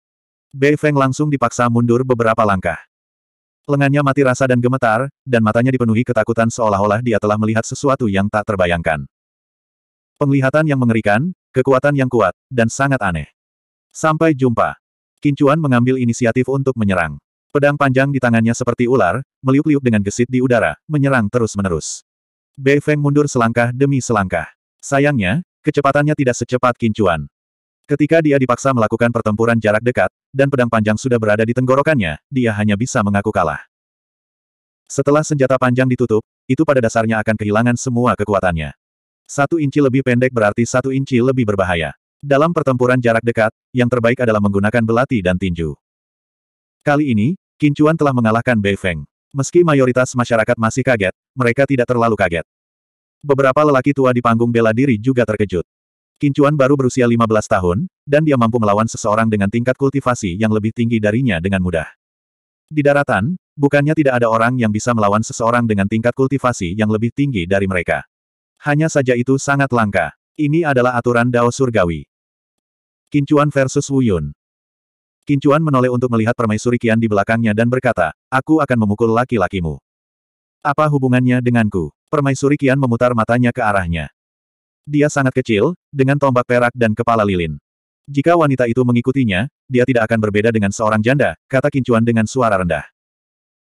Bei Feng langsung dipaksa mundur beberapa langkah. Lengannya mati rasa dan gemetar, dan matanya dipenuhi ketakutan seolah-olah dia telah melihat sesuatu yang tak terbayangkan. Penglihatan yang mengerikan, kekuatan yang kuat, dan sangat aneh. Sampai jumpa. Kincuan mengambil inisiatif untuk menyerang. Pedang panjang di tangannya seperti ular, meliuk-liuk dengan gesit di udara, menyerang terus-menerus. Bei Feng mundur selangkah demi selangkah. Sayangnya, Kecepatannya tidak secepat kincuan. Ketika dia dipaksa melakukan pertempuran jarak dekat, dan pedang panjang sudah berada di tenggorokannya, dia hanya bisa mengaku kalah. Setelah senjata panjang ditutup, itu pada dasarnya akan kehilangan semua kekuatannya. Satu inci lebih pendek berarti satu inci lebih berbahaya. Dalam pertempuran jarak dekat, yang terbaik adalah menggunakan belati dan tinju. Kali ini, Kincuan telah mengalahkan Bei Feng. Meski mayoritas masyarakat masih kaget, mereka tidak terlalu kaget. Beberapa lelaki tua di panggung bela diri juga terkejut. Kincuan baru berusia 15 tahun, dan dia mampu melawan seseorang dengan tingkat kultivasi yang lebih tinggi darinya dengan mudah. Di daratan, bukannya tidak ada orang yang bisa melawan seseorang dengan tingkat kultivasi yang lebih tinggi dari mereka. Hanya saja itu sangat langka. Ini adalah aturan Dao Surgawi. Kincuan versus Wuyun. Kincuan menoleh untuk melihat permaisuri Kian di belakangnya dan berkata, Aku akan memukul laki-lakimu. Apa hubungannya denganku? Permaisuri Kian memutar matanya ke arahnya. Dia sangat kecil, dengan tombak perak dan kepala lilin. Jika wanita itu mengikutinya, dia tidak akan berbeda dengan seorang janda, kata Kincuan dengan suara rendah.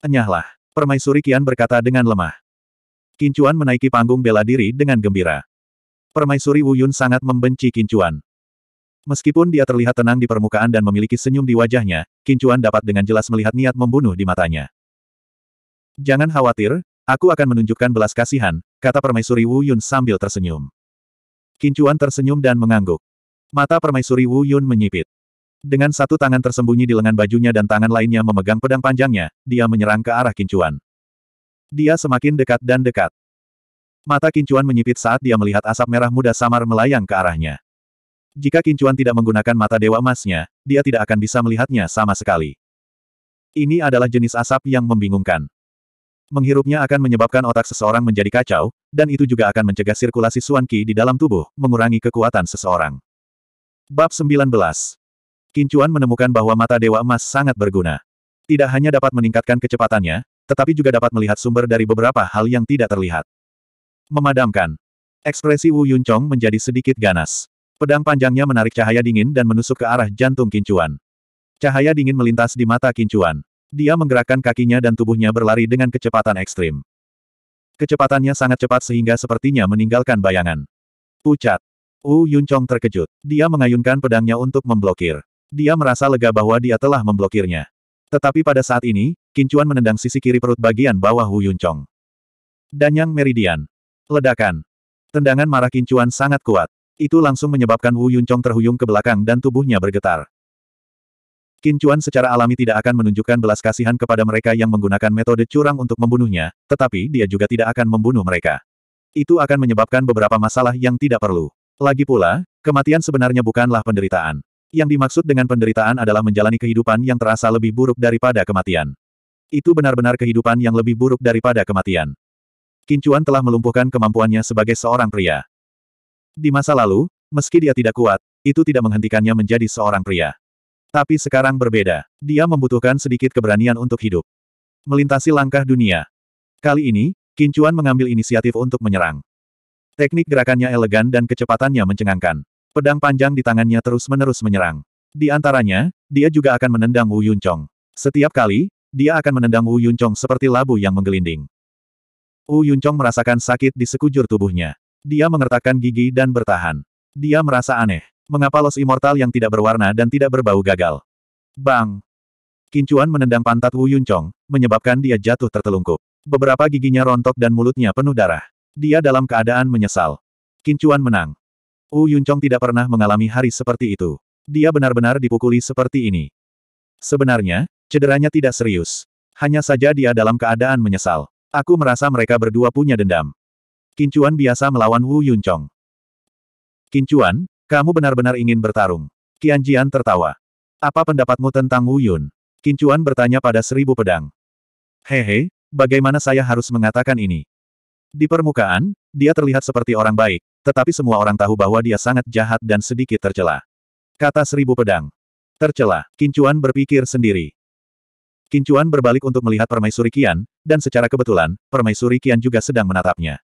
Enyahlah. Permaisuri Kian berkata dengan lemah. Kincuan menaiki panggung bela diri dengan gembira. Permaisuri Wuyun sangat membenci Kincuan. Meskipun dia terlihat tenang di permukaan dan memiliki senyum di wajahnya, Kincuan dapat dengan jelas melihat niat membunuh di matanya. Jangan khawatir, Aku akan menunjukkan belas kasihan, kata permaisuri Wu Yun sambil tersenyum. Kincuan tersenyum dan mengangguk. Mata permaisuri Wu Yun menyipit. Dengan satu tangan tersembunyi di lengan bajunya dan tangan lainnya memegang pedang panjangnya, dia menyerang ke arah Kincuan. Dia semakin dekat dan dekat. Mata Kincuan menyipit saat dia melihat asap merah muda samar melayang ke arahnya. Jika Kincuan tidak menggunakan mata dewa emasnya, dia tidak akan bisa melihatnya sama sekali. Ini adalah jenis asap yang membingungkan. Menghirupnya akan menyebabkan otak seseorang menjadi kacau, dan itu juga akan mencegah sirkulasi Suan Qi di dalam tubuh, mengurangi kekuatan seseorang. Bab 19 Kincuan menemukan bahwa mata Dewa Emas sangat berguna. Tidak hanya dapat meningkatkan kecepatannya, tetapi juga dapat melihat sumber dari beberapa hal yang tidak terlihat. Memadamkan. Ekspresi Wu Yuncong menjadi sedikit ganas. Pedang panjangnya menarik cahaya dingin dan menusuk ke arah jantung Kincuan. Cahaya dingin melintas di mata Kincuan. Dia menggerakkan kakinya dan tubuhnya berlari dengan kecepatan ekstrim. Kecepatannya sangat cepat sehingga sepertinya meninggalkan bayangan. Pucat. Wu Yuncong terkejut. Dia mengayunkan pedangnya untuk memblokir. Dia merasa lega bahwa dia telah memblokirnya. Tetapi pada saat ini, Kincuan menendang sisi kiri perut bagian bawah Wu Yuncong. Danyang Meridian. Ledakan. Tendangan marah Kincuan sangat kuat. Itu langsung menyebabkan Wu Yuncong terhuyung ke belakang dan tubuhnya bergetar. Qin Chuan secara alami tidak akan menunjukkan belas kasihan kepada mereka yang menggunakan metode curang untuk membunuhnya, tetapi dia juga tidak akan membunuh mereka. Itu akan menyebabkan beberapa masalah yang tidak perlu. Lagi pula, kematian sebenarnya bukanlah penderitaan. Yang dimaksud dengan penderitaan adalah menjalani kehidupan yang terasa lebih buruk daripada kematian. Itu benar-benar kehidupan yang lebih buruk daripada kematian. Qin Chuan telah melumpuhkan kemampuannya sebagai seorang pria. Di masa lalu, meski dia tidak kuat, itu tidak menghentikannya menjadi seorang pria. Tapi sekarang berbeda. Dia membutuhkan sedikit keberanian untuk hidup. Melintasi langkah dunia. Kali ini, Kincuan mengambil inisiatif untuk menyerang. Teknik gerakannya elegan dan kecepatannya mencengangkan. Pedang panjang di tangannya terus-menerus menyerang. Di antaranya, dia juga akan menendang Wu Yuncong. Setiap kali, dia akan menendang Wu Yuncong seperti labu yang menggelinding. Wu Yuncong merasakan sakit di sekujur tubuhnya. Dia mengertakkan gigi dan bertahan. Dia merasa aneh. Mengapa los immortal yang tidak berwarna dan tidak berbau gagal? Bang! Kincuan menendang pantat Wu Yuncong, menyebabkan dia jatuh tertelungkup. Beberapa giginya rontok dan mulutnya penuh darah. Dia dalam keadaan menyesal. Kincuan menang. Wu Yuncong tidak pernah mengalami hari seperti itu. Dia benar-benar dipukuli seperti ini. Sebenarnya, cederanya tidak serius. Hanya saja dia dalam keadaan menyesal. Aku merasa mereka berdua punya dendam. Kincuan biasa melawan Wu Yuncong. Kincuan, kamu benar-benar ingin bertarung. Qianjian tertawa. Apa pendapatmu tentang Wu Yun? Kincuan bertanya pada seribu pedang. Hehe, bagaimana saya harus mengatakan ini? Di permukaan, dia terlihat seperti orang baik, tetapi semua orang tahu bahwa dia sangat jahat dan sedikit tercela. Kata seribu pedang. Tercela, Kincuan berpikir sendiri. Kincuan berbalik untuk melihat Permaisuri Qian, dan secara kebetulan, Permaisuri Qian juga sedang menatapnya.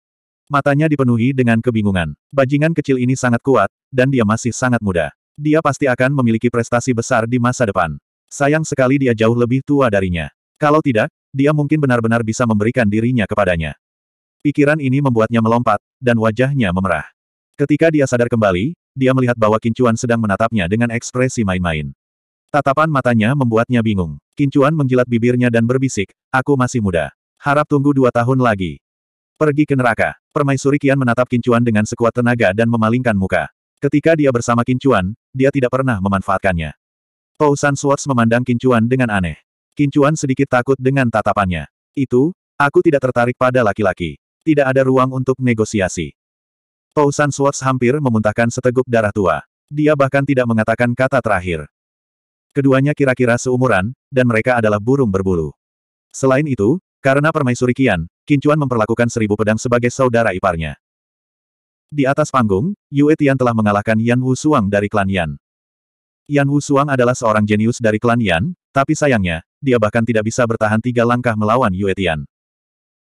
Matanya dipenuhi dengan kebingungan. Bajingan kecil ini sangat kuat, dan dia masih sangat muda. Dia pasti akan memiliki prestasi besar di masa depan. Sayang sekali dia jauh lebih tua darinya. Kalau tidak, dia mungkin benar-benar bisa memberikan dirinya kepadanya. Pikiran ini membuatnya melompat, dan wajahnya memerah. Ketika dia sadar kembali, dia melihat bahwa Kincuan sedang menatapnya dengan ekspresi main-main. Tatapan matanya membuatnya bingung. Kincuan menjilat bibirnya dan berbisik, aku masih muda. Harap tunggu dua tahun lagi. Pergi ke neraka. Permaisuri Kian menatap Kincuan dengan sekuat tenaga dan memalingkan muka. Ketika dia bersama Kincuan, dia tidak pernah memanfaatkannya. San Swords memandang Kincuan dengan aneh. Kincuan sedikit takut dengan tatapannya. Itu, aku tidak tertarik pada laki-laki. Tidak ada ruang untuk negosiasi. San Swords hampir memuntahkan seteguk darah tua. Dia bahkan tidak mengatakan kata terakhir. Keduanya kira-kira seumuran, dan mereka adalah burung berbulu. Selain itu, karena permaisuri Qian, Kincuan memperlakukan seribu pedang sebagai saudara iparnya. Di atas panggung, Yue Tian telah mengalahkan Yan Wu Suang dari klan Yan. Yan Wu Suang adalah seorang jenius dari klan Yan, tapi sayangnya, dia bahkan tidak bisa bertahan tiga langkah melawan Yue Tian.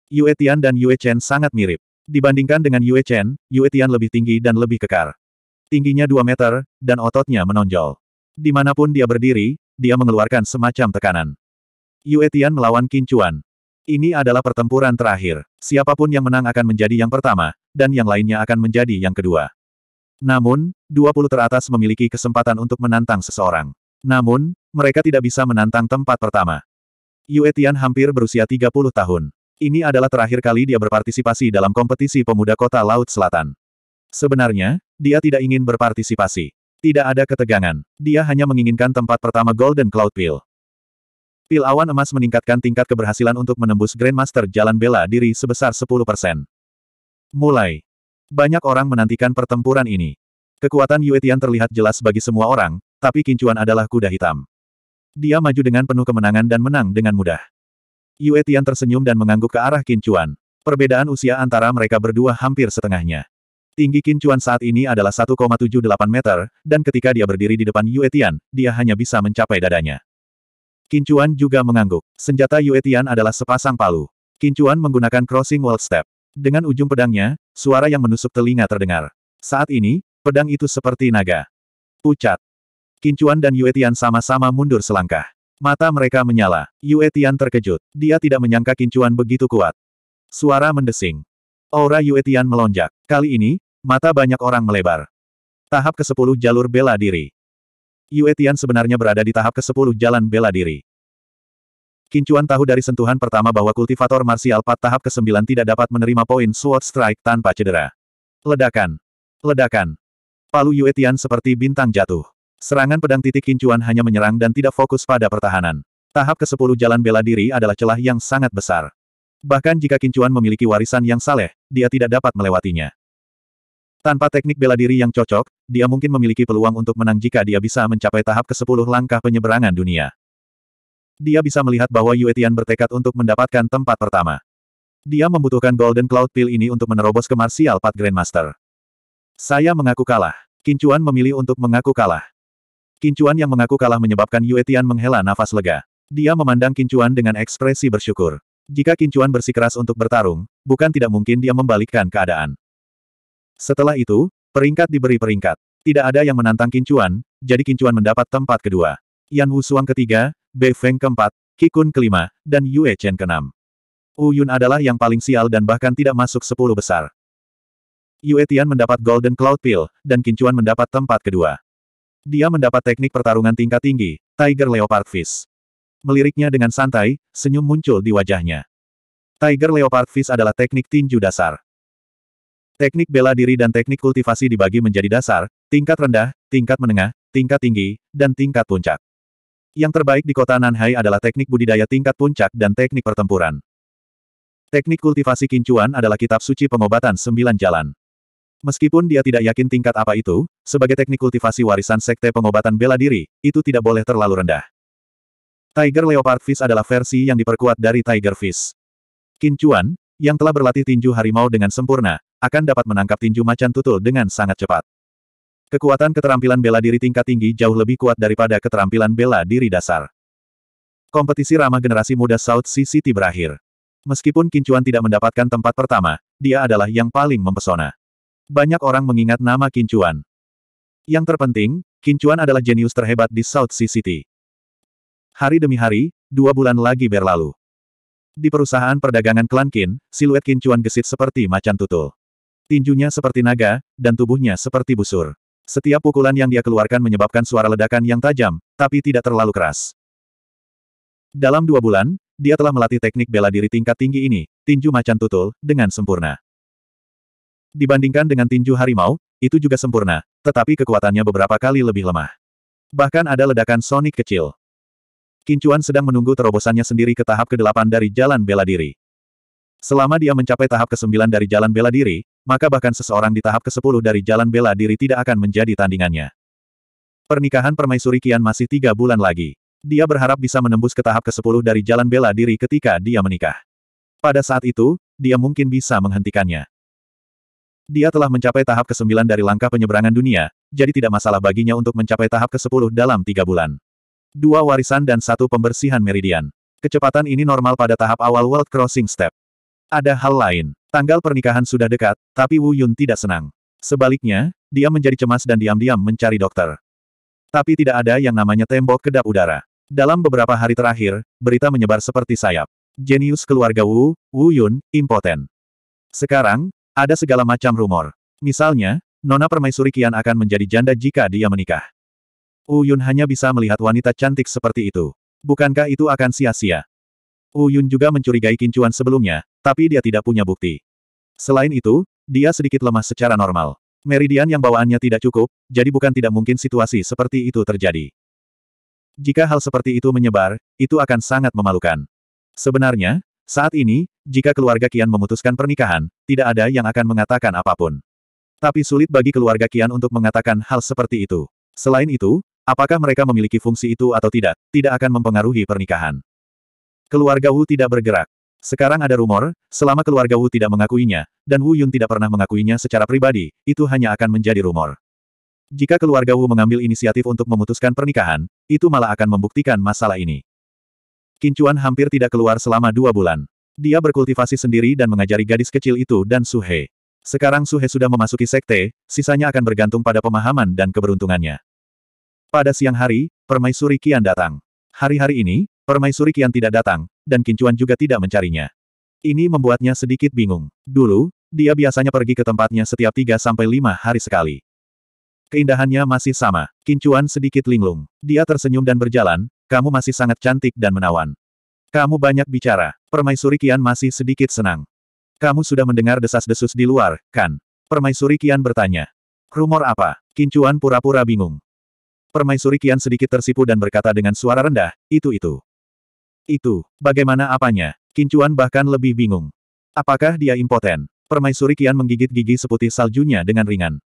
Yue Tian dan Yue Chen sangat mirip. Dibandingkan dengan Yue Chen, Yue Tian lebih tinggi dan lebih kekar. Tingginya 2 meter, dan ototnya menonjol. Dimanapun dia berdiri, dia mengeluarkan semacam tekanan. Yue Tian melawan Kincuan, ini adalah pertempuran terakhir. Siapapun yang menang akan menjadi yang pertama, dan yang lainnya akan menjadi yang kedua. Namun, 20 teratas memiliki kesempatan untuk menantang seseorang. Namun, mereka tidak bisa menantang tempat pertama. Yue Tian hampir berusia 30 tahun. Ini adalah terakhir kali dia berpartisipasi dalam kompetisi pemuda kota Laut Selatan. Sebenarnya, dia tidak ingin berpartisipasi. Tidak ada ketegangan. Dia hanya menginginkan tempat pertama Golden Cloud Pill. Pil awan emas meningkatkan tingkat keberhasilan untuk menembus Grandmaster Jalan Bela Diri sebesar 10%. Mulai. Banyak orang menantikan pertempuran ini. Kekuatan Yue Tian terlihat jelas bagi semua orang, tapi Kincuan adalah kuda hitam. Dia maju dengan penuh kemenangan dan menang dengan mudah. Yue Tian tersenyum dan mengangguk ke arah Kincuan. Perbedaan usia antara mereka berdua hampir setengahnya. Tinggi Kincuan saat ini adalah 1,78 meter, dan ketika dia berdiri di depan Yue Tian, dia hanya bisa mencapai dadanya. Kincuan juga mengangguk. Senjata Yue Tian adalah sepasang palu. Kincuan menggunakan crossing World step. Dengan ujung pedangnya, suara yang menusuk telinga terdengar. Saat ini, pedang itu seperti naga. Pucat. Kincuan dan Yue Tian sama-sama mundur selangkah. Mata mereka menyala. Yue Tian terkejut. Dia tidak menyangka Kincuan begitu kuat. Suara mendesing. Aura Yue Tian melonjak. Kali ini, mata banyak orang melebar. Tahap ke-10 jalur bela diri. Yue Tian sebenarnya berada di tahap ke-10 jalan bela diri. Kincuan tahu dari sentuhan pertama bahwa kultivator marsial pat tahap ke-9 tidak dapat menerima poin Sword Strike tanpa cedera. Ledakan. Ledakan. Palu Yue Tian seperti bintang jatuh. Serangan pedang titik Kincuan hanya menyerang dan tidak fokus pada pertahanan. Tahap ke-10 jalan bela diri adalah celah yang sangat besar. Bahkan jika Kincuan memiliki warisan yang saleh, dia tidak dapat melewatinya. Tanpa teknik bela diri yang cocok, dia mungkin memiliki peluang untuk menang jika dia bisa mencapai tahap ke-10 langkah penyeberangan dunia. Dia bisa melihat bahwa Yue Tian bertekad untuk mendapatkan tempat pertama. Dia membutuhkan Golden Cloud Pill ini untuk menerobos ke Martial Path Grandmaster. Saya mengaku kalah. Kincuan memilih untuk mengaku kalah. Kincuan yang mengaku kalah menyebabkan Yue Tian menghela nafas lega. Dia memandang Kincuan dengan ekspresi bersyukur. Jika Kincuan bersikeras untuk bertarung, bukan tidak mungkin dia membalikkan keadaan. Setelah itu, peringkat diberi peringkat. Tidak ada yang menantang Kincuan, jadi Kincuan mendapat tempat kedua. Yan Wusuang ketiga, Bei Feng keempat, Kikun kelima, dan Yue Chen keenam. Yun adalah yang paling sial dan bahkan tidak masuk sepuluh besar. Yue Tian mendapat Golden Cloud Pill, dan Kincuan mendapat tempat kedua. Dia mendapat teknik pertarungan tingkat tinggi, Tiger Leopard Fist. Meliriknya dengan santai, senyum muncul di wajahnya. Tiger Leopard Fist adalah teknik tinju dasar. Teknik bela diri dan teknik kultivasi dibagi menjadi dasar, tingkat rendah, tingkat menengah, tingkat tinggi, dan tingkat puncak. Yang terbaik di kota Nanhai adalah teknik budidaya tingkat puncak dan teknik pertempuran. Teknik kultivasi kincuan adalah kitab suci pengobatan sembilan jalan. Meskipun dia tidak yakin tingkat apa itu, sebagai teknik kultivasi warisan sekte pengobatan bela diri, itu tidak boleh terlalu rendah. Tiger Leopard Fish adalah versi yang diperkuat dari Tiger Fish. Kincuan, yang telah berlatih tinju harimau dengan sempurna, akan dapat menangkap tinju macan tutul dengan sangat cepat. Kekuatan keterampilan bela diri tingkat tinggi jauh lebih kuat daripada keterampilan bela diri dasar. Kompetisi ramah generasi muda South Sea City berakhir. Meskipun Kincuan tidak mendapatkan tempat pertama, dia adalah yang paling mempesona. Banyak orang mengingat nama Kincuan. Yang terpenting, Kincuan adalah jenius terhebat di South Sea City. Hari demi hari, dua bulan lagi berlalu. Di perusahaan perdagangan klan Kin, siluet Kincuan gesit seperti macan tutul. Tinjunya seperti naga, dan tubuhnya seperti busur. Setiap pukulan yang dia keluarkan menyebabkan suara ledakan yang tajam, tapi tidak terlalu keras. Dalam dua bulan, dia telah melatih teknik bela diri tingkat tinggi ini, tinju macan tutul, dengan sempurna. Dibandingkan dengan tinju harimau, itu juga sempurna, tetapi kekuatannya beberapa kali lebih lemah. Bahkan ada ledakan sonik kecil. Kincuan sedang menunggu terobosannya sendiri ke tahap ke-8 dari jalan bela diri. Selama dia mencapai tahap ke-9 dari jalan bela diri, maka bahkan seseorang di tahap ke-10 dari jalan bela diri tidak akan menjadi tandingannya. Pernikahan permaisuri Kian masih tiga bulan lagi. Dia berharap bisa menembus ke tahap ke-10 dari jalan bela diri ketika dia menikah. Pada saat itu, dia mungkin bisa menghentikannya. Dia telah mencapai tahap ke-9 dari langkah penyeberangan dunia, jadi tidak masalah baginya untuk mencapai tahap ke-10 dalam tiga bulan. Dua warisan dan satu pembersihan meridian. Kecepatan ini normal pada tahap awal World Crossing Step. Ada hal lain. Tanggal pernikahan sudah dekat, tapi Wu Yun tidak senang. Sebaliknya, dia menjadi cemas dan diam-diam mencari dokter. Tapi tidak ada yang namanya tembok kedap udara. Dalam beberapa hari terakhir, berita menyebar seperti sayap. Jenius keluarga Wu, Wu Yun, impoten. Sekarang, ada segala macam rumor. Misalnya, Nona Permaisuri Kian akan menjadi janda jika dia menikah. Yun hanya bisa melihat wanita cantik seperti itu. Bukankah itu akan sia-sia? Yun juga mencurigai kincuan sebelumnya, tapi dia tidak punya bukti. Selain itu, dia sedikit lemah secara normal. Meridian yang bawaannya tidak cukup, jadi bukan tidak mungkin situasi seperti itu terjadi. Jika hal seperti itu menyebar, itu akan sangat memalukan. Sebenarnya, saat ini, jika keluarga Kian memutuskan pernikahan, tidak ada yang akan mengatakan apapun. Tapi sulit bagi keluarga Kian untuk mengatakan hal seperti itu. Selain itu, apakah mereka memiliki fungsi itu atau tidak, tidak akan mempengaruhi pernikahan. Keluarga Wu tidak bergerak. Sekarang ada rumor, selama keluarga Wu tidak mengakuinya, dan Wu Yun tidak pernah mengakuinya secara pribadi, itu hanya akan menjadi rumor. Jika keluarga Wu mengambil inisiatif untuk memutuskan pernikahan, itu malah akan membuktikan masalah ini. Kincuan hampir tidak keluar selama dua bulan. Dia berkultivasi sendiri dan mengajari gadis kecil itu dan Suhe. Sekarang Suhe sudah memasuki sekte, sisanya akan bergantung pada pemahaman dan keberuntungannya. Pada siang hari, permaisuri Kian datang. Hari-hari ini, Permaisuri Kian tidak datang, dan Kincuan juga tidak mencarinya. Ini membuatnya sedikit bingung. Dulu, dia biasanya pergi ke tempatnya setiap 3 sampai 5 hari sekali. Keindahannya masih sama. Kincuan sedikit linglung. Dia tersenyum dan berjalan, kamu masih sangat cantik dan menawan. Kamu banyak bicara. Permaisuri Kian masih sedikit senang. Kamu sudah mendengar desas-desus di luar, kan? Permaisuri Kian bertanya. Rumor apa? Kincuan pura-pura bingung. Permaisuri Kian sedikit tersipu dan berkata dengan suara rendah, itu-itu. Itu, bagaimana apanya? Kincuan bahkan lebih bingung. Apakah dia impoten? Permaisuri Kian menggigit gigi seputih saljunya dengan ringan.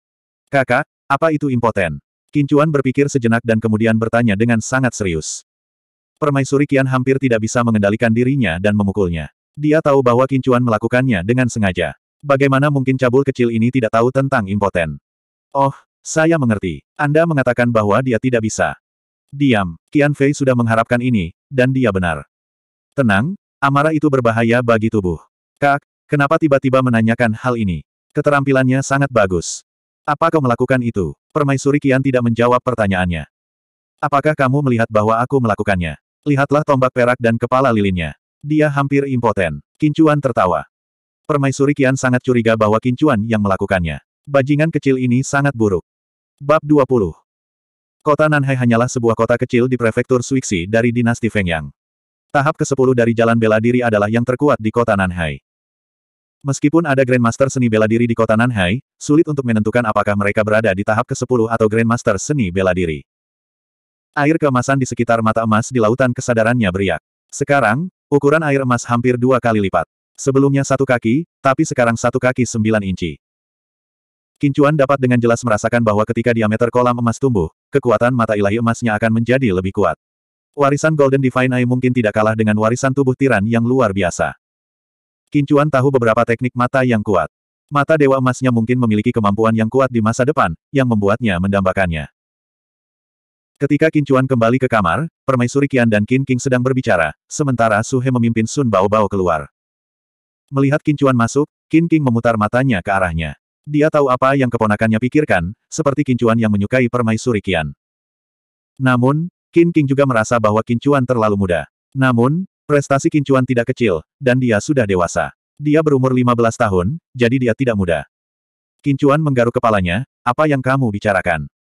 Kakak, apa itu impoten? Kincuan berpikir sejenak dan kemudian bertanya dengan sangat serius. Permaisuri Kian hampir tidak bisa mengendalikan dirinya dan memukulnya. Dia tahu bahwa Kincuan melakukannya dengan sengaja. Bagaimana mungkin cabul kecil ini tidak tahu tentang impoten? Oh, saya mengerti. Anda mengatakan bahwa dia tidak bisa. Diam, kian Fei sudah mengharapkan ini, dan dia benar. Tenang, amarah itu berbahaya bagi tubuh. Kak, kenapa tiba-tiba menanyakan hal ini? Keterampilannya sangat bagus. Apa kau melakukan itu? Permaisuri Kian tidak menjawab pertanyaannya. Apakah kamu melihat bahwa aku melakukannya? Lihatlah tombak perak dan kepala lilinnya. Dia hampir impoten. Kincuan tertawa. Permaisuri Kian sangat curiga bahwa Kincuan yang melakukannya. Bajingan kecil ini sangat buruk. Bab 20 Kota Nanhai hanyalah sebuah kota kecil di prefektur Suixi dari dinasti Fengyang. Tahap ke-10 dari jalan bela diri adalah yang terkuat di kota Nanhai. Meskipun ada Grandmaster seni bela diri di kota Nanhai, sulit untuk menentukan apakah mereka berada di tahap ke-10 atau Grandmaster seni bela diri. Air keemasan di sekitar mata emas di lautan kesadarannya beriak. Sekarang, ukuran air emas hampir dua kali lipat. Sebelumnya satu kaki, tapi sekarang satu kaki sembilan inci. Kincuan dapat dengan jelas merasakan bahwa ketika diameter kolam emas tumbuh, kekuatan mata ilahi emasnya akan menjadi lebih kuat. Warisan Golden Divine Eye mungkin tidak kalah dengan warisan tubuh tiran yang luar biasa. Kincuan tahu beberapa teknik mata yang kuat. Mata Dewa Emasnya mungkin memiliki kemampuan yang kuat di masa depan, yang membuatnya mendambakannya. Ketika Kincuan kembali ke kamar, Permaisuri Qian dan Qin King sedang berbicara, sementara Suhe memimpin Sun Bao Bao keluar. Melihat Kincuan masuk, Qin King memutar matanya ke arahnya. Dia tahu apa yang keponakannya pikirkan, seperti Kincuan yang menyukai Permaisuri Qian. Namun, Qin King juga merasa bahwa Chuan terlalu muda. Namun, prestasi Chuan tidak kecil, dan dia sudah dewasa. Dia berumur 15 tahun, jadi dia tidak muda. Chuan menggaruk kepalanya, apa yang kamu bicarakan?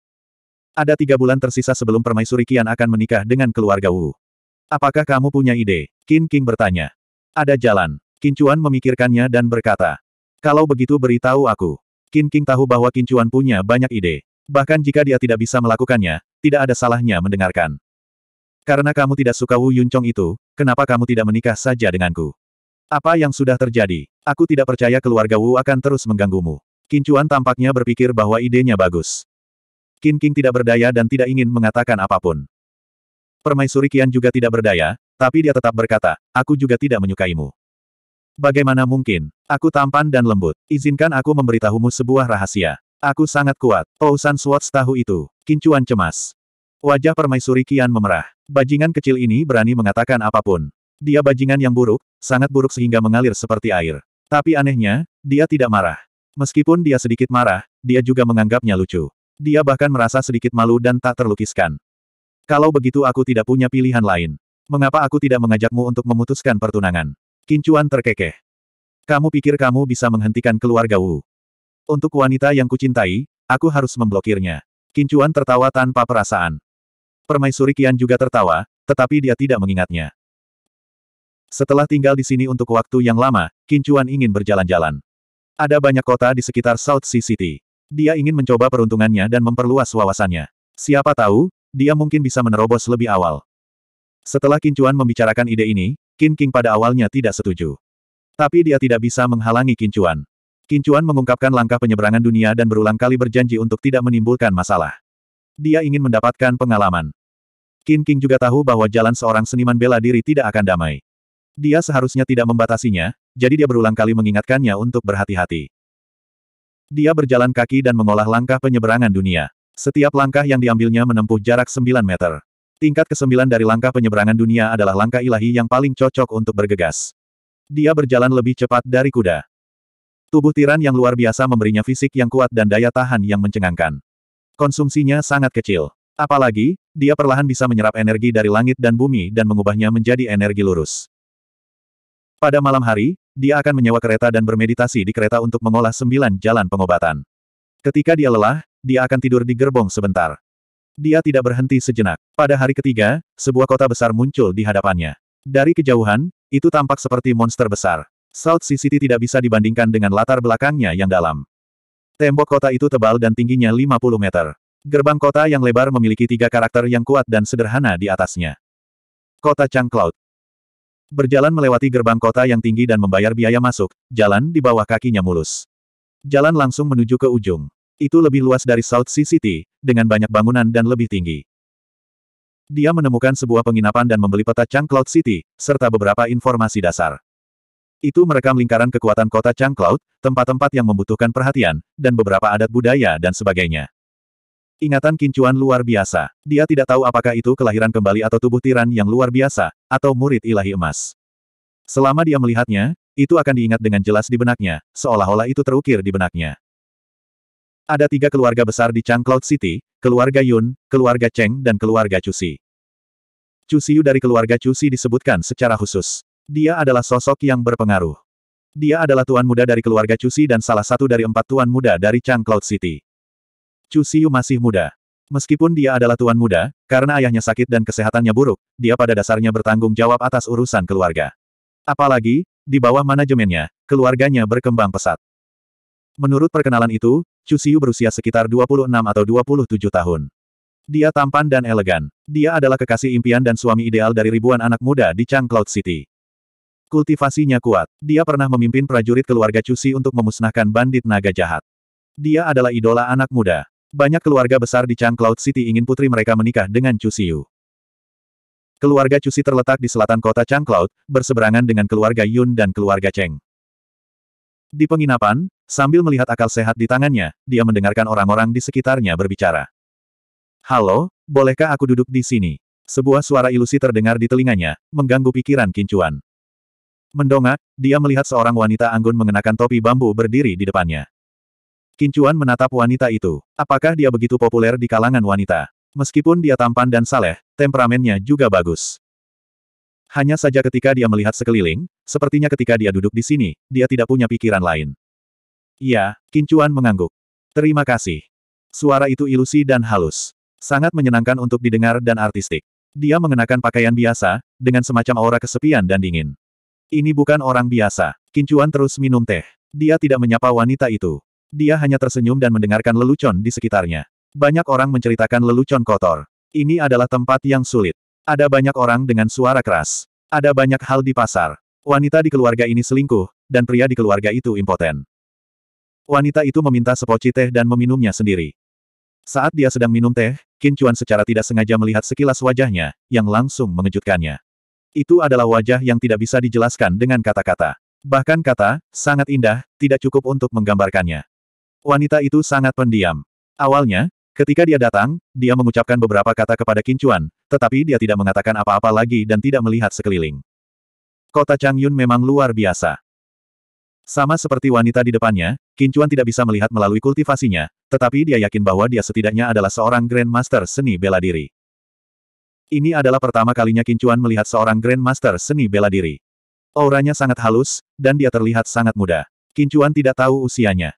Ada tiga bulan tersisa sebelum permaisuri Qian akan menikah dengan keluarga Wu. Apakah kamu punya ide? Qin King bertanya. Ada jalan. Chuan memikirkannya dan berkata. Kalau begitu beritahu aku. Qin King tahu bahwa Chuan punya banyak ide. Bahkan jika dia tidak bisa melakukannya, tidak ada salahnya mendengarkan. Karena kamu tidak suka Wu Yuncong itu, kenapa kamu tidak menikah saja denganku? Apa yang sudah terjadi? Aku tidak percaya keluarga Wu akan terus mengganggumu. Kincuan tampaknya berpikir bahwa idenya bagus. Qin King tidak berdaya dan tidak ingin mengatakan apapun. Permaisuri Qian juga tidak berdaya, tapi dia tetap berkata, aku juga tidak menyukaimu. Bagaimana mungkin? Aku tampan dan lembut. Izinkan aku memberitahumu sebuah rahasia. Aku sangat kuat. Ousan oh, Swatch tahu itu. Kincuan cemas. Wajah permaisuri kian memerah. Bajingan kecil ini berani mengatakan apapun. Dia bajingan yang buruk, sangat buruk sehingga mengalir seperti air. Tapi anehnya, dia tidak marah. Meskipun dia sedikit marah, dia juga menganggapnya lucu. Dia bahkan merasa sedikit malu dan tak terlukiskan. Kalau begitu aku tidak punya pilihan lain. Mengapa aku tidak mengajakmu untuk memutuskan pertunangan? Kincuan terkekeh. Kamu pikir kamu bisa menghentikan keluarga Wu? Untuk wanita yang kucintai, aku harus memblokirnya. Kincuan tertawa tanpa perasaan. Permaisuri Kian juga tertawa, tetapi dia tidak mengingatnya. Setelah tinggal di sini untuk waktu yang lama, Kincuan ingin berjalan-jalan. Ada banyak kota di sekitar South Sea City. Dia ingin mencoba peruntungannya dan memperluas wawasannya. Siapa tahu, dia mungkin bisa menerobos lebih awal. Setelah Kincuan membicarakan ide ini, Kin King pada awalnya tidak setuju. Tapi dia tidak bisa menghalangi Kincuan. Kincuan mengungkapkan langkah penyeberangan dunia dan berulang kali berjanji untuk tidak menimbulkan masalah. Dia ingin mendapatkan pengalaman. Qin King juga tahu bahwa jalan seorang seniman bela diri tidak akan damai. Dia seharusnya tidak membatasinya, jadi dia berulang kali mengingatkannya untuk berhati-hati. Dia berjalan kaki dan mengolah langkah penyeberangan dunia. Setiap langkah yang diambilnya menempuh jarak 9 meter. Tingkat ke-9 dari langkah penyeberangan dunia adalah langkah ilahi yang paling cocok untuk bergegas. Dia berjalan lebih cepat dari kuda. Tubuh tiran yang luar biasa memberinya fisik yang kuat dan daya tahan yang mencengangkan. Konsumsinya sangat kecil. Apalagi, dia perlahan bisa menyerap energi dari langit dan bumi dan mengubahnya menjadi energi lurus. Pada malam hari, dia akan menyewa kereta dan bermeditasi di kereta untuk mengolah sembilan jalan pengobatan. Ketika dia lelah, dia akan tidur di gerbong sebentar. Dia tidak berhenti sejenak. Pada hari ketiga, sebuah kota besar muncul di hadapannya. Dari kejauhan, itu tampak seperti monster besar. South Sea City tidak bisa dibandingkan dengan latar belakangnya yang dalam. Tembok kota itu tebal dan tingginya 50 meter. Gerbang kota yang lebar memiliki tiga karakter yang kuat dan sederhana di atasnya. Kota Cloud. Berjalan melewati gerbang kota yang tinggi dan membayar biaya masuk, jalan di bawah kakinya mulus. Jalan langsung menuju ke ujung. Itu lebih luas dari South Sea City, dengan banyak bangunan dan lebih tinggi. Dia menemukan sebuah penginapan dan membeli peta Cloud City, serta beberapa informasi dasar. Itu merekam lingkaran kekuatan kota Cloud, tempat-tempat yang membutuhkan perhatian, dan beberapa adat budaya dan sebagainya. Ingatan kincuan luar biasa. Dia tidak tahu apakah itu kelahiran kembali atau tubuh tiran yang luar biasa, atau murid ilahi emas. Selama dia melihatnya, itu akan diingat dengan jelas di benaknya, seolah-olah itu terukir di benaknya. Ada tiga keluarga besar di Cloud City, keluarga Yun, keluarga Cheng dan keluarga Chu Si. Chu Siu dari keluarga Chu Si disebutkan secara khusus. Dia adalah sosok yang berpengaruh. Dia adalah tuan muda dari keluarga Cusi dan salah satu dari empat tuan muda dari Chang Cloud City. Cusiu masih muda. Meskipun dia adalah tuan muda, karena ayahnya sakit dan kesehatannya buruk, dia pada dasarnya bertanggung jawab atas urusan keluarga. Apalagi, di bawah manajemennya, keluarganya berkembang pesat. Menurut perkenalan itu, Cusiu berusia sekitar 26 atau 27 tahun. Dia tampan dan elegan. Dia adalah kekasih impian dan suami ideal dari ribuan anak muda di Chang Cloud City. Kultivasinya kuat. Dia pernah memimpin prajurit keluarga Cusi untuk memusnahkan bandit naga jahat. Dia adalah idola anak muda. Banyak keluarga besar di Chang Cloud City ingin putri mereka menikah dengan Cusiu. Keluarga Cusi terletak di selatan kota Chang Cloud, berseberangan dengan keluarga Yun dan keluarga Cheng. Di penginapan, sambil melihat akal sehat di tangannya, dia mendengarkan orang-orang di sekitarnya berbicara. Halo, bolehkah aku duduk di sini? Sebuah suara ilusi terdengar di telinganya, mengganggu pikiran Kincuan. Mendongak, dia melihat seorang wanita anggun mengenakan topi bambu berdiri di depannya. Kincuan menatap wanita itu. Apakah dia begitu populer di kalangan wanita? Meskipun dia tampan dan saleh, temperamennya juga bagus. Hanya saja ketika dia melihat sekeliling, sepertinya ketika dia duduk di sini, dia tidak punya pikiran lain. Ya, Kincuan mengangguk. Terima kasih. Suara itu ilusi dan halus. Sangat menyenangkan untuk didengar dan artistik. Dia mengenakan pakaian biasa, dengan semacam aura kesepian dan dingin. Ini bukan orang biasa. Kincuan terus minum teh. Dia tidak menyapa wanita itu. Dia hanya tersenyum dan mendengarkan lelucon di sekitarnya. Banyak orang menceritakan lelucon kotor. Ini adalah tempat yang sulit. Ada banyak orang dengan suara keras. Ada banyak hal di pasar. Wanita di keluarga ini selingkuh, dan pria di keluarga itu impoten. Wanita itu meminta sepoci teh dan meminumnya sendiri. Saat dia sedang minum teh, Kincuan secara tidak sengaja melihat sekilas wajahnya, yang langsung mengejutkannya. Itu adalah wajah yang tidak bisa dijelaskan dengan kata-kata. Bahkan kata, sangat indah, tidak cukup untuk menggambarkannya. Wanita itu sangat pendiam. Awalnya, ketika dia datang, dia mengucapkan beberapa kata kepada Kincuan, tetapi dia tidak mengatakan apa-apa lagi dan tidak melihat sekeliling. Kota Changyun memang luar biasa. Sama seperti wanita di depannya, Kincuan tidak bisa melihat melalui kultivasinya, tetapi dia yakin bahwa dia setidaknya adalah seorang Grandmaster seni bela diri. Ini adalah pertama kalinya Kincuan melihat seorang Grandmaster seni bela diri. Auranya sangat halus, dan dia terlihat sangat muda. Kincuan tidak tahu usianya.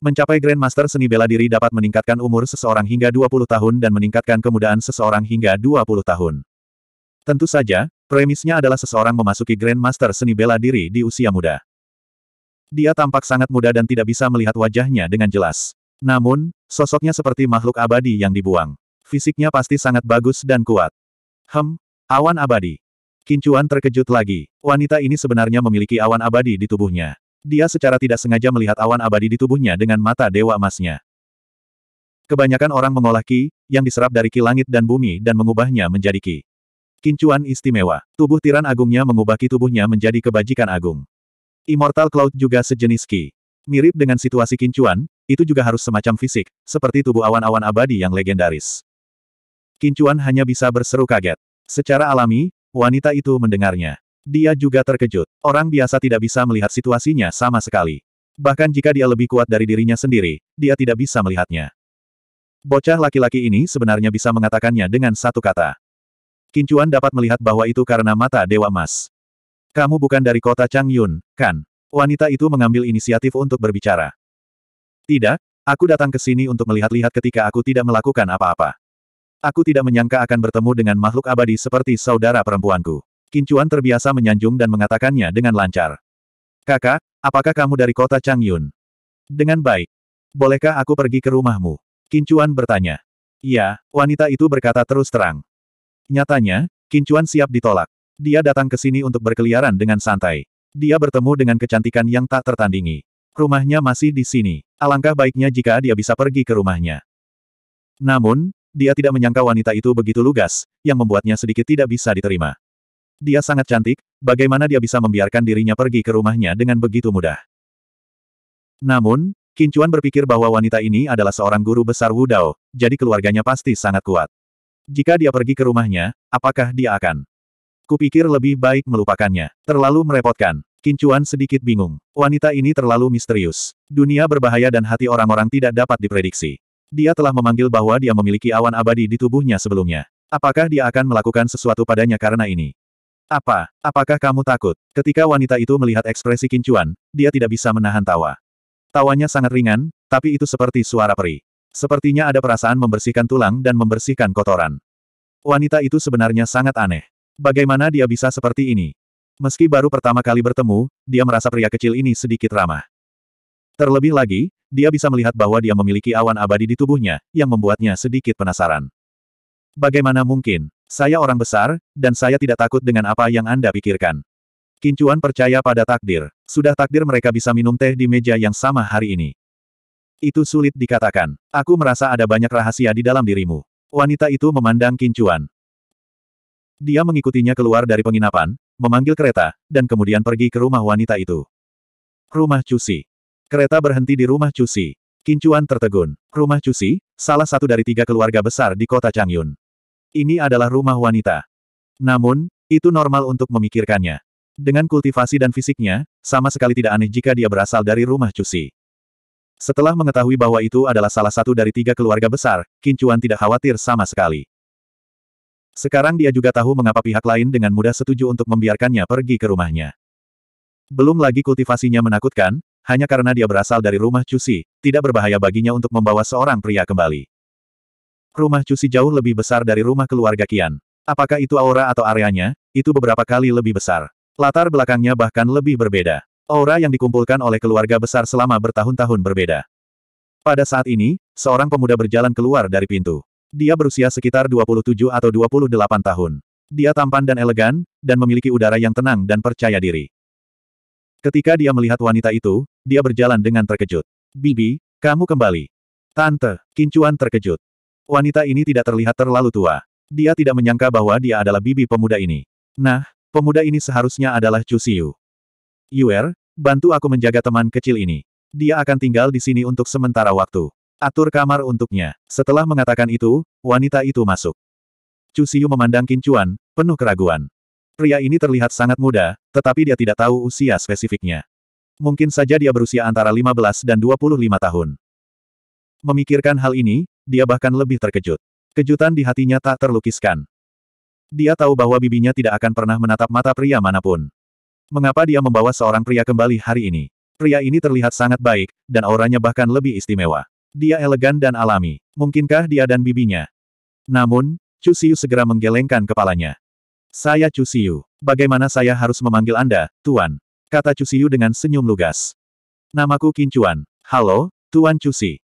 Mencapai Grandmaster seni bela diri dapat meningkatkan umur seseorang hingga 20 tahun dan meningkatkan kemudahan seseorang hingga 20 tahun. Tentu saja, premisnya adalah seseorang memasuki Grandmaster seni bela diri di usia muda. Dia tampak sangat muda dan tidak bisa melihat wajahnya dengan jelas. Namun, sosoknya seperti makhluk abadi yang dibuang. Fisiknya pasti sangat bagus dan kuat. Hem, awan abadi. Kincuan terkejut lagi. Wanita ini sebenarnya memiliki awan abadi di tubuhnya. Dia secara tidak sengaja melihat awan abadi di tubuhnya dengan mata dewa emasnya. Kebanyakan orang mengolah ki, yang diserap dari ki langit dan bumi dan mengubahnya menjadi ki. Kincuan istimewa. Tubuh tiran agungnya mengubah ki tubuhnya menjadi kebajikan agung. Immortal Cloud juga sejenis ki. Mirip dengan situasi kincuan, itu juga harus semacam fisik, seperti tubuh awan-awan abadi yang legendaris. Kincuan hanya bisa berseru kaget. Secara alami, wanita itu mendengarnya. Dia juga terkejut. Orang biasa tidak bisa melihat situasinya sama sekali. Bahkan jika dia lebih kuat dari dirinya sendiri, dia tidak bisa melihatnya. Bocah laki-laki ini sebenarnya bisa mengatakannya dengan satu kata. Kincuan dapat melihat bahwa itu karena mata Dewa emas. Kamu bukan dari kota Changyun, kan? Wanita itu mengambil inisiatif untuk berbicara. Tidak, aku datang ke sini untuk melihat-lihat ketika aku tidak melakukan apa-apa. Aku tidak menyangka akan bertemu dengan makhluk abadi seperti saudara perempuanku. Kincuan terbiasa menyanjung dan mengatakannya dengan lancar. Kakak, apakah kamu dari kota Changyun? Dengan baik. Bolehkah aku pergi ke rumahmu? Kincuan bertanya. Iya, wanita itu berkata terus terang. Nyatanya, Kincuan siap ditolak. Dia datang ke sini untuk berkeliaran dengan santai. Dia bertemu dengan kecantikan yang tak tertandingi. Rumahnya masih di sini. Alangkah baiknya jika dia bisa pergi ke rumahnya. Namun, dia tidak menyangka wanita itu begitu lugas, yang membuatnya sedikit tidak bisa diterima. Dia sangat cantik, bagaimana dia bisa membiarkan dirinya pergi ke rumahnya dengan begitu mudah. Namun, Kincuan berpikir bahwa wanita ini adalah seorang guru besar Wudao, jadi keluarganya pasti sangat kuat. Jika dia pergi ke rumahnya, apakah dia akan? Kupikir lebih baik melupakannya. Terlalu merepotkan. Kincuan sedikit bingung. Wanita ini terlalu misterius. Dunia berbahaya dan hati orang-orang tidak dapat diprediksi. Dia telah memanggil bahwa dia memiliki awan abadi di tubuhnya sebelumnya. Apakah dia akan melakukan sesuatu padanya karena ini? Apa? Apakah kamu takut? Ketika wanita itu melihat ekspresi kincuan, dia tidak bisa menahan tawa. Tawanya sangat ringan, tapi itu seperti suara peri. Sepertinya ada perasaan membersihkan tulang dan membersihkan kotoran. Wanita itu sebenarnya sangat aneh. Bagaimana dia bisa seperti ini? Meski baru pertama kali bertemu, dia merasa pria kecil ini sedikit ramah. Terlebih lagi, dia bisa melihat bahwa dia memiliki awan abadi di tubuhnya, yang membuatnya sedikit penasaran. Bagaimana mungkin? Saya orang besar, dan saya tidak takut dengan apa yang Anda pikirkan. Kincuan percaya pada takdir. Sudah takdir mereka bisa minum teh di meja yang sama hari ini. Itu sulit dikatakan. Aku merasa ada banyak rahasia di dalam dirimu. Wanita itu memandang Kincuan. Dia mengikutinya keluar dari penginapan, memanggil kereta, dan kemudian pergi ke rumah wanita itu. Rumah Cusi. Kereta berhenti di rumah Cusi. Kincuan tertegun. Rumah Cusi, salah satu dari tiga keluarga besar di kota Changyun. Ini adalah rumah wanita. Namun, itu normal untuk memikirkannya. Dengan kultivasi dan fisiknya, sama sekali tidak aneh jika dia berasal dari rumah Cusi. Setelah mengetahui bahwa itu adalah salah satu dari tiga keluarga besar, Kincuan tidak khawatir sama sekali. Sekarang dia juga tahu mengapa pihak lain dengan mudah setuju untuk membiarkannya pergi ke rumahnya. Belum lagi kultivasinya menakutkan, hanya karena dia berasal dari rumah Cusi, tidak berbahaya baginya untuk membawa seorang pria kembali. Rumah Cusi jauh lebih besar dari rumah keluarga Kian. Apakah itu aura atau areanya, itu beberapa kali lebih besar. Latar belakangnya bahkan lebih berbeda. Aura yang dikumpulkan oleh keluarga besar selama bertahun-tahun berbeda. Pada saat ini, seorang pemuda berjalan keluar dari pintu. Dia berusia sekitar 27 atau 28 tahun. Dia tampan dan elegan, dan memiliki udara yang tenang dan percaya diri. Ketika dia melihat wanita itu, dia berjalan dengan terkejut. Bibi, kamu kembali. Tante, Kincuan terkejut. Wanita ini tidak terlihat terlalu tua. Dia tidak menyangka bahwa dia adalah bibi pemuda ini. Nah, pemuda ini seharusnya adalah Chu Siu. Yuer, bantu aku menjaga teman kecil ini. Dia akan tinggal di sini untuk sementara waktu. Atur kamar untuknya. Setelah mengatakan itu, wanita itu masuk. Chu Siu memandang Kincuan, penuh keraguan. Pria ini terlihat sangat muda, tetapi dia tidak tahu usia spesifiknya. Mungkin saja dia berusia antara 15 dan 25 tahun. Memikirkan hal ini, dia bahkan lebih terkejut. Kejutan di hatinya tak terlukiskan. Dia tahu bahwa bibinya tidak akan pernah menatap mata pria manapun. Mengapa dia membawa seorang pria kembali hari ini? Pria ini terlihat sangat baik, dan auranya bahkan lebih istimewa. Dia elegan dan alami. Mungkinkah dia dan bibinya? Namun, Chu Siu segera menggelengkan kepalanya. Saya Chu Siu. Bagaimana saya harus memanggil Anda, Tuan? kata Cusiu dengan senyum lugas. Namaku Kincuan. Halo, Tuan Cusi.